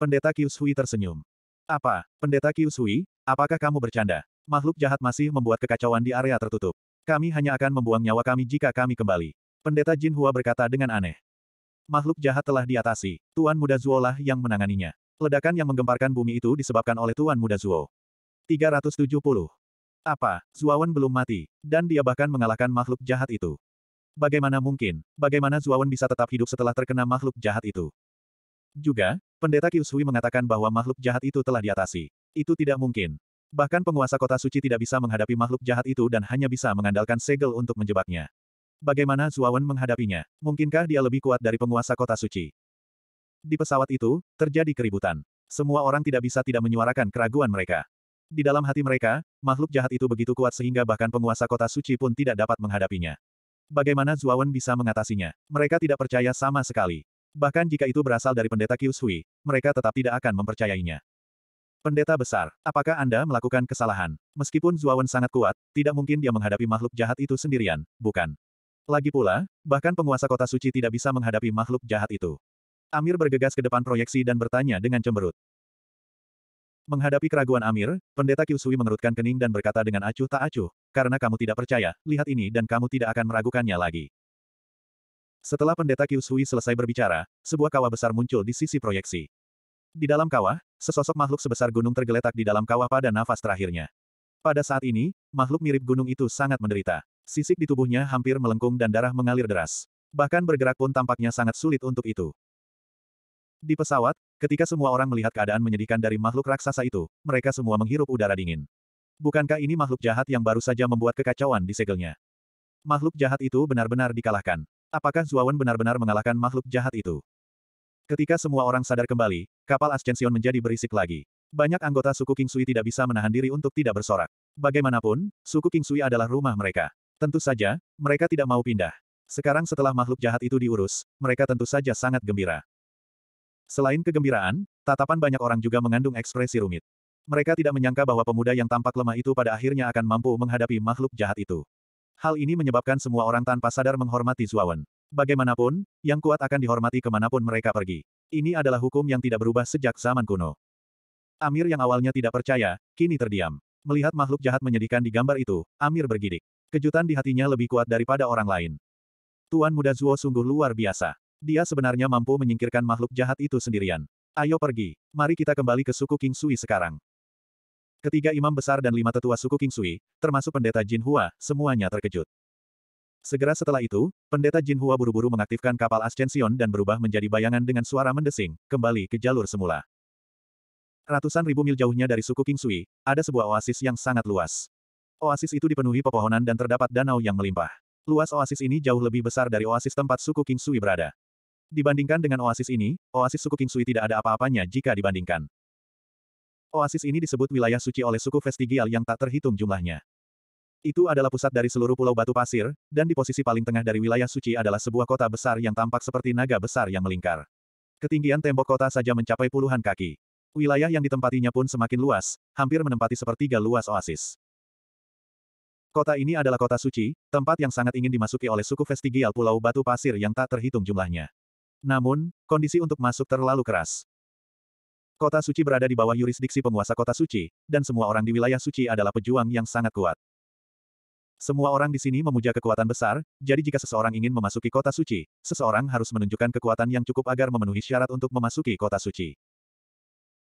Pendeta Qiu Hui tersenyum. Apa, Pendeta Qiu Hui, apakah kamu bercanda? Makhluk jahat masih membuat kekacauan di area tertutup. Kami hanya akan membuang nyawa kami jika kami kembali. Pendeta Jin Hua berkata dengan aneh. Makhluk jahat telah diatasi. Tuan Muda Zuo lah yang menanganinya. Ledakan yang menggemparkan bumi itu disebabkan oleh Tuan Muda Zuo. 370. Apa, Zuawan belum mati, dan dia bahkan mengalahkan makhluk jahat itu. Bagaimana mungkin, bagaimana Zuawan bisa tetap hidup setelah terkena makhluk jahat itu? Juga, pendeta Kiushui mengatakan bahwa makhluk jahat itu telah diatasi. Itu tidak mungkin. Bahkan penguasa kota suci tidak bisa menghadapi makhluk jahat itu dan hanya bisa mengandalkan segel untuk menjebaknya. Bagaimana Zuawan menghadapinya? Mungkinkah dia lebih kuat dari penguasa kota suci? Di pesawat itu, terjadi keributan. Semua orang tidak bisa tidak menyuarakan keraguan mereka. Di dalam hati mereka, makhluk jahat itu begitu kuat sehingga bahkan penguasa kota suci pun tidak dapat menghadapinya. Bagaimana Zuawan bisa mengatasinya? Mereka tidak percaya sama sekali. Bahkan jika itu berasal dari pendeta Kyushui, mereka tetap tidak akan mempercayainya. Pendeta besar, apakah Anda melakukan kesalahan? Meskipun Zuawan sangat kuat, tidak mungkin dia menghadapi makhluk jahat itu sendirian, bukan? Lagi pula, bahkan penguasa kota suci tidak bisa menghadapi makhluk jahat itu. Amir bergegas ke depan proyeksi dan bertanya dengan cemberut. Menghadapi keraguan Amir, pendeta Kyusui mengerutkan kening dan berkata dengan acuh tak acuh, karena kamu tidak percaya, lihat ini dan kamu tidak akan meragukannya lagi. Setelah pendeta Kyusui selesai berbicara, sebuah kawah besar muncul di sisi proyeksi. Di dalam kawah, sesosok makhluk sebesar gunung tergeletak di dalam kawah pada nafas terakhirnya. Pada saat ini, makhluk mirip gunung itu sangat menderita. Sisik di tubuhnya hampir melengkung dan darah mengalir deras. Bahkan bergerak pun tampaknya sangat sulit untuk itu. Di pesawat, ketika semua orang melihat keadaan menyedihkan dari makhluk raksasa itu, mereka semua menghirup udara dingin. Bukankah ini makhluk jahat yang baru saja membuat kekacauan di segelnya? Makhluk jahat itu benar-benar dikalahkan. Apakah Zuawan benar-benar mengalahkan makhluk jahat itu? Ketika semua orang sadar kembali, kapal Ascension menjadi berisik lagi. Banyak anggota suku Kingsui tidak bisa menahan diri untuk tidak bersorak. Bagaimanapun, suku Kingsui adalah rumah mereka. Tentu saja, mereka tidak mau pindah. Sekarang setelah makhluk jahat itu diurus, mereka tentu saja sangat gembira. Selain kegembiraan, tatapan banyak orang juga mengandung ekspresi rumit. Mereka tidak menyangka bahwa pemuda yang tampak lemah itu pada akhirnya akan mampu menghadapi makhluk jahat itu. Hal ini menyebabkan semua orang tanpa sadar menghormati Zuawan. Bagaimanapun, yang kuat akan dihormati kemanapun mereka pergi. Ini adalah hukum yang tidak berubah sejak zaman kuno. Amir yang awalnya tidak percaya, kini terdiam. Melihat makhluk jahat menyedihkan di gambar itu, Amir bergidik. Kejutan di hatinya lebih kuat daripada orang lain. Tuan muda Zuo sungguh luar biasa. Dia sebenarnya mampu menyingkirkan makhluk jahat itu sendirian. Ayo pergi. Mari kita kembali ke suku King Sui sekarang. Ketiga imam besar dan lima tetua suku King Sui, termasuk pendeta Jin Hua, semuanya terkejut. Segera setelah itu, pendeta Jin Hua buru-buru mengaktifkan kapal Ascension dan berubah menjadi bayangan dengan suara mendesing, kembali ke jalur semula. Ratusan ribu mil jauhnya dari suku King Sui, ada sebuah oasis yang sangat luas. Oasis itu dipenuhi pepohonan dan terdapat danau yang melimpah. Luas oasis ini jauh lebih besar dari oasis tempat suku King Sui berada. Dibandingkan dengan oasis ini, oasis suku Kingsui tidak ada apa-apanya jika dibandingkan. Oasis ini disebut wilayah suci oleh suku vestigial yang tak terhitung jumlahnya. Itu adalah pusat dari seluruh pulau batu pasir, dan di posisi paling tengah dari wilayah suci adalah sebuah kota besar yang tampak seperti naga besar yang melingkar. Ketinggian tembok kota saja mencapai puluhan kaki. Wilayah yang ditempatinya pun semakin luas, hampir menempati sepertiga luas oasis. Kota ini adalah kota suci, tempat yang sangat ingin dimasuki oleh suku vestigial Pulau Batu Pasir yang tak terhitung jumlahnya. Namun, kondisi untuk masuk terlalu keras. Kota suci berada di bawah yurisdiksi penguasa kota suci, dan semua orang di wilayah suci adalah pejuang yang sangat kuat. Semua orang di sini memuja kekuatan besar, jadi jika seseorang ingin memasuki kota suci, seseorang harus menunjukkan kekuatan yang cukup agar memenuhi syarat untuk memasuki kota suci.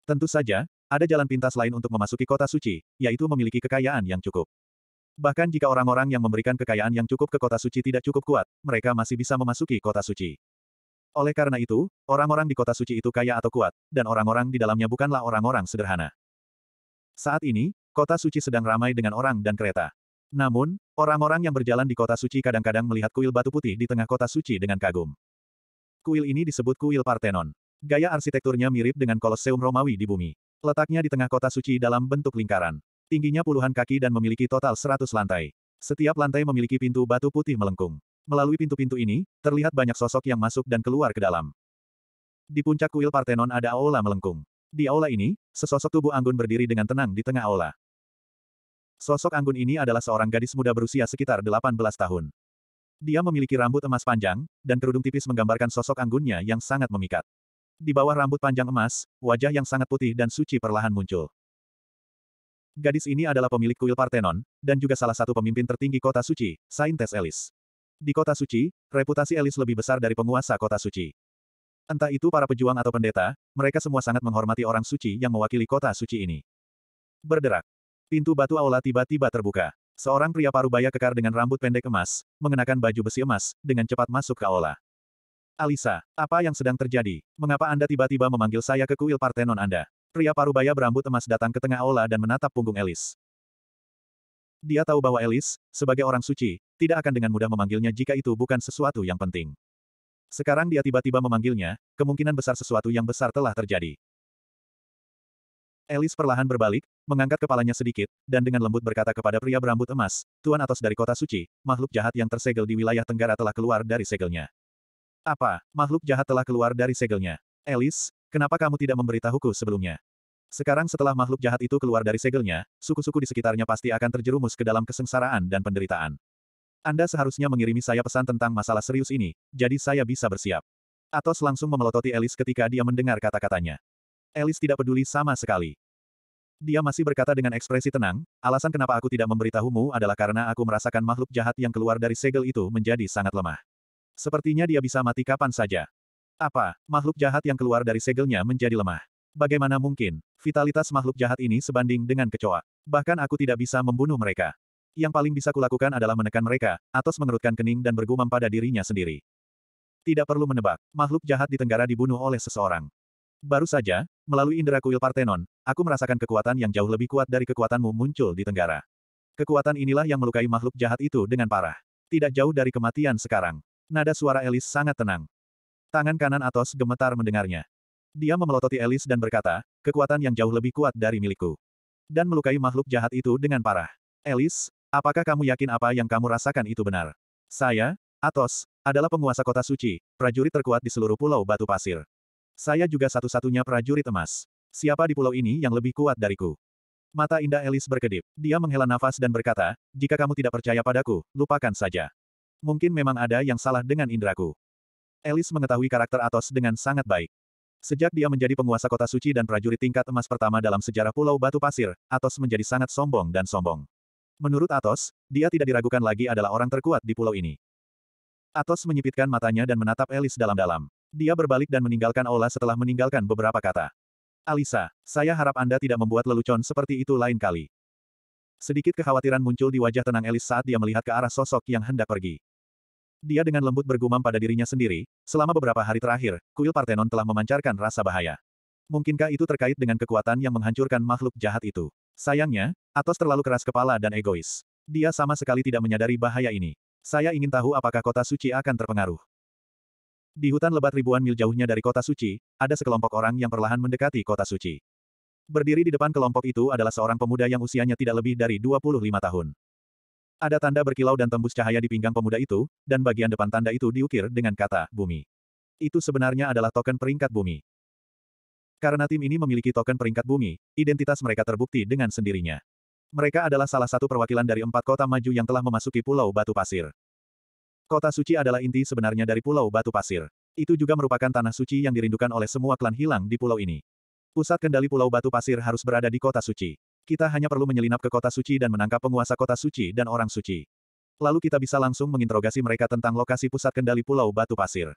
Tentu saja, ada jalan pintas lain untuk memasuki kota suci, yaitu memiliki kekayaan yang cukup. Bahkan jika orang-orang yang memberikan kekayaan yang cukup ke kota suci tidak cukup kuat, mereka masih bisa memasuki kota suci. Oleh karena itu, orang-orang di kota suci itu kaya atau kuat, dan orang-orang di dalamnya bukanlah orang-orang sederhana. Saat ini, kota suci sedang ramai dengan orang dan kereta. Namun, orang-orang yang berjalan di kota suci kadang-kadang melihat kuil batu putih di tengah kota suci dengan kagum. Kuil ini disebut kuil Parthenon. Gaya arsitekturnya mirip dengan Koloseum Romawi di bumi. Letaknya di tengah kota suci dalam bentuk lingkaran. Tingginya puluhan kaki dan memiliki total seratus lantai. Setiap lantai memiliki pintu batu putih melengkung. Melalui pintu-pintu ini, terlihat banyak sosok yang masuk dan keluar ke dalam. Di puncak kuil Partenon ada aula melengkung. Di aula ini, sesosok tubuh Anggun berdiri dengan tenang di tengah aula. Sosok Anggun ini adalah seorang gadis muda berusia sekitar 18 tahun. Dia memiliki rambut emas panjang, dan kerudung tipis menggambarkan sosok anggunnya yang sangat memikat. Di bawah rambut panjang emas, wajah yang sangat putih dan suci perlahan muncul. Gadis ini adalah pemilik kuil Partenon, dan juga salah satu pemimpin tertinggi kota suci, Saintes Elis. Di kota suci, reputasi elis lebih besar dari penguasa kota suci. Entah itu para pejuang atau pendeta, mereka semua sangat menghormati orang suci yang mewakili kota suci ini. Berderak. Pintu batu aula tiba-tiba terbuka. Seorang pria parubaya kekar dengan rambut pendek emas, mengenakan baju besi emas, dengan cepat masuk ke aula. Alisa, apa yang sedang terjadi? Mengapa Anda tiba-tiba memanggil saya ke kuil Partenon Anda? Pria parubaya berambut emas datang ke tengah aula dan menatap punggung Elis. Dia tahu bahwa Elis, sebagai orang suci, tidak akan dengan mudah memanggilnya jika itu bukan sesuatu yang penting. Sekarang dia tiba-tiba memanggilnya, kemungkinan besar sesuatu yang besar telah terjadi. Elis perlahan berbalik, mengangkat kepalanya sedikit, dan dengan lembut berkata kepada pria berambut emas, Tuan atas dari kota suci, makhluk jahat yang tersegel di wilayah Tenggara telah keluar dari segelnya. Apa, makhluk jahat telah keluar dari segelnya? Elis, kenapa kamu tidak memberitahuku sebelumnya? Sekarang setelah makhluk jahat itu keluar dari segelnya, suku-suku di sekitarnya pasti akan terjerumus ke dalam kesengsaraan dan penderitaan. Anda seharusnya mengirimi saya pesan tentang masalah serius ini, jadi saya bisa bersiap. Atos langsung memelototi Elis ketika dia mendengar kata-katanya. Elis tidak peduli sama sekali. Dia masih berkata dengan ekspresi tenang, alasan kenapa aku tidak memberitahumu adalah karena aku merasakan makhluk jahat yang keluar dari segel itu menjadi sangat lemah. Sepertinya dia bisa mati kapan saja. Apa, makhluk jahat yang keluar dari segelnya menjadi lemah? Bagaimana mungkin, vitalitas makhluk jahat ini sebanding dengan kecoa? Bahkan aku tidak bisa membunuh mereka. Yang paling bisa kulakukan adalah menekan mereka, Atos mengerutkan kening dan bergumam pada dirinya sendiri. Tidak perlu menebak, makhluk jahat di Tenggara dibunuh oleh seseorang. Baru saja, melalui indera kuil Partenon, aku merasakan kekuatan yang jauh lebih kuat dari kekuatanmu muncul di Tenggara. Kekuatan inilah yang melukai makhluk jahat itu dengan parah. Tidak jauh dari kematian sekarang. Nada suara Elis sangat tenang. Tangan kanan Atos gemetar mendengarnya. Dia memelototi Elis dan berkata, kekuatan yang jauh lebih kuat dari milikku. Dan melukai makhluk jahat itu dengan parah. Elis, Apakah kamu yakin apa yang kamu rasakan itu benar? Saya, Atos, adalah penguasa kota suci, prajurit terkuat di seluruh pulau batu pasir. Saya juga satu-satunya prajurit emas. Siapa di pulau ini yang lebih kuat dariku? Mata indah Elis berkedip. Dia menghela nafas dan berkata, jika kamu tidak percaya padaku, lupakan saja. Mungkin memang ada yang salah dengan indraku. Elis mengetahui karakter Atos dengan sangat baik. Sejak dia menjadi penguasa kota suci dan prajurit tingkat emas pertama dalam sejarah Pulau Batu Pasir, Atos menjadi sangat sombong dan sombong. Menurut Atos, dia tidak diragukan lagi adalah orang terkuat di pulau ini. Atos menyipitkan matanya dan menatap Elis dalam-dalam. Dia berbalik dan meninggalkan Ola setelah meninggalkan beberapa kata. Alisa, saya harap Anda tidak membuat lelucon seperti itu lain kali. Sedikit kekhawatiran muncul di wajah tenang Elis saat dia melihat ke arah sosok yang hendak pergi. Dia dengan lembut bergumam pada dirinya sendiri, selama beberapa hari terakhir, kuil Partenon telah memancarkan rasa bahaya. Mungkinkah itu terkait dengan kekuatan yang menghancurkan makhluk jahat itu? Sayangnya, Atos terlalu keras kepala dan egois. Dia sama sekali tidak menyadari bahaya ini. Saya ingin tahu apakah kota suci akan terpengaruh. Di hutan lebat ribuan mil jauhnya dari kota suci, ada sekelompok orang yang perlahan mendekati kota suci. Berdiri di depan kelompok itu adalah seorang pemuda yang usianya tidak lebih dari 25 tahun. Ada tanda berkilau dan tembus cahaya di pinggang pemuda itu, dan bagian depan tanda itu diukir dengan kata, bumi. Itu sebenarnya adalah token peringkat bumi. Karena tim ini memiliki token peringkat bumi, identitas mereka terbukti dengan sendirinya. Mereka adalah salah satu perwakilan dari empat kota maju yang telah memasuki Pulau Batu Pasir. Kota suci adalah inti sebenarnya dari Pulau Batu Pasir. Itu juga merupakan tanah suci yang dirindukan oleh semua klan hilang di pulau ini. Pusat kendali Pulau Batu Pasir harus berada di kota suci. Kita hanya perlu menyelinap ke kota suci dan menangkap penguasa kota suci dan orang suci. Lalu kita bisa langsung menginterogasi mereka tentang lokasi pusat kendali Pulau Batu Pasir.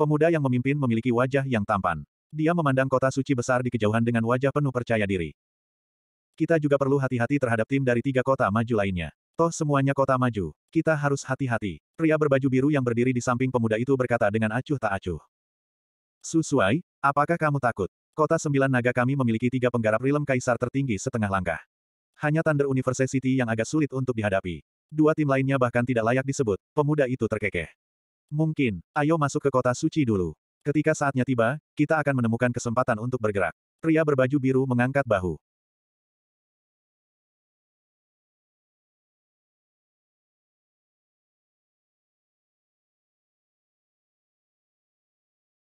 Pemuda yang memimpin memiliki wajah yang tampan. Dia memandang kota suci besar di kejauhan dengan wajah penuh percaya diri. Kita juga perlu hati-hati terhadap tim dari tiga kota maju lainnya. Toh semuanya kota maju, kita harus hati-hati. Pria berbaju biru yang berdiri di samping pemuda itu berkata dengan acuh tak acuh. Susuai, apakah kamu takut? Kota sembilan naga kami memiliki tiga penggarap rilem kaisar tertinggi setengah langkah. Hanya Thunder University yang agak sulit untuk dihadapi. Dua tim lainnya bahkan tidak layak disebut, pemuda itu terkekeh. Mungkin, ayo masuk ke kota suci dulu. Ketika saatnya tiba, kita akan menemukan kesempatan untuk bergerak. Pria berbaju biru mengangkat bahu.